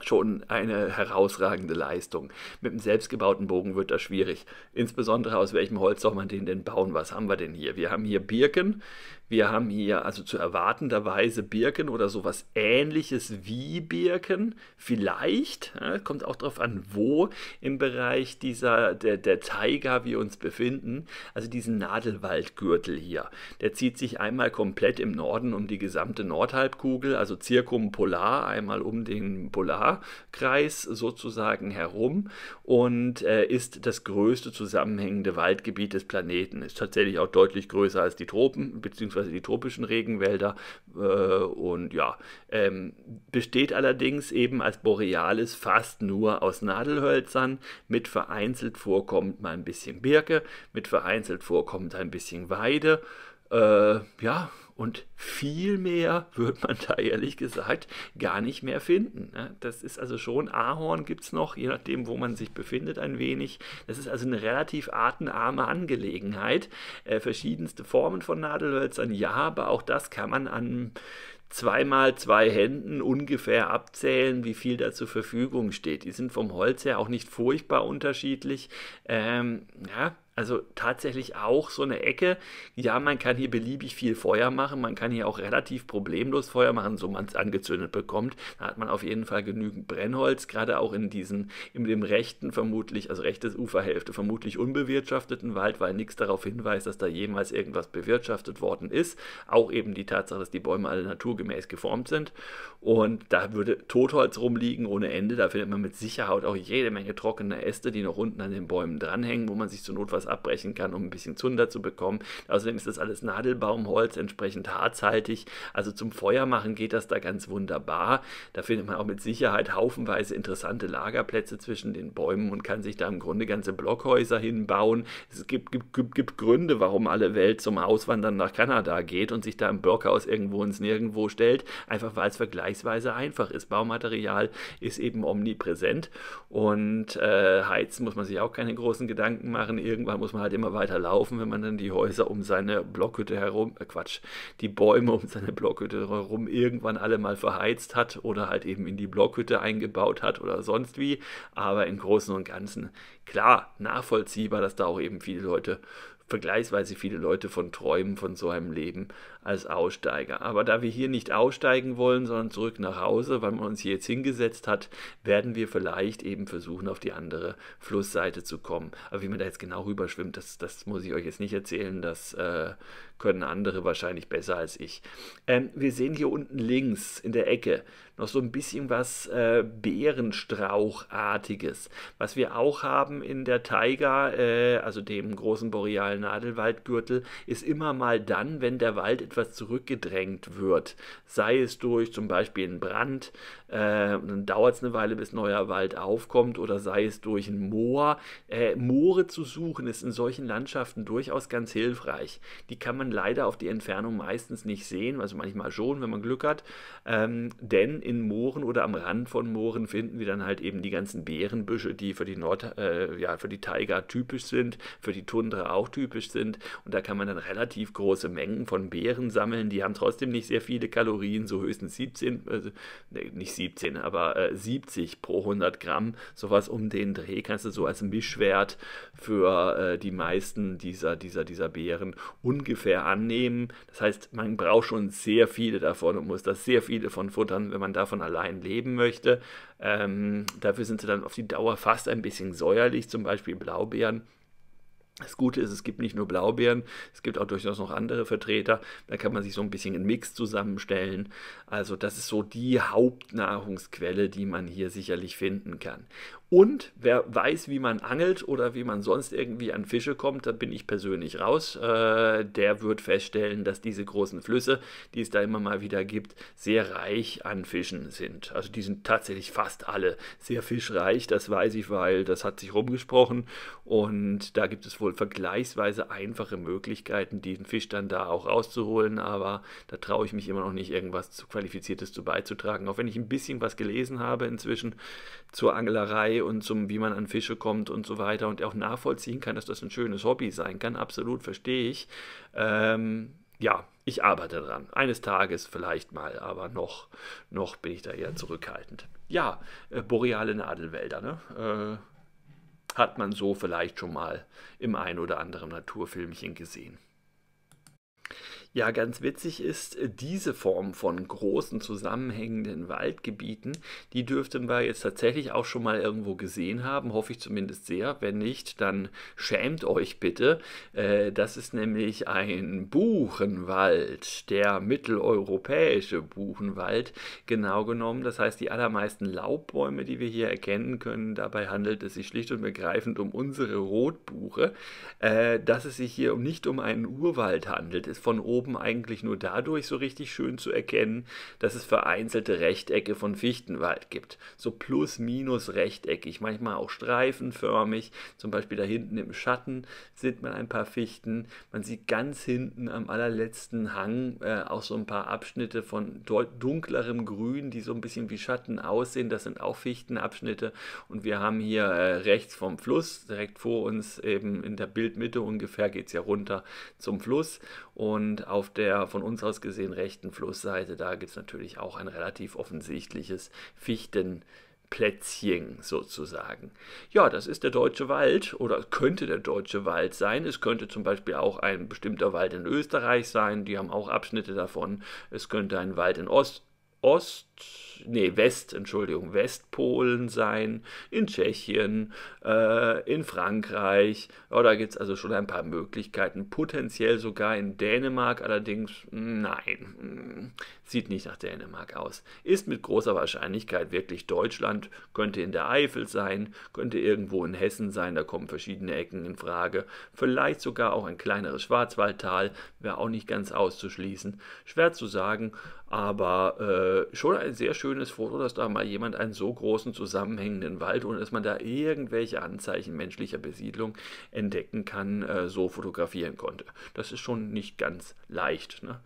S1: schon eine herausragende Leistung. Mit einem selbstgebauten Bogen wird das schwierig. Insbesondere aus welchem Holz soll man den denn bauen? Was haben wir denn hier? Wir haben hier Birken, wir haben hier also zu erwartenderweise Birken oder sowas ähnliches wie Birken. Vielleicht, ja, kommt auch darauf an, wo im Bereich dieser, der, der Taiga wir uns befinden. Also diesen Nadelwaldgürtel hier. Der zieht sich einmal komplett im Norden um die gesamte Nordhalbkugel, also zirkumpolar, einmal um den Polarkreis sozusagen herum und äh, ist das größte zusammenhängende Waldgebiet des Planeten. Ist tatsächlich auch deutlich größer als die Tropen, beziehungsweise beispielsweise die tropischen Regenwälder. Äh, und ja, ähm, besteht allerdings eben als Borealis fast nur aus Nadelhölzern. Mit vereinzelt vorkommt mal ein bisschen Birke, mit vereinzelt vorkommt ein bisschen Weide. Äh, ja, und viel mehr wird man da ehrlich gesagt gar nicht mehr finden. Ne? Das ist also schon, Ahorn gibt es noch, je nachdem, wo man sich befindet, ein wenig. Das ist also eine relativ artenarme Angelegenheit. Äh, verschiedenste Formen von Nadelhölzern, ja, aber auch das kann man an zweimal zwei Händen ungefähr abzählen, wie viel da zur Verfügung steht. Die sind vom Holz her auch nicht furchtbar unterschiedlich. Ähm, ja, also tatsächlich auch so eine Ecke. Ja, man kann hier beliebig viel Feuer machen. Man kann hier auch relativ problemlos Feuer machen, so man es angezündet bekommt. Da hat man auf jeden Fall genügend Brennholz, gerade auch in diesem, in dem rechten vermutlich, also rechtes Uferhälfte, vermutlich unbewirtschafteten Wald, weil nichts darauf hinweist, dass da jemals irgendwas bewirtschaftet worden ist. Auch eben die Tatsache, dass die Bäume alle naturgemäß geformt sind. Und da würde Totholz rumliegen ohne Ende. Da findet man mit Sicherheit auch jede Menge trockene Äste, die noch unten an den Bäumen dranhängen, wo man sich zur Not was was abbrechen kann, um ein bisschen Zunder zu bekommen. Außerdem ist das alles Nadelbaumholz, entsprechend harzhaltig. Also zum Feuer machen geht das da ganz wunderbar. Da findet man auch mit Sicherheit haufenweise interessante Lagerplätze zwischen den Bäumen und kann sich da im Grunde ganze Blockhäuser hinbauen. Es gibt, gibt, gibt, gibt Gründe, warum alle Welt zum Auswandern nach Kanada geht und sich da im Blockhaus irgendwo ins Nirgendwo stellt, einfach weil es vergleichsweise einfach ist. Baumaterial ist eben omnipräsent und äh, heizen muss man sich auch keine großen Gedanken machen. Irgendwann irgendwann muss man halt immer weiter laufen, wenn man dann die Häuser um seine Blockhütte herum, äh Quatsch, die Bäume um seine Blockhütte herum irgendwann alle mal verheizt hat oder halt eben in die Blockhütte eingebaut hat oder sonst wie. Aber im Großen und Ganzen klar nachvollziehbar, dass da auch eben viele Leute vergleichsweise viele Leute von Träumen von so einem Leben als Aussteiger. Aber da wir hier nicht aussteigen wollen, sondern zurück nach Hause, weil man uns hier jetzt hingesetzt hat, werden wir vielleicht eben versuchen, auf die andere Flussseite zu kommen. Aber wie man da jetzt genau rüberschwimmt, das, das muss ich euch jetzt nicht erzählen. Das äh, können andere wahrscheinlich besser als ich. Ähm, wir sehen hier unten links in der Ecke noch so ein bisschen was äh, Beerenstrauchartiges, was wir auch haben in der Taiga, äh, also dem großen borealen Nadelwaldgürtel, ist immer mal dann, wenn der Wald etwas etwas zurückgedrängt wird. Sei es durch zum Beispiel einen Brand, äh, dann dauert es eine Weile, bis neuer Wald aufkommt, oder sei es durch ein Moor. Äh, Moore zu suchen ist in solchen Landschaften durchaus ganz hilfreich. Die kann man leider auf die Entfernung meistens nicht sehen, also manchmal schon, wenn man Glück hat. Ähm, denn in Mooren oder am Rand von Mooren finden wir dann halt eben die ganzen Beerenbüsche, die für die Nord, äh, ja, für die Taiga typisch sind, für die Tundra auch typisch sind. Und da kann man dann relativ große Mengen von Beeren Viren sammeln, die haben trotzdem nicht sehr viele Kalorien, so höchstens 17, also, nicht 17, aber äh, 70 pro 100 Gramm, sowas um den Dreh kannst du so als Mischwert für äh, die meisten dieser, dieser, dieser Beeren ungefähr annehmen. Das heißt, man braucht schon sehr viele davon und muss das sehr viele von futtern, wenn man davon allein leben möchte. Ähm, dafür sind sie dann auf die Dauer fast ein bisschen säuerlich, zum Beispiel Blaubeeren. Das Gute ist, es gibt nicht nur Blaubeeren, es gibt auch durchaus noch andere Vertreter. Da kann man sich so ein bisschen einen Mix zusammenstellen. Also das ist so die Hauptnahrungsquelle, die man hier sicherlich finden kann. Und wer weiß, wie man angelt oder wie man sonst irgendwie an Fische kommt, da bin ich persönlich raus, äh, der wird feststellen, dass diese großen Flüsse, die es da immer mal wieder gibt, sehr reich an Fischen sind. Also die sind tatsächlich fast alle sehr fischreich, das weiß ich, weil das hat sich rumgesprochen. Und da gibt es wohl vergleichsweise einfache Möglichkeiten, diesen Fisch dann da auch rauszuholen. Aber da traue ich mich immer noch nicht, irgendwas zu Qualifiziertes zu beizutragen. Auch wenn ich ein bisschen was gelesen habe inzwischen, zur Angelerei und zum, wie man an Fische kommt und so weiter und auch nachvollziehen kann, dass das ein schönes Hobby sein kann. Absolut, verstehe ich. Ähm, ja, ich arbeite dran. Eines Tages vielleicht mal, aber noch, noch bin ich da eher zurückhaltend. Ja, äh, boreale Nadelwälder, ne? Äh, hat man so vielleicht schon mal im ein oder anderen Naturfilmchen gesehen. Ja, ganz witzig ist, äh, diese Form von großen zusammenhängenden Waldgebieten, die dürften wir jetzt tatsächlich auch schon mal irgendwo gesehen haben, hoffe ich zumindest sehr. Wenn nicht, dann schämt euch bitte. Äh, das ist nämlich ein Buchenwald, der mitteleuropäische Buchenwald genau genommen. Das heißt, die allermeisten Laubbäume, die wir hier erkennen können, dabei handelt es sich schlicht und ergreifend um unsere Rotbuche. Äh, dass es sich hier nicht um einen Urwald handelt, ist von oben oben eigentlich nur dadurch so richtig schön zu erkennen, dass es vereinzelte Rechtecke von Fichtenwald gibt. So plus minus rechteckig, manchmal auch streifenförmig. Zum Beispiel da hinten im Schatten sieht man ein paar Fichten. Man sieht ganz hinten am allerletzten Hang äh, auch so ein paar Abschnitte von dunklerem Grün, die so ein bisschen wie Schatten aussehen. Das sind auch Fichtenabschnitte. Und wir haben hier äh, rechts vom Fluss, direkt vor uns eben in der Bildmitte ungefähr geht es ja runter zum Fluss. Und auf der von uns aus gesehen rechten Flussseite, da gibt es natürlich auch ein relativ offensichtliches Fichtenplätzchen sozusagen. Ja, das ist der deutsche Wald oder könnte der deutsche Wald sein. Es könnte zum Beispiel auch ein bestimmter Wald in Österreich sein, die haben auch Abschnitte davon. Es könnte ein Wald in Ost, Ost, nee, West, Entschuldigung, Westpolen sein, in Tschechien, äh, in Frankreich. Ja, da gibt es also schon ein paar Möglichkeiten. Potenziell sogar in Dänemark, allerdings nein, sieht nicht nach Dänemark aus. Ist mit großer Wahrscheinlichkeit wirklich Deutschland, könnte in der Eifel sein, könnte irgendwo in Hessen sein, da kommen verschiedene Ecken in Frage. Vielleicht sogar auch ein kleineres Schwarzwaldtal, wäre auch nicht ganz auszuschließen. Schwer zu sagen, aber äh, schon ein sehr schönes schönes Foto, dass da mal jemand einen so großen zusammenhängenden Wald, ohne dass man da irgendwelche Anzeichen menschlicher Besiedlung entdecken kann, äh, so fotografieren konnte. Das ist schon nicht ganz leicht. Ne?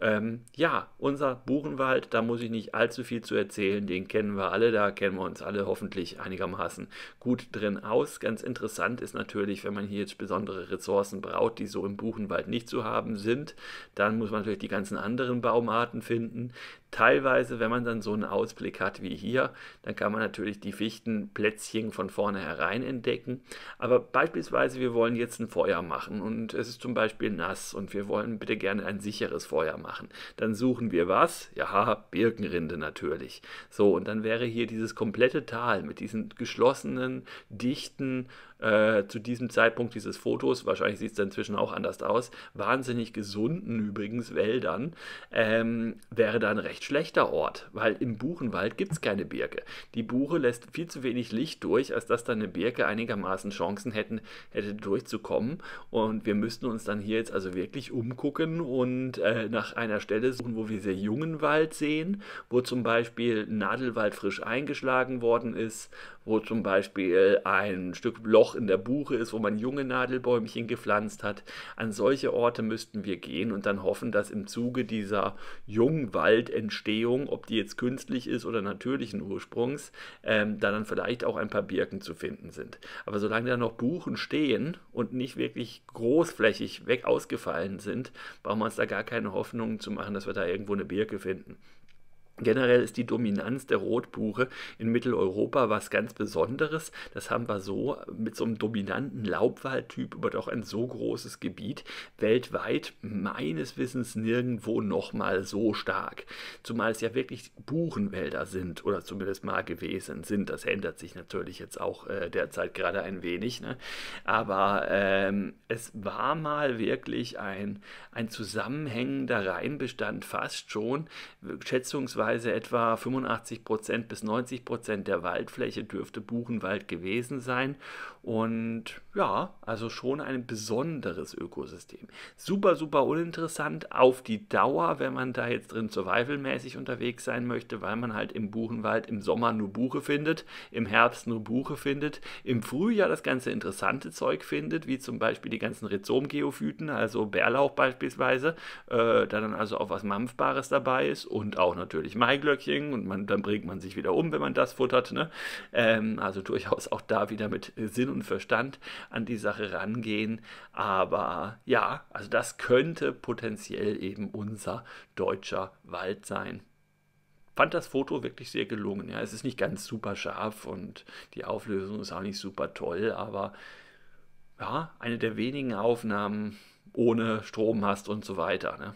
S1: Ähm, ja, unser Buchenwald, da muss ich nicht allzu viel zu erzählen, den kennen wir alle, da kennen wir uns alle hoffentlich einigermaßen gut drin aus. Ganz interessant ist natürlich, wenn man hier jetzt besondere Ressourcen braucht, die so im Buchenwald nicht zu haben sind, dann muss man natürlich die ganzen anderen Baumarten finden. Teilweise, wenn man dann so einen Ausblick hat wie hier, dann kann man natürlich die Fichtenplätzchen von vornherein entdecken. Aber beispielsweise, wir wollen jetzt ein Feuer machen und es ist zum Beispiel nass und wir wollen bitte gerne ein sicheres Feuer machen. Dann suchen wir was? Ja, Birkenrinde natürlich. So, und dann wäre hier dieses komplette Tal mit diesen geschlossenen, dichten äh, zu diesem Zeitpunkt dieses Fotos, wahrscheinlich sieht es inzwischen auch anders aus, wahnsinnig gesunden übrigens Wäldern, ähm, wäre da ein recht schlechter Ort, weil im Buchenwald gibt es keine Birke. Die Buche lässt viel zu wenig Licht durch, als dass da eine Birke einigermaßen Chancen hätten, hätte durchzukommen. Und wir müssten uns dann hier jetzt also wirklich umgucken und äh, nach einer Stelle suchen, wo wir sehr jungen Wald sehen, wo zum Beispiel Nadelwald frisch eingeschlagen worden ist, wo zum Beispiel ein Stück Loch in der Buche ist, wo man junge Nadelbäumchen gepflanzt hat. An solche Orte müssten wir gehen und dann hoffen, dass im Zuge dieser Jungwaldentstehung, ob die jetzt künstlich ist oder natürlichen Ursprungs, ähm, da dann vielleicht auch ein paar Birken zu finden sind. Aber solange da noch Buchen stehen und nicht wirklich großflächig weg ausgefallen sind, brauchen wir uns da gar keine Hoffnung zu machen, dass wir da irgendwo eine Birke finden. Generell ist die Dominanz der Rotbuche in Mitteleuropa was ganz Besonderes. Das haben wir so mit so einem dominanten Laubwaldtyp über doch ein so großes Gebiet weltweit meines Wissens nirgendwo nochmal so stark. Zumal es ja wirklich Buchenwälder sind oder zumindest mal gewesen sind. Das ändert sich natürlich jetzt auch äh, derzeit gerade ein wenig. Ne? Aber ähm, es war mal wirklich ein, ein zusammenhängender Reinbestand fast schon, äh, schätzungsweise schätzungsweise etwa 85 Prozent bis 90 Prozent der Waldfläche dürfte Buchenwald gewesen sein. Und ja, also schon ein besonderes Ökosystem. Super, super uninteressant auf die Dauer, wenn man da jetzt drin survivalmäßig unterwegs sein möchte, weil man halt im Buchenwald im Sommer nur Buche findet, im Herbst nur Buche findet, im Frühjahr das ganze interessante Zeug findet, wie zum Beispiel die ganzen Rhizomgeophyten, also Bärlauch beispielsweise, äh, da dann also auch was Mampfbares dabei ist und auch natürlich Maiglöckchen und man, dann bringt man sich wieder um, wenn man das futtert. Ne? Ähm, also durchaus auch da wieder mit äh, Sinn und Verstand an die Sache rangehen. Aber ja, also das könnte potenziell eben unser deutscher Wald sein fand das Foto wirklich sehr gelungen. Ja, es ist nicht ganz super scharf und die Auflösung ist auch nicht super toll, aber ja, eine der wenigen Aufnahmen ohne Strom hast und so weiter. Ne?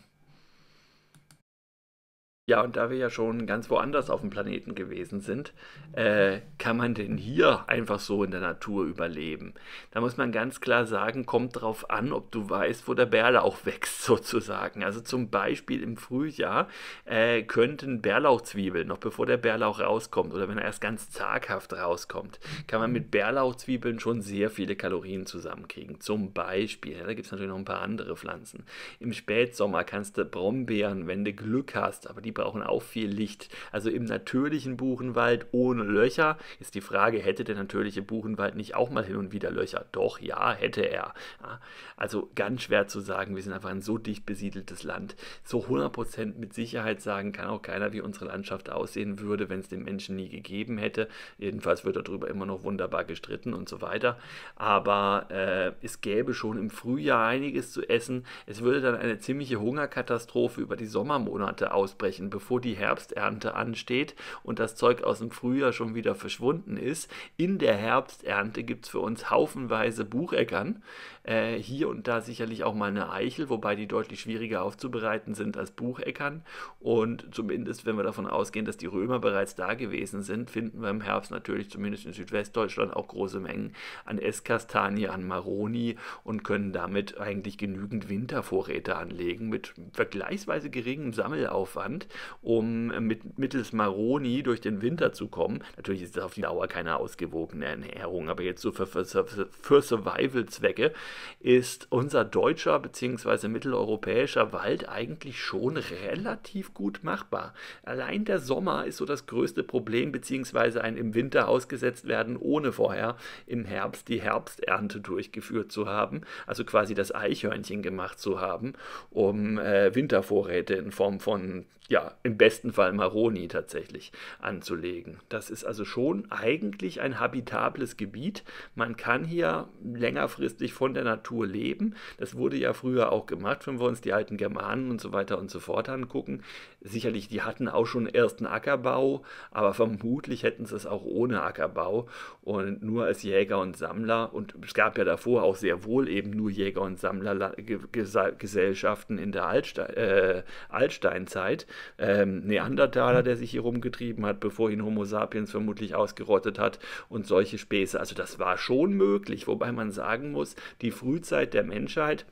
S1: Ja, und da wir ja schon ganz woanders auf dem Planeten gewesen sind, äh, kann man denn hier einfach so in der Natur überleben? Da muss man ganz klar sagen, kommt drauf an, ob du weißt, wo der Bärlauch wächst, *laughs* sozusagen. Also zum Beispiel im Frühjahr äh, könnten Bärlauchzwiebeln, noch bevor der Bärlauch rauskommt oder wenn er erst ganz zaghaft rauskommt, kann man mit Bärlauchzwiebeln schon sehr viele Kalorien zusammenkriegen. Zum Beispiel, ja, da gibt es natürlich noch ein paar andere Pflanzen. Im Spätsommer kannst du Brombeeren, wenn du Glück hast, aber die brauchen auch viel Licht. Also im natürlichen Buchenwald ohne Löcher ist die Frage, hätte der natürliche Buchenwald nicht auch mal hin und wieder Löcher? Doch, ja, hätte er. Ja, also ganz schwer zu sagen, wir sind einfach ein so dicht besiedeltes Land. So 100% mit Sicherheit sagen kann auch keiner, wie unsere Landschaft aussehen würde, wenn es den Menschen nie gegeben hätte. Jedenfalls wird darüber immer noch wunderbar gestritten und so weiter. Aber äh, es gäbe schon im Frühjahr einiges zu essen. Es würde dann eine ziemliche Hungerkatastrophe über die Sommermonate ausbrechen reichen, bevor die Herbsternte ansteht und das Zeug aus dem Frühjahr schon wieder verschwunden ist. In der Herbsternte gibt es für uns haufenweise Bucheckern, äh, hier und da sicherlich auch mal eine Eichel, wobei die deutlich schwieriger aufzubereiten sind als Bucheckern. Und zumindest, wenn wir davon ausgehen, dass die Römer bereits da gewesen sind, finden wir im Herbst natürlich zumindest in Südwestdeutschland auch große Mengen an Esskastanie, an Maroni und können damit eigentlich genügend Wintervorräte anlegen mit vergleichsweise geringem Sammelaufwand, um mit, mittels Maroni durch den Winter zu kommen. Natürlich ist das auf die Dauer keine ausgewogene Ernährung, aber jetzt so für, für, für Survival-Zwecke ist unser deutscher bzw. mitteleuropäischer Wald eigentlich schon relativ gut machbar. Allein der Sommer ist so das größte Problem bzw. ein im Winter ausgesetzt werden, ohne vorher im Herbst die Herbsternte durchgeführt zu haben, also quasi das Eichhörnchen gemacht zu haben, um äh, Wintervorräte in Form von, ja, im besten Fall Maroni tatsächlich anzulegen. Das ist also schon eigentlich ein habitables Gebiet. Man kann hier längerfristig von der der Natur leben. Das wurde ja früher auch gemacht, wenn wir uns die alten Germanen und so weiter und so fort angucken. Sicherlich, die hatten auch schon ersten Ackerbau, aber vermutlich hätten sie es auch ohne Ackerbau und nur als Jäger und Sammler. Und es gab ja davor auch sehr wohl eben nur Jäger- und Sammlergesellschaften in der Altste äh, Altsteinzeit. Ähm, Neandertaler, der sich hier rumgetrieben hat, bevor ihn Homo sapiens vermutlich ausgerottet hat und solche Späße. Also das war schon möglich, wobei man sagen muss, die Frühzeit der Menschheit,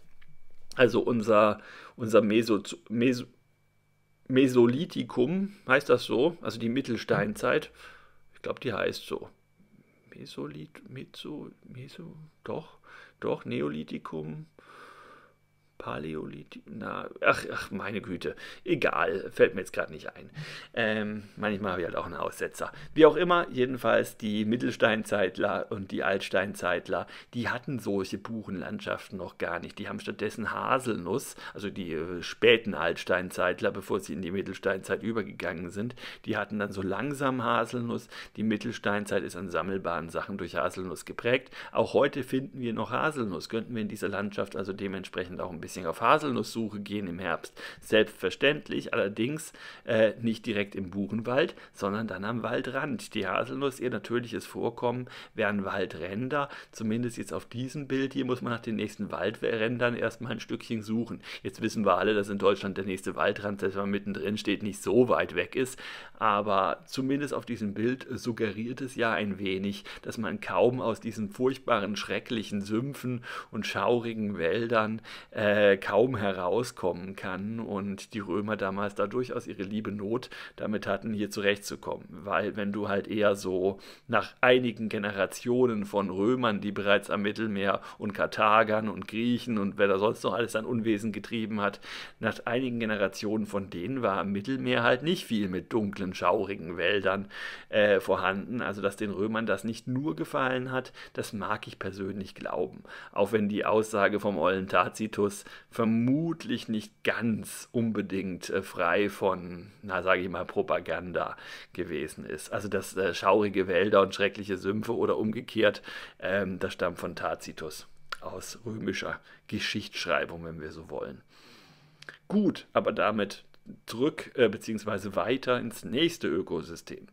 S1: also unser, unser Meso, Meso, Mesolithikum, heißt das so, also die Mittelsteinzeit, ich glaube, die heißt so. Mesolith, Meso, Meso, doch, doch, Neolithikum, Paläolithik, na, ach, ach, meine Güte, egal, fällt mir jetzt gerade nicht ein. Ähm, manchmal habe ich halt auch einen Aussetzer. Wie auch immer, jedenfalls die Mittelsteinzeitler und die Altsteinzeitler, die hatten solche Buchenlandschaften noch gar nicht. Die haben stattdessen Haselnuss, also die äh, späten Altsteinzeitler, bevor sie in die Mittelsteinzeit übergegangen sind, die hatten dann so langsam Haselnuss. Die Mittelsteinzeit ist an sammelbaren Sachen durch Haselnuss geprägt. Auch heute finden wir noch Haselnuss, könnten wir in dieser Landschaft also dementsprechend auch ein bisschen bisschen auf Haselnusssuche gehen im Herbst. Selbstverständlich, allerdings äh, nicht direkt im Buchenwald, sondern dann am Waldrand. Die Haselnuss, ihr natürliches Vorkommen, wären Waldränder. Zumindest jetzt auf diesem Bild hier muss man nach den nächsten Waldrändern erstmal ein Stückchen suchen. Jetzt wissen wir alle, dass in Deutschland der nächste Waldrand, selbst wenn man mittendrin steht, nicht so weit weg ist. Aber zumindest auf diesem Bild suggeriert es ja ein wenig, dass man kaum aus diesen furchtbaren, schrecklichen Sümpfen und schaurigen Wäldern äh, äh, kaum herauskommen kann und die Römer damals da durchaus ihre liebe Not damit hatten, hier zurechtzukommen. Weil wenn du halt eher so nach einigen Generationen von Römern, die bereits am Mittelmeer und Karthagern und Griechen und wer da sonst noch alles an Unwesen getrieben hat, nach einigen Generationen von denen war am Mittelmeer halt nicht viel mit dunklen, schaurigen Wäldern äh, vorhanden. Also dass den Römern das nicht nur gefallen hat, das mag ich persönlich glauben. Auch wenn die Aussage vom ollen Tacitus vermutlich nicht ganz unbedingt äh, frei von, na sage ich mal, Propaganda gewesen ist. Also dass äh, schaurige Wälder und schreckliche Sümpfe oder umgekehrt, ähm, das stammt von Tacitus aus römischer Geschichtsschreibung, wenn wir so wollen. Gut, aber damit zurück äh, bzw. weiter ins nächste Ökosystem.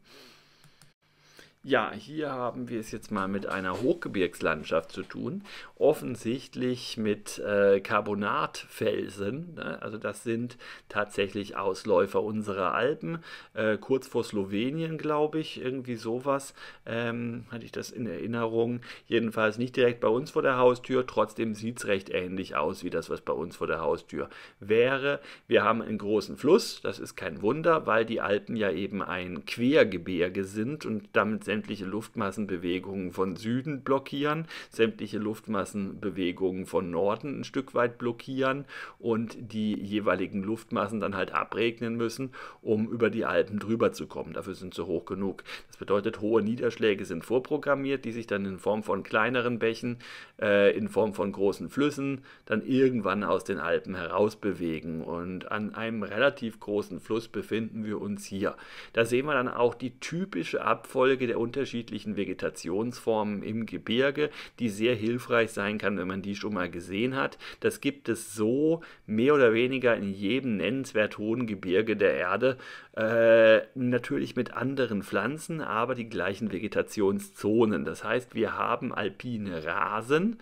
S1: Ja, hier haben wir es jetzt mal mit einer Hochgebirgslandschaft zu tun, offensichtlich mit äh, Carbonatfelsen. Ne? Also das sind tatsächlich Ausläufer unserer Alpen, äh, kurz vor Slowenien, glaube ich, irgendwie sowas ähm, hatte ich das in Erinnerung. Jedenfalls nicht direkt bei uns vor der Haustür, trotzdem sieht es recht ähnlich aus wie das, was bei uns vor der Haustür wäre. Wir haben einen großen Fluss, das ist kein Wunder, weil die Alpen ja eben ein Quergebirge sind und damit sämtliche Luftmassenbewegungen von Süden blockieren, sämtliche Luftmassenbewegungen von Norden ein Stück weit blockieren und die jeweiligen Luftmassen dann halt abregnen müssen, um über die Alpen drüber zu kommen. Dafür sind sie hoch genug. Das bedeutet, hohe Niederschläge sind vorprogrammiert, die sich dann in Form von kleineren Bächen, äh, in Form von großen Flüssen, dann irgendwann aus den Alpen herausbewegen. Und an einem relativ großen Fluss befinden wir uns hier. Da sehen wir dann auch die typische Abfolge der unterschiedlichen Vegetationsformen im Gebirge, die sehr hilfreich sein kann, wenn man die schon mal gesehen hat. Das gibt es so mehr oder weniger in jedem nennenswert hohen Gebirge der Erde. Äh, natürlich mit anderen Pflanzen, aber die gleichen Vegetationszonen. Das heißt, wir haben alpine Rasen.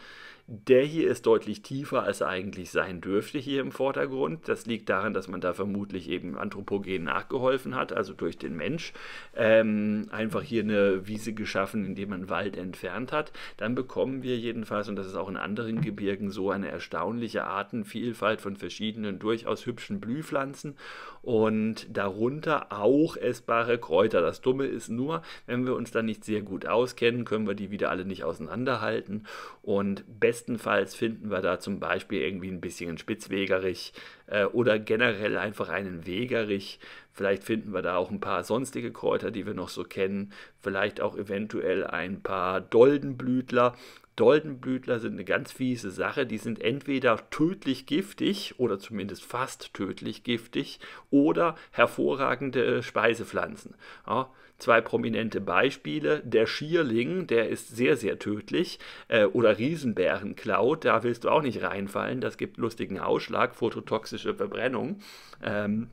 S1: Der hier ist deutlich tiefer, als er eigentlich sein dürfte hier im Vordergrund. Das liegt daran, dass man da vermutlich eben anthropogen nachgeholfen hat, also durch den Mensch. Ähm, einfach hier eine Wiese geschaffen, indem man Wald entfernt hat. Dann bekommen wir jedenfalls, und das ist auch in anderen Gebirgen so, eine erstaunliche Artenvielfalt von verschiedenen durchaus hübschen Blühpflanzen und darunter auch essbare Kräuter. Das Dumme ist nur, wenn wir uns da nicht sehr gut auskennen, können wir die wieder alle nicht auseinanderhalten und besser bestenfalls finden wir da zum Beispiel irgendwie ein bisschen Spitzwegerich äh, oder generell einfach einen Wegerich. Vielleicht finden wir da auch ein paar sonstige Kräuter, die wir noch so kennen. Vielleicht auch eventuell ein paar Doldenblütler. Doldenblütler sind eine ganz fiese Sache. Die sind entweder tödlich giftig oder zumindest fast tödlich giftig oder hervorragende Speisepflanzen. Ja, zwei prominente Beispiele. Der Schierling, der ist sehr, sehr tödlich. Äh, oder Riesenbärenklaut, da willst du auch nicht reinfallen. Das gibt lustigen Ausschlag, phototoxische Verbrennung. Ähm,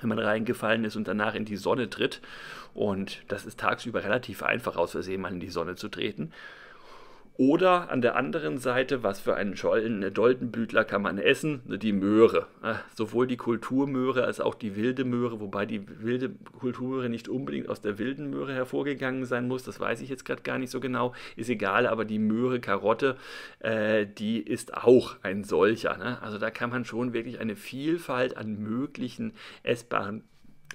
S1: wenn man reingefallen ist und danach in die Sonne tritt. Und das ist tagsüber relativ einfach, aus Versehen mal in die Sonne zu treten. Oder an der anderen Seite, was für einen Schollen, äh, Doldenblütler kann man essen? Ne, die Möhre. Ah, sowohl die Kulturmöhre als auch die wilde Möhre, wobei die wilde Kulturmöhre nicht unbedingt aus der wilden Möhre hervorgegangen sein muss, das weiß ich jetzt gerade gar nicht so genau, ist egal, aber die Möhre, Karotte, äh, die ist auch ein solcher. Ne? Also da kann man schon wirklich eine Vielfalt an möglichen essbaren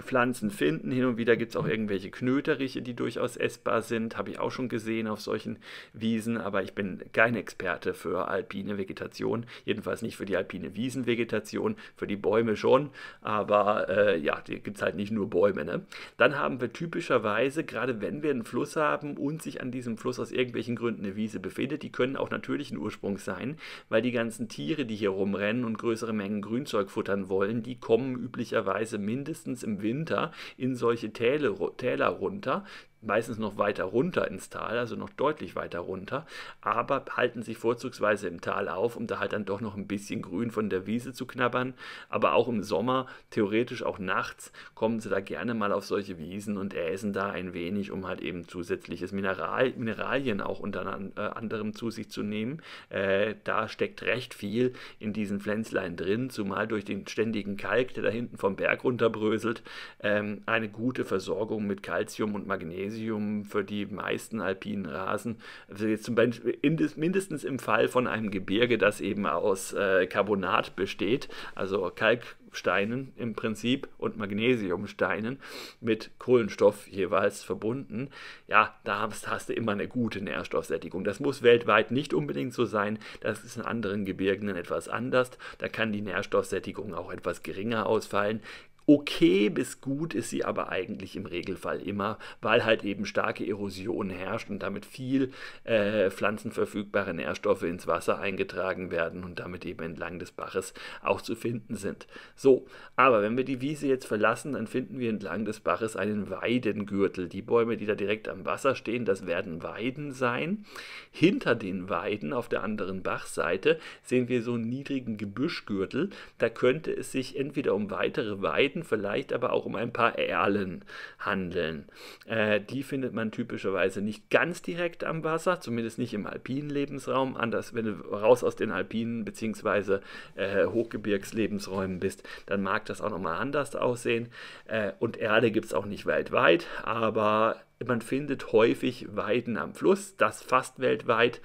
S1: Pflanzen finden. Hin und wieder gibt es auch irgendwelche Knöteriche, die durchaus essbar sind. Habe ich auch schon gesehen auf solchen Wiesen, aber ich bin kein Experte für alpine Vegetation. Jedenfalls nicht für die alpine Wiesenvegetation, für die Bäume schon. Aber äh, ja, die gibt es halt nicht nur Bäume. Ne? Dann haben wir typischerweise, gerade wenn wir einen Fluss haben und sich an diesem Fluss aus irgendwelchen Gründen eine Wiese befindet, die können auch natürlichen Ursprungs sein, weil die ganzen Tiere, die hier rumrennen und größere Mengen Grünzeug futtern wollen, die kommen üblicherweise mindestens im Winter Winter in solche Täle, Täler runter, meistens noch weiter runter ins Tal, also noch deutlich weiter runter, aber halten sich vorzugsweise im Tal auf, um da halt dann doch noch ein bisschen Grün von der Wiese zu knabbern. Aber auch im Sommer, theoretisch auch nachts, kommen sie da gerne mal auf solche Wiesen und äsen da ein wenig, um halt eben zusätzliches Mineral, Mineralien auch unter äh, anderem zu sich zu nehmen. Äh, da steckt recht viel in diesen Pflänzlein drin, zumal durch den ständigen Kalk, der da hinten vom Berg runterbröselt, ähm, eine gute Versorgung mit Kalzium und Magnesium Magnesium für die meisten alpinen Rasen, also jetzt zum Beispiel mindestens im Fall von einem Gebirge, das eben aus äh, Carbonat besteht, also Kalksteinen im Prinzip und Magnesiumsteinen mit Kohlenstoff jeweils verbunden, ja, da hast, hast du immer eine gute Nährstoffsättigung. Das muss weltweit nicht unbedingt so sein, das ist in anderen Gebirgen etwas anders, da kann die Nährstoffsättigung auch etwas geringer ausfallen. Okay bis gut ist sie aber eigentlich im Regelfall immer, weil halt eben starke Erosion herrscht und damit viel äh, pflanzenverfügbare Nährstoffe ins Wasser eingetragen werden und damit eben entlang des Baches auch zu finden sind. So, aber wenn wir die Wiese jetzt verlassen, dann finden wir entlang des Baches einen Weidengürtel. Die Bäume, die da direkt am Wasser stehen, das werden Weiden sein. Hinter den Weiden auf der anderen Bachseite sehen wir so einen niedrigen Gebüschgürtel. Da könnte es sich entweder um weitere Weiden Zeiten vielleicht aber auch um ein paar Erlen handeln. Äh, die findet man typischerweise nicht ganz direkt am Wasser, zumindest nicht im alpinen Lebensraum. Anders, wenn du raus aus den alpinen bzw. Äh, Hochgebirgslebensräumen bist, dann mag das auch nochmal anders aussehen. Äh, und Erle gibt es auch nicht weltweit, aber man findet häufig Weiden am Fluss, das fast weltweit,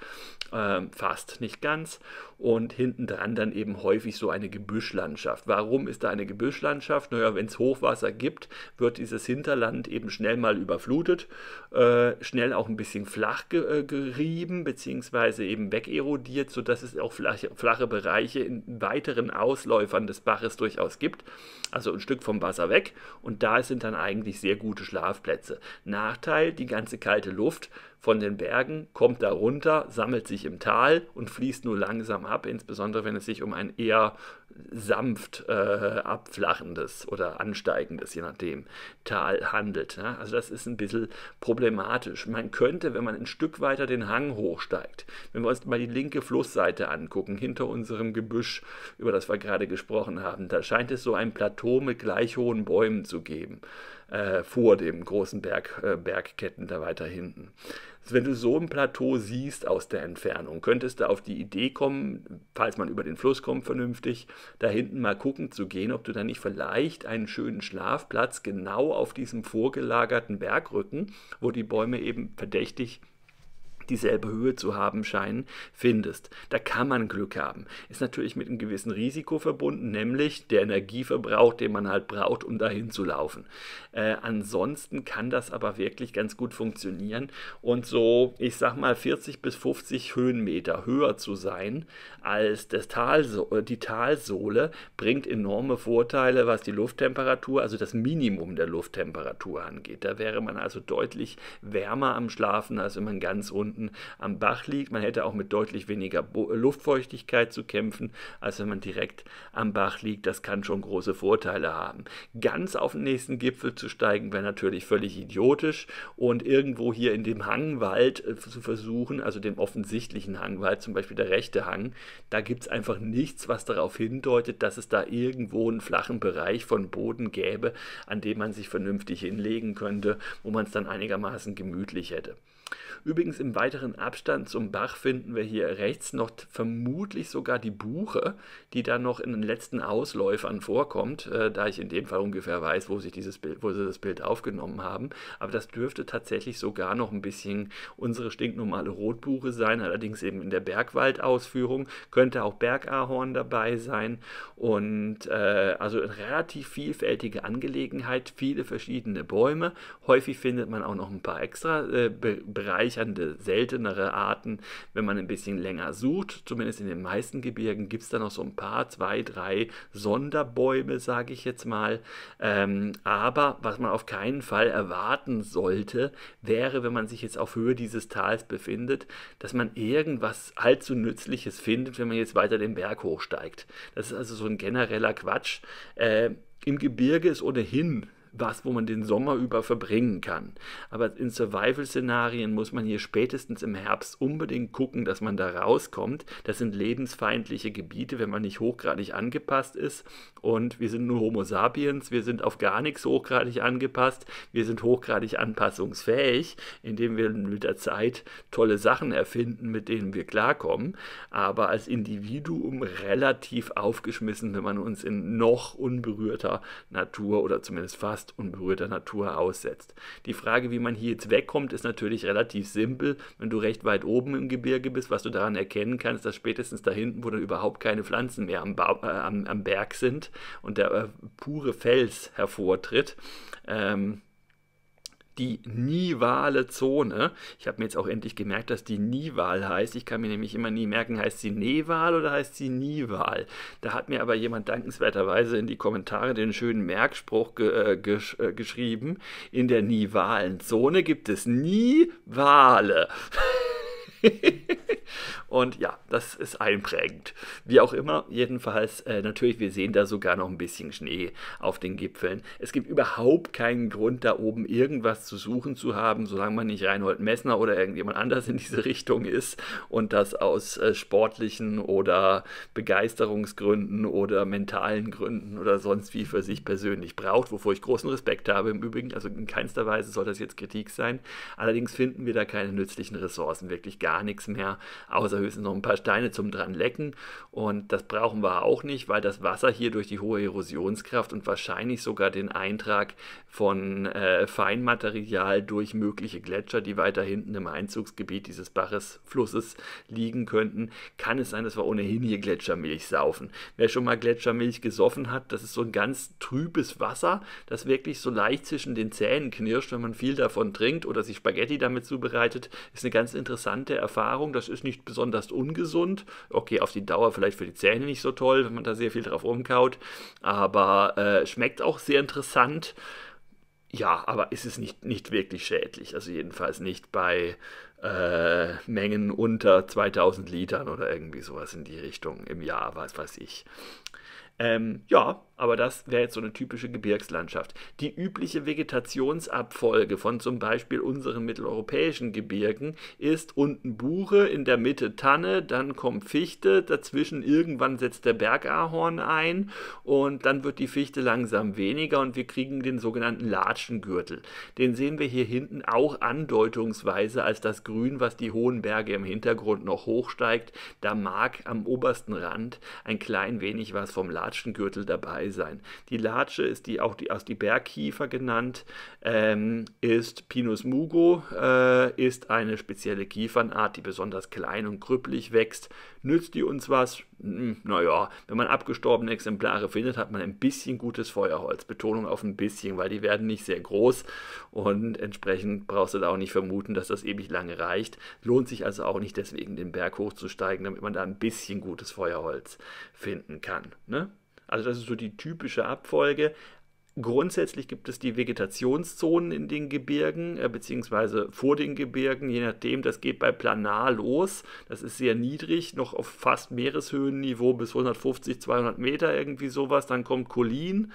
S1: äh, fast nicht ganz. Und hinten dran dann eben häufig so eine Gebüschlandschaft. Warum ist da eine Gebüschlandschaft? Naja, wenn es Hochwasser gibt, wird dieses Hinterland eben schnell mal überflutet, äh, schnell auch ein bisschen flach ge äh, gerieben, beziehungsweise eben wegerodiert, sodass es auch flache, flache Bereiche in weiteren Ausläufern des Baches durchaus gibt. Also ein Stück vom Wasser weg. Und da sind dann eigentlich sehr gute Schlafplätze. Nach Nachteil die ganze kalte Luft von den Bergen, kommt da runter, sammelt sich im Tal und fließt nur langsam ab, insbesondere wenn es sich um ein eher sanft äh, abflachendes oder ansteigendes, je nachdem, Tal handelt. Ne? Also das ist ein bisschen problematisch. Man könnte, wenn man ein Stück weiter den Hang hochsteigt, wenn wir uns mal die linke Flussseite angucken, hinter unserem Gebüsch, über das wir gerade gesprochen haben, da scheint es so ein Plateau mit gleich hohen Bäumen zu geben, äh, vor dem großen Berg, äh, Bergketten da weiter hinten wenn du so ein Plateau siehst aus der Entfernung, könntest du auf die Idee kommen, falls man über den Fluss kommt, vernünftig, da hinten mal gucken zu gehen, ob du da nicht vielleicht einen schönen Schlafplatz genau auf diesem vorgelagerten Bergrücken, wo die Bäume eben verdächtig dieselbe Höhe zu haben scheinen, findest. Da kann man Glück haben. Ist natürlich mit einem gewissen Risiko verbunden, nämlich der Energieverbrauch, den man halt braucht, um dahin zu laufen. Äh, ansonsten kann das aber wirklich ganz gut funktionieren und so, ich sag mal, 40 bis 50 Höhenmeter höher zu sein als das Talso äh, die Talsohle bringt enorme Vorteile, was die Lufttemperatur, also das Minimum der Lufttemperatur angeht. Da wäre man also deutlich wärmer am Schlafen, als wenn man ganz unten am Bach liegt. Man hätte auch mit deutlich weniger Bo äh, Luftfeuchtigkeit zu kämpfen, als wenn man direkt am Bach liegt. Das kann schon große Vorteile haben. Ganz auf den nächsten Gipfel umzusteigen wäre natürlich völlig idiotisch. Und irgendwo hier in dem Hangwald äh, zu versuchen, also dem offensichtlichen Hangwald, zum Beispiel der rechte Hang, da gibt es einfach nichts, was darauf hindeutet, dass es da irgendwo einen flachen Bereich von Boden gäbe, an dem man sich vernünftig hinlegen könnte, wo man es dann einigermaßen gemütlich hätte. Übrigens im weiteren Abstand zum Bach finden wir hier rechts noch vermutlich sogar die Buche, die dann noch in den letzten Ausläufern vorkommt, äh, da ich in dem Fall ungefähr weiß, wo, sich dieses Bild, wo sie das Bild aufgenommen haben. Aber das dürfte tatsächlich sogar noch ein bisschen unsere stinknormale Rotbuche sein, allerdings eben in der Bergwaldausführung. Könnte auch Bergahorn dabei sein. Und äh, also eine relativ vielfältige Angelegenheit, viele verschiedene Bäume. Häufig findet man auch noch ein paar extra äh, Bereiche bereichernde, seltenere Arten, wenn man ein bisschen länger sucht. Zumindest in den meisten Gebirgen gibt es da noch so ein paar, zwei, drei Sonderbäume, sage ich jetzt mal. Ähm, aber was man auf keinen Fall erwarten sollte, wäre, wenn man sich jetzt auf Höhe dieses Tals befindet, dass man irgendwas allzu Nützliches findet, wenn man jetzt weiter den Berg hochsteigt. Das ist also so ein genereller Quatsch. Äh, Im Gebirge ist ohnehin was, wo man den Sommer über verbringen kann. Aber in Survival-Szenarien muss man hier spätestens im Herbst unbedingt gucken, dass man da rauskommt. Das sind lebensfeindliche Gebiete, wenn man nicht hochgradig angepasst ist. Und wir sind nur Homo sapiens, wir sind auf gar nichts hochgradig angepasst, wir sind hochgradig anpassungsfähig, indem wir mit der Zeit tolle Sachen erfinden, mit denen wir klarkommen. Aber als Individuum relativ aufgeschmissen, wenn man uns in noch unberührter Natur oder zumindest fast fast unberührter Natur aussetzt. Die Frage, wie man hier jetzt wegkommt, ist natürlich relativ simpel. Wenn du recht weit oben im Gebirge bist, was du daran erkennen kannst, dass spätestens da hinten, wo dann überhaupt keine Pflanzen mehr am, ba äh, am, am Berg sind und der äh, pure Fels hervortritt, ähm, die nivale Zone. Ich habe mir jetzt auch endlich gemerkt, dass die Nival heißt. Ich kann mir nämlich immer nie merken, heißt sie Neval oder heißt sie Nival. Da hat mir aber jemand dankenswerterweise in die Kommentare den schönen Merkspruch ge äh, gesch äh, geschrieben. In der nivalen Zone gibt es nie Wale. *laughs* *laughs* und ja, das ist einprägend. Wie auch immer, jedenfalls, äh, natürlich, wir sehen da sogar noch ein bisschen Schnee auf den Gipfeln. Es gibt überhaupt keinen Grund, da oben irgendwas zu suchen zu haben, solange man nicht Reinhold Messner oder irgendjemand anders in diese *laughs* Richtung ist und das aus äh, sportlichen oder Begeisterungsgründen oder mentalen Gründen oder sonst wie für sich persönlich braucht, wovor ich großen Respekt habe im Übrigen. Also in keinster Weise soll das jetzt Kritik sein. Allerdings finden wir da keine nützlichen Ressourcen, wirklich gar gar nichts mehr, außer höchstens noch ein paar Steine zum dran lecken. Und das brauchen wir auch nicht, weil das Wasser hier durch die hohe Erosionskraft und wahrscheinlich sogar den Eintrag von äh, Feinmaterial durch mögliche Gletscher, die weiter hinten im Einzugsgebiet dieses Baches, Flusses liegen könnten, kann es sein, dass wir ohnehin hier Gletschermilch saufen. Wer schon mal Gletschermilch gesoffen hat, das ist so ein ganz trübes Wasser, das wirklich so leicht zwischen den Zähnen knirscht, wenn man viel davon trinkt oder sich Spaghetti damit zubereitet, ist eine ganz interessante Erfahrung, das ist nicht besonders ungesund. Okay, auf die Dauer vielleicht für die Zähne nicht so toll, wenn man da sehr viel drauf rumkaut, aber äh, schmeckt auch sehr interessant. Ja, aber ist es nicht, nicht wirklich schädlich, also jedenfalls nicht bei äh, Mengen unter 2000 Litern oder irgendwie sowas in die Richtung im Jahr, was weiß ich. Ähm, ja, aber das wäre jetzt so eine typische Gebirgslandschaft. Die übliche Vegetationsabfolge von zum Beispiel unseren mitteleuropäischen Gebirgen ist unten Buche, in der Mitte Tanne, dann kommt Fichte, dazwischen irgendwann setzt der Bergahorn ein und dann wird die Fichte langsam weniger und wir kriegen den sogenannten Latschengürtel. Den sehen wir hier hinten auch andeutungsweise als das Grün, was die hohen Berge im Hintergrund noch hochsteigt. Da mag am obersten Rand ein klein wenig was vom Latschengürtel dabei sein. Die Latsche ist die auch die, aus die Bergkiefer genannt, ähm, ist Pinus mugo, äh, ist eine spezielle Kiefernart, die besonders klein und krüppelig wächst. Nützt die uns was? Hm, naja, wenn man abgestorbene Exemplare findet, hat man ein bisschen gutes Feuerholz. Betonung auf ein bisschen, weil die werden nicht sehr groß und entsprechend brauchst du da auch nicht vermuten, dass das ewig lange reicht. Lohnt sich also auch nicht deswegen den Berg hochzusteigen, damit man da ein bisschen gutes Feuerholz finden kann. Ne? Also das ist so die typische Abfolge. Grundsätzlich gibt es die Vegetationszonen in den Gebirgen, äh, beziehungsweise vor den Gebirgen, je nachdem. Das geht bei Planar los. Das ist sehr niedrig, noch auf fast Meereshöhenniveau bis 150, 200 Meter, irgendwie sowas. Dann kommt Kolin.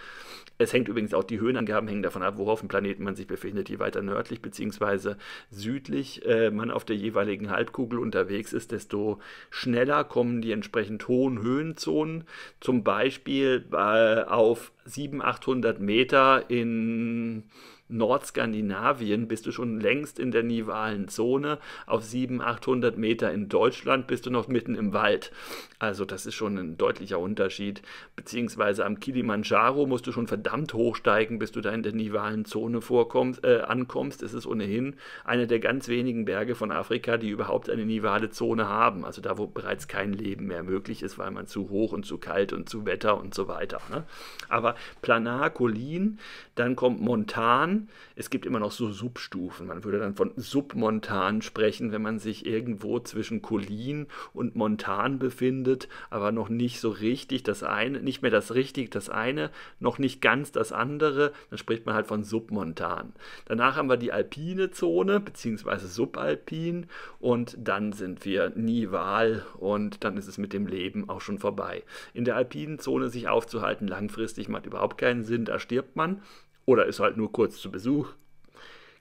S1: Es hängt übrigens auch, die Höhenangaben hängen davon ab, wo auf dem Planeten man sich befindet. Je weiter nördlich bzw. südlich äh, man auf der jeweiligen Halbkugel unterwegs ist, desto schneller kommen die entsprechend hohen Höhenzonen. Zum Beispiel äh, auf 700, 800 Meter in Nordskandinavien bist du schon längst in der nivalen Zone. Auf 700, 800 Meter in Deutschland bist du noch mitten im Wald. Also das ist schon ein deutlicher Unterschied. Beziehungsweise am Kilimanjaro musst du schon verdammt hochsteigen, bis du da in der nivalen Zone vorkommst, äh, ankommst. Es ist ohnehin einer der ganz wenigen Berge von Afrika, die überhaupt eine nivale Zone haben. Also da, wo bereits kein Leben mehr möglich ist, weil man zu hoch und zu kalt und zu Wetter und so weiter. Ne? Aber Planar, Colin, dann kommt Montan, es gibt immer noch so Substufen. Man würde dann von Submontan sprechen, wenn man sich irgendwo zwischen Colin und Montan befindet, aber noch nicht so richtig das eine, nicht mehr das richtig das eine, noch nicht ganz das andere. Dann spricht man halt von Submontan. Danach haben wir die alpine Zone bzw. Subalpin und dann sind wir Nival und dann ist es mit dem Leben auch schon vorbei. In der alpinen Zone sich aufzuhalten langfristig macht überhaupt keinen Sinn, da stirbt man oder ist halt nur kurz zu Besuch.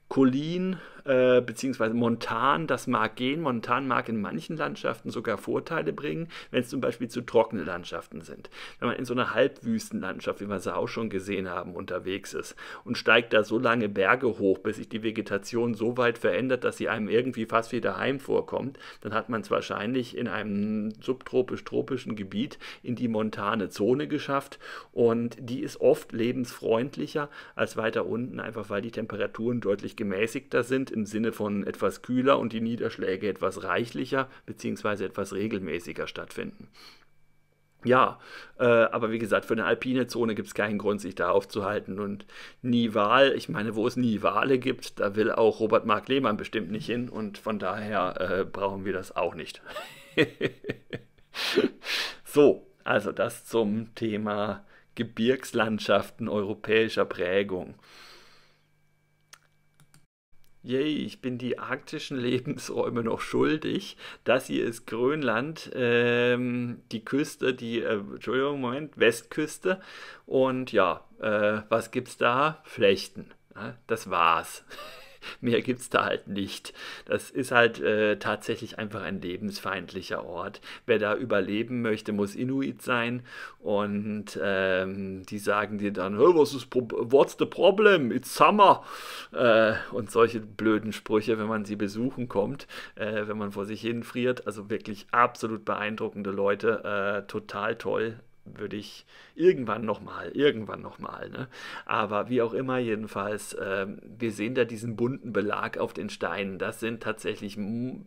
S1: Colleen äh, beziehungsweise Montan, das mag gehen. Montan mag in manchen Landschaften sogar Vorteile bringen, wenn es zum Beispiel zu trockene Landschaften sind. Wenn man in so einer Halbwüstenlandschaft, wie wir sie auch schon gesehen haben, unterwegs ist und steigt da so lange Berge hoch, bis sich die Vegetation so weit verändert, dass sie einem irgendwie fast wie daheim vorkommt, dann hat man es wahrscheinlich in einem subtropisch-tropischen Gebiet in die montane Zone geschafft und die ist oft lebensfreundlicher als weiter unten, einfach weil die Temperaturen deutlich gemäßigter sind im Sinne von etwas kühler und die Niederschläge etwas reichlicher bzw. etwas regelmäßiger stattfinden. Ja, äh, aber wie gesagt, für eine alpine Zone gibt es keinen Grund, sich da aufzuhalten. Und nie Wahl, ich meine, wo es nie Wale gibt, da will auch Robert Mark Lehmann bestimmt nicht hin. Und von daher äh, brauchen wir das auch nicht. *laughs* so, also das zum Thema Gebirgslandschaften europäischer Prägung yay, ich bin die arktischen Lebensräume noch schuldig. Das hier ist Grönland, ähm, die Küste, die, äh, Entschuldigung, Moment, Westküste. Und ja, äh, was gibt's da? Flechten. Ja, ne? das war's. *laughs* *laughs* mehr gibt es da halt nicht. Das ist halt äh, tatsächlich einfach ein lebensfeindlicher Ort. Wer da überleben möchte, muss Inuit sein und ähm, die sagen dir dann, was ist what's the problem? It's summer äh, und solche blöden Sprüche, wenn man sie besuchen kommt, äh, wenn man vor sich hin friert. Also wirklich absolut beeindruckende Leute, äh, total toll würde ich irgendwann nochmal, irgendwann nochmal. Ne? Aber wie auch immer, jedenfalls, äh, wir sehen da diesen bunten Belag auf den Steinen. Das sind tatsächlich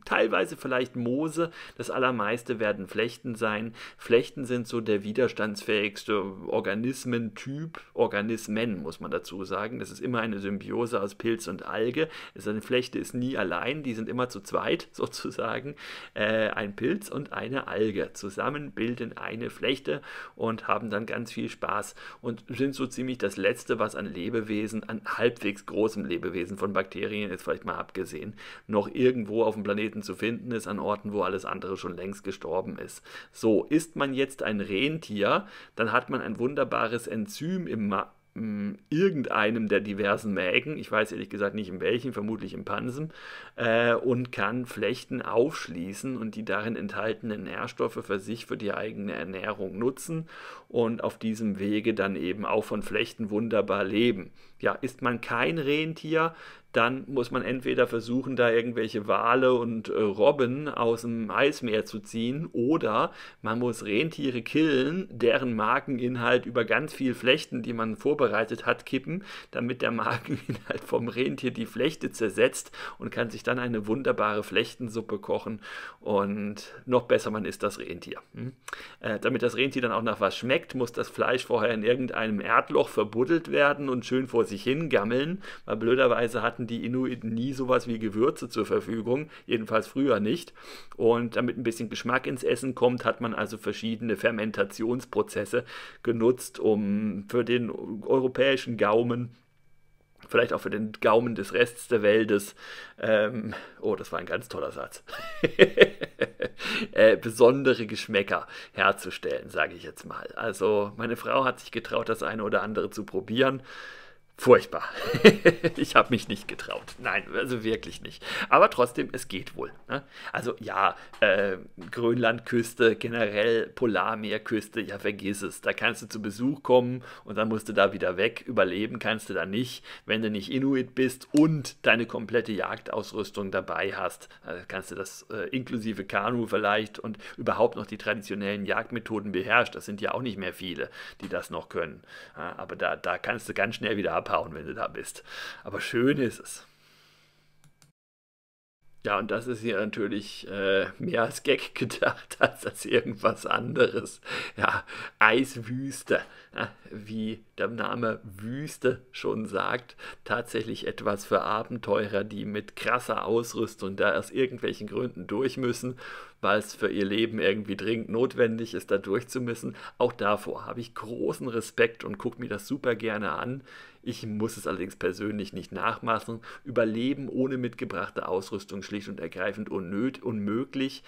S1: teilweise vielleicht Moose, das allermeiste werden Flechten sein. Flechten sind so der widerstandsfähigste Organismentyp, Organismen muss man dazu sagen. Das ist immer eine Symbiose aus Pilz und Alge. Also eine Flechte ist nie allein, die sind immer zu zweit *laughs* sozusagen. Äh, ein Pilz und eine Alge zusammen bilden eine Flechte und haben dann ganz viel Spaß und sind so ziemlich das Letzte, was an Lebewesen, an halbwegs großem Lebewesen von Bakterien, jetzt vielleicht mal abgesehen, noch irgendwo auf dem Planeten zu finden ist, an Orten, wo alles andere schon längst gestorben ist. So, ist man jetzt ein Rentier, dann hat man ein wunderbares Enzym im, Ma irgendeinem der diversen Mägen, ich weiß ehrlich gesagt nicht in welchen, vermutlich im Pansen, äh, und kann Flechten aufschließen und die darin enthaltenen Nährstoffe für sich, für die eigene Ernährung nutzen und auf diesem Wege dann eben auch von Flechten wunderbar leben. Ja, ist man kein Rentier, dann muss man entweder versuchen, da irgendwelche Wale und äh, Robben aus dem Eismeer zu ziehen, oder man muss Rentiere killen, deren Markeninhalt über ganz viel Flechten, die man vorbereitet hat, kippen, damit der Markeninhalt vom Rentier die Flechte zersetzt und kann sich dann eine wunderbare Flechtensuppe kochen. Und noch besser, man isst das Rentier. Hm? Äh, damit das Rentier dann auch nach was schmeckt, muss das Fleisch vorher in irgendeinem Erdloch verbuddelt werden und schön vor sich hingammeln, weil blöderweise hat hatten die Inuiten nie sowas wie Gewürze zur Verfügung, jedenfalls früher nicht. Und damit ein bisschen Geschmack ins Essen kommt, hat man also verschiedene Fermentationsprozesse genutzt, um für den europäischen Gaumen vielleicht auch für den Gaumen des Rests der Weltes. Ähm, oh, das war ein ganz toller Satz. *laughs* äh, besondere Geschmäcker herzustellen, sage ich jetzt mal. Also meine Frau hat sich getraut, das eine oder andere zu probieren furchtbar. *laughs* ich habe mich nicht getraut. Nein, also wirklich nicht. Aber trotzdem, es geht wohl. Ne? Also ja, äh, Grönlandküste, generell Polarmeerküste, ja, vergiss es. Da kannst du zu Besuch kommen und dann musst du da wieder weg. Überleben kannst du da nicht, wenn du nicht Inuit bist und deine komplette Jagdausrüstung dabei hast. Also kannst du das äh, inklusive Kanu vielleicht und überhaupt noch die traditionellen Jagdmethoden beherrscht. Das sind ja auch nicht mehr viele, die das noch können. Ja, aber da, da kannst du ganz schnell wieder ab abhauen, wenn du da bist. Aber schön ist es. Ja, und das ist hier natürlich äh, mehr als Gag gedacht *laughs* als als irgendwas anderes. Ja, Eiswüste, ja, wie der Name Wüste schon sagt, tatsächlich etwas für Abenteurer, die mit krasser Ausrüstung da aus irgendwelchen Gründen durch müssen weil es für ihr Leben irgendwie dringend notwendig ist, da durchzumüssen. Auch davor habe ich großen Respekt und gucke mir das super gerne an. Ich muss es allerdings persönlich nicht nachmachen. Überleben ohne mitgebrachte Ausrüstung schlicht und ergreifend unnöt, unmöglich.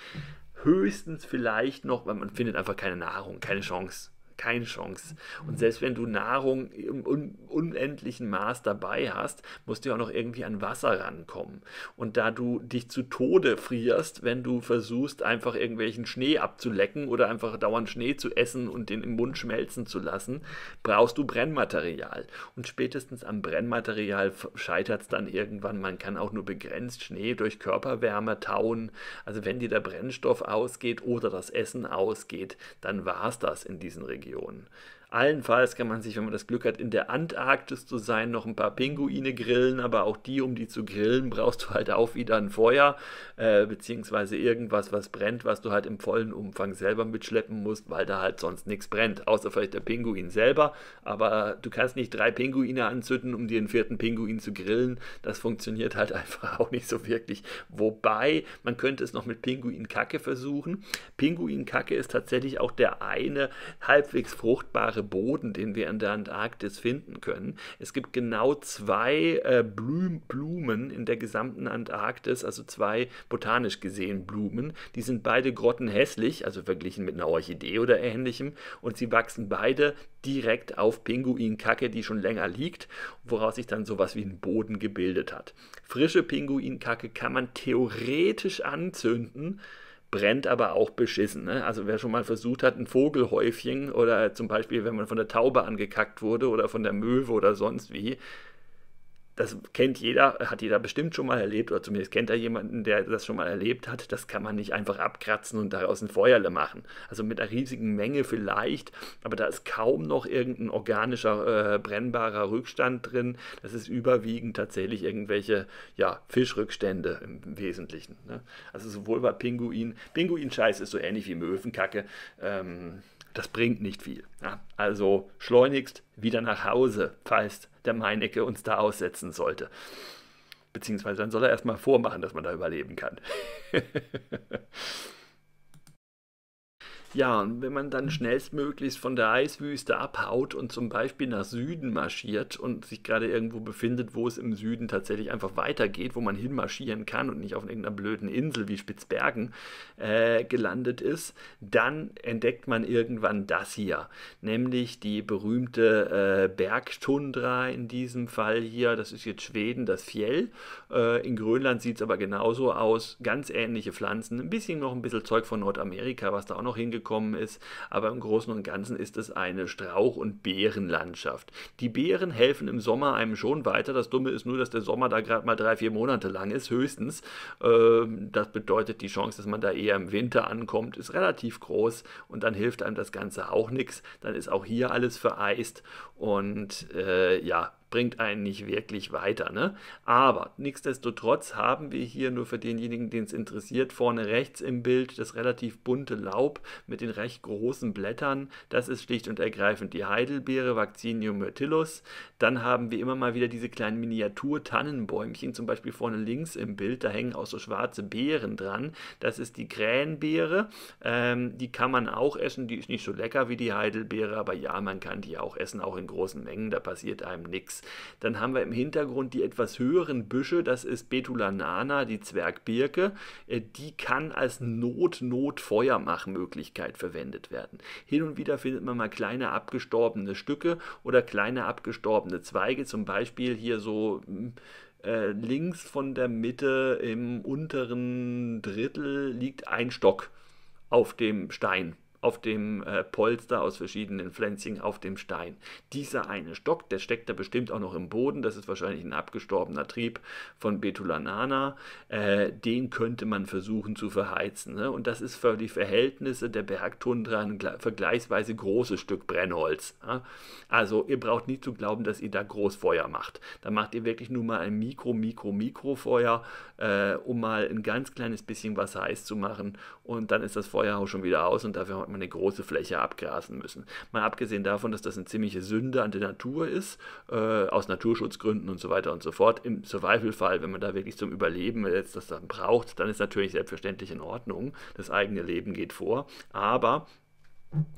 S1: Höchstens vielleicht noch, weil man findet einfach keine Nahrung, keine Chance keine Chance. Und selbst wenn du Nahrung im un unendlichen Maß dabei hast, musst du ja auch noch irgendwie an Wasser rankommen. Und da du dich zu Tode frierst, wenn du versuchst, einfach irgendwelchen Schnee abzulecken oder einfach dauernd Schnee zu essen und den im Mund schmelzen zu lassen, brauchst du Brennmaterial. Und spätestens am Brennmaterial scheitert es dann irgendwann. Man kann auch nur begrenzt Schnee durch Körperwärme tauen. Also wenn dir der Brennstoff ausgeht oder das Essen ausgeht, dann war es das in diesen Regionen. Region. Allenfalls kann man sich, wenn man das Glück hat, in der Antarktis zu sein, noch ein paar Pinguine grillen, aber auch die, um die zu grillen, brauchst du halt auch wieder ein Feuer, äh, beziehungsweise irgendwas, was brennt, was du halt im vollen Umfang selber mitschleppen musst, weil da halt sonst nichts brennt, außer vielleicht der Pinguin selber. Aber du kannst nicht drei Pinguine anzünden, um dir einen vierten Pinguin zu grillen. Das funktioniert halt *laughs* einfach auch nicht so wirklich. Wobei, man könnte es noch mit Pinguinkacke versuchen. Pinguinkacke ist tatsächlich auch der eine halbwegs fruchtbare fruchtbare Boden, den wir in der Antarktis finden können. Es gibt genau zwei äh, Blumen in der gesamten Antarktis, also zwei botanisch gesehen Blumen. Die sind beide grottenhässlich, also verglichen mit einer Orchidee oder ähnlichem. Und sie wachsen beide direkt auf Pinguinkacke, die schon länger liegt, woraus sich dann sowas wie ein Boden gebildet hat. Frische Pinguinkacke kann man theoretisch anzünden, brennt aber auch beschissen. Ne? Also wer schon mal versucht hat, ein Vogelhäufchen oder zum Beispiel, wenn man von der Taube angekackt wurde oder von der Möwe oder sonst wie, das kennt jeder, hat jeder bestimmt schon mal erlebt, oder zumindest kennt er jemanden, der das schon mal erlebt hat. Das kann man nicht einfach abkratzen und daraus ein Feuerle machen. Also mit einer riesigen Menge vielleicht, aber da ist kaum noch irgendein organischer, äh, brennbarer Rückstand drin. Das ist überwiegend tatsächlich irgendwelche ja, Fischrückstände im Wesentlichen. Ne? Also sowohl bei Pinguin, Pinguin-Scheiß ist so ähnlich wie Möwenkacke. Ähm, das bringt nicht viel. Ja, also schleunigst wieder nach Hause, falls der Meinecke uns da aussetzen sollte. Beziehungsweise dann soll er erstmal vormachen, dass man da überleben kann. *laughs* Ja, und wenn man dann schnellstmöglichst von der Eiswüste abhaut und zum Beispiel nach Süden marschiert und sich gerade irgendwo befindet, wo es im Süden tatsächlich einfach weitergeht, wo man hinmarschieren kann und nicht auf irgendeiner blöden Insel wie Spitzbergen äh, gelandet ist, dann entdeckt man irgendwann das hier, nämlich die berühmte äh, Bergtundra in diesem Fall hier. Das ist jetzt Schweden, das Fjell. Äh, in Grönland sieht es aber genauso aus. Ganz ähnliche Pflanzen, ein bisschen noch ein bisschen Zeug von Nordamerika, was da auch noch hingekommen gekommen ist, aber im Großen und Ganzen ist es eine Strauch- und Beerenlandschaft. Die Beeren helfen im Sommer einem schon weiter. Das Dumme ist nur, dass der Sommer da gerade mal drei, vier Monate lang ist, höchstens. Ähm, das bedeutet, die Chance, dass man da eher im Winter ankommt, ist relativ groß und dann hilft einem das Ganze auch nichts. Dann ist auch hier alles vereist und äh, ja, bringt einen nicht wirklich weiter. Ne? Aber nichtsdestotrotz haben wir hier nur für denjenigen, den es interessiert, vorne rechts im Bild das relativ bunte Laub mit den recht großen Blättern. Das ist schlicht und ergreifend die Heidelbeere Vaccinium myrtillus. Dann haben wir immer mal wieder diese kleinen Miniatur-Tannenbäumchen, zum Beispiel vorne links im Bild, da hängen auch so schwarze Beeren dran. Das ist die Krähenbeere. Ähm, die kann man auch essen, die ist nicht so lecker wie die Heidelbeere, aber ja, man kann die auch essen, auch in großen Mengen, da passiert einem nichts. Dann haben wir im Hintergrund die etwas höheren Büsche, das ist Betula Nana, die Zwergbirke. Äh, die kann als Not-Not-Feuermachmöglichkeit verwendet werden. Hin und wieder findet man mal kleine abgestorbene Stücke oder kleine abgestorbene Zweige, zum Beispiel hier so hm, äh, links von der Mitte im unteren Drittel liegt ein Stock auf dem Stein auf dem äh, Polster aus verschiedenen Pflänzchen auf dem Stein. Dieser eine Stock, der steckt da bestimmt auch noch im Boden, das ist wahrscheinlich ein abgestorbener Trieb von Betulanana, äh, den könnte man versuchen zu verheizen. Ne? Und das ist für die Verhältnisse der Bergtundra ein vergleichsweise großes Stück Brennholz. Ja? Also ihr braucht nie zu glauben, dass ihr da Großfeuer macht. Da macht ihr wirklich nur mal ein Mikro, Mikro, Mikrofeuer, äh, um mal ein ganz kleines bisschen was heiß zu machen und dann ist das Feuer auch schon wieder aus und dafür man eine große Fläche abgrasen müssen. Mal abgesehen davon, dass das eine ziemliche Sünde an der Natur ist, äh, aus Naturschutzgründen und so weiter und so fort. Im Survival-Fall, wenn man da wirklich zum Überleben jetzt das dann braucht, dann ist natürlich selbstverständlich in Ordnung. Das eigene Leben geht vor. Aber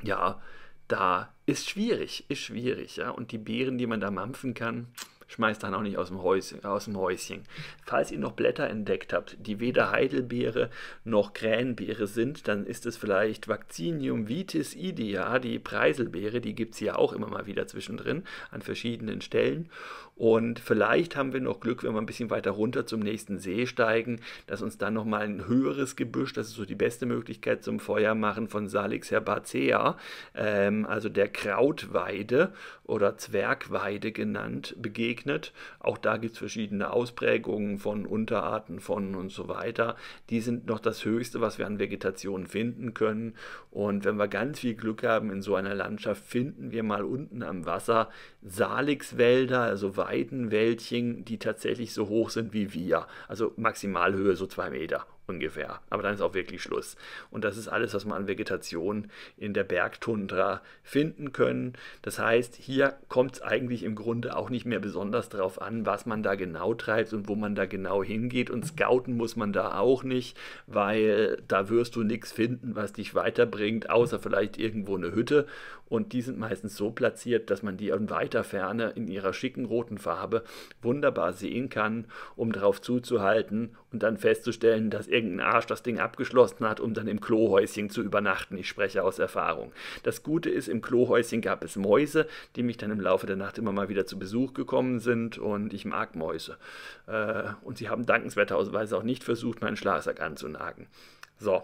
S1: ja, da ist schwierig, ist schwierig, ja. Und die Beeren, die man da mampfen kann, schmeißt dann auch nicht aus dem, Häuschen, aus dem Häuschen. Falls ihr noch Blätter entdeckt habt, die weder Heidelbeere noch Krähenbeere sind, dann ist es vielleicht Vaccinium vitis idea, die Preiselbeere, die gibt es ja auch immer mal wieder zwischendrin an verschiedenen Stellen. Und vielleicht haben wir noch Glück, wenn wir ein bisschen weiter runter zum nächsten See steigen, dass uns dann nochmal ein höheres Gebüsch, das ist so die beste Möglichkeit zum Feuer machen, von Salix herbacea, ähm, also der Krautweide oder Zwergweide genannt, begegnet. Auch da gibt es verschiedene Ausprägungen von Unterarten von und so weiter. Die sind noch das Höchste, was wir an Vegetation finden können. Und wenn wir ganz viel Glück haben in so einer Landschaft, finden wir mal unten am Wasser Salixwälder, also Weidenwäldchen, die tatsächlich so hoch sind wie wir. Also Maximalhöhe so zwei Meter ungefähr. Aber dann ist auch wirklich Schluss. Und das ist alles, was man an Vegetation in der Bergtundra finden können. Das heißt, hier kommt es eigentlich im Grunde auch nicht mehr besonders darauf an, was man da genau treibt und wo man da genau hingeht. Und scouten muss man da auch nicht, weil da wirst du nichts finden, was dich weiterbringt, außer vielleicht irgendwo eine Hütte. Und die sind meistens so platziert, dass man die in weiter Ferne in ihrer schicken roten Farbe wunderbar sehen kann, um darauf zuzuhalten und dann festzustellen, dass irgendein Arsch das Ding abgeschlossen hat, um dann im Klohäuschen zu übernachten. Ich spreche aus Erfahrung. Das Gute ist, im Klohäuschen gab es Mäuse, die mich dann im Laufe der Nacht immer mal wieder zu Besuch gekommen sind und ich mag Mäuse. Äh, und sie haben dankenswerterweise auch nicht versucht, meinen Schlafsack anzunagen. So.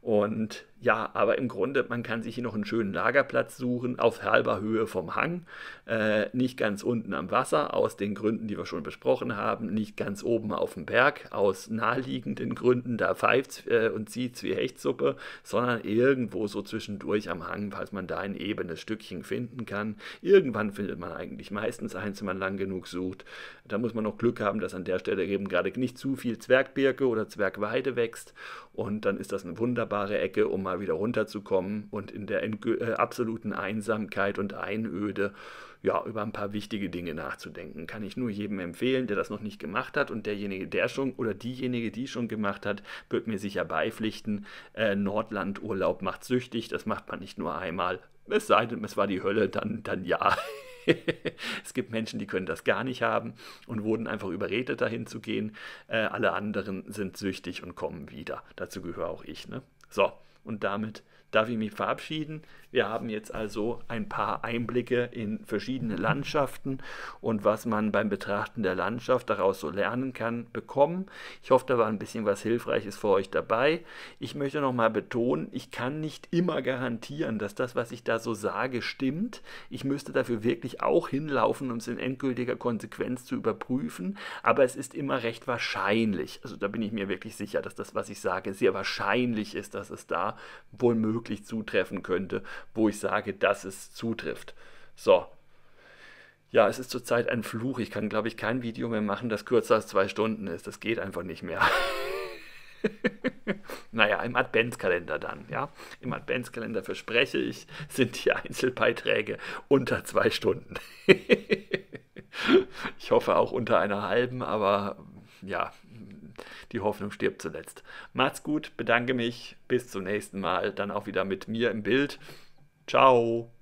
S1: Und ja, aber im Grunde, man kann sich hier noch einen schönen Lagerplatz suchen, auf halber Höhe vom Hang, äh, nicht ganz unten am Wasser, aus den Gründen, die wir schon besprochen haben, nicht ganz oben auf dem Berg, aus naheliegenden Gründen, da pfeift äh, und zieht es wie Hechtsuppe, sondern irgendwo so zwischendurch am Hang, falls man da ein ebenes Stückchen finden kann. Irgendwann findet man eigentlich meistens eins, wenn man lang genug sucht. Da muss man noch Glück haben, dass an der Stelle eben gerade nicht zu viel Zwergbirke oder Zwergweide wächst und dann ist das eine wunderbare Ecke, um mal mal wieder runterzukommen und in der äh, absoluten Einsamkeit und Einöde ja, über ein paar wichtige Dinge nachzudenken. Kann ich nur jedem empfehlen, der das noch nicht gemacht hat und derjenige, der schon oder diejenige, die schon gemacht hat, wird mir sicher beipflichten. Äh, Nordlandurlaub macht süchtig, das macht man nicht nur einmal. Es sei denn, es war die Hölle, dann, dann ja. *laughs* es gibt Menschen, die können das gar nicht haben und wurden einfach überredet, dahin zu gehen. Äh, alle anderen sind süchtig und kommen wieder. Dazu gehöre auch ich. Ne? So. Und damit darf ich mich verabschieden. Wir haben jetzt also ein paar Einblicke in verschiedene Landschaften und was man beim Betrachten der Landschaft daraus so lernen kann, bekommen. Ich hoffe, da war ein bisschen was Hilfreiches für euch dabei. Ich möchte nochmal betonen, ich kann nicht immer garantieren, dass das, was ich da so sage, stimmt. Ich müsste dafür wirklich auch hinlaufen, um es in endgültiger Konsequenz zu überprüfen. Aber es ist immer recht wahrscheinlich. Also da bin ich mir wirklich sicher, dass das, was ich sage, sehr wahrscheinlich ist, dass es da wohl möglich zutreffen könnte wo ich sage, dass es zutrifft. So. Ja, es ist zurzeit ein Fluch. Ich kann, glaube ich, kein Video mehr machen, das kürzer als zwei Stunden ist. Das geht einfach nicht mehr. *laughs* naja, im Adventskalender dann, ja. Im Adventskalender verspreche ich, sind die Einzelbeiträge unter zwei Stunden. *laughs* ich hoffe auch unter einer halben, aber ja, die Hoffnung stirbt zuletzt. Macht's gut, bedanke mich, bis zum nächsten Mal, dann auch wieder mit mir im Bild. Ciao.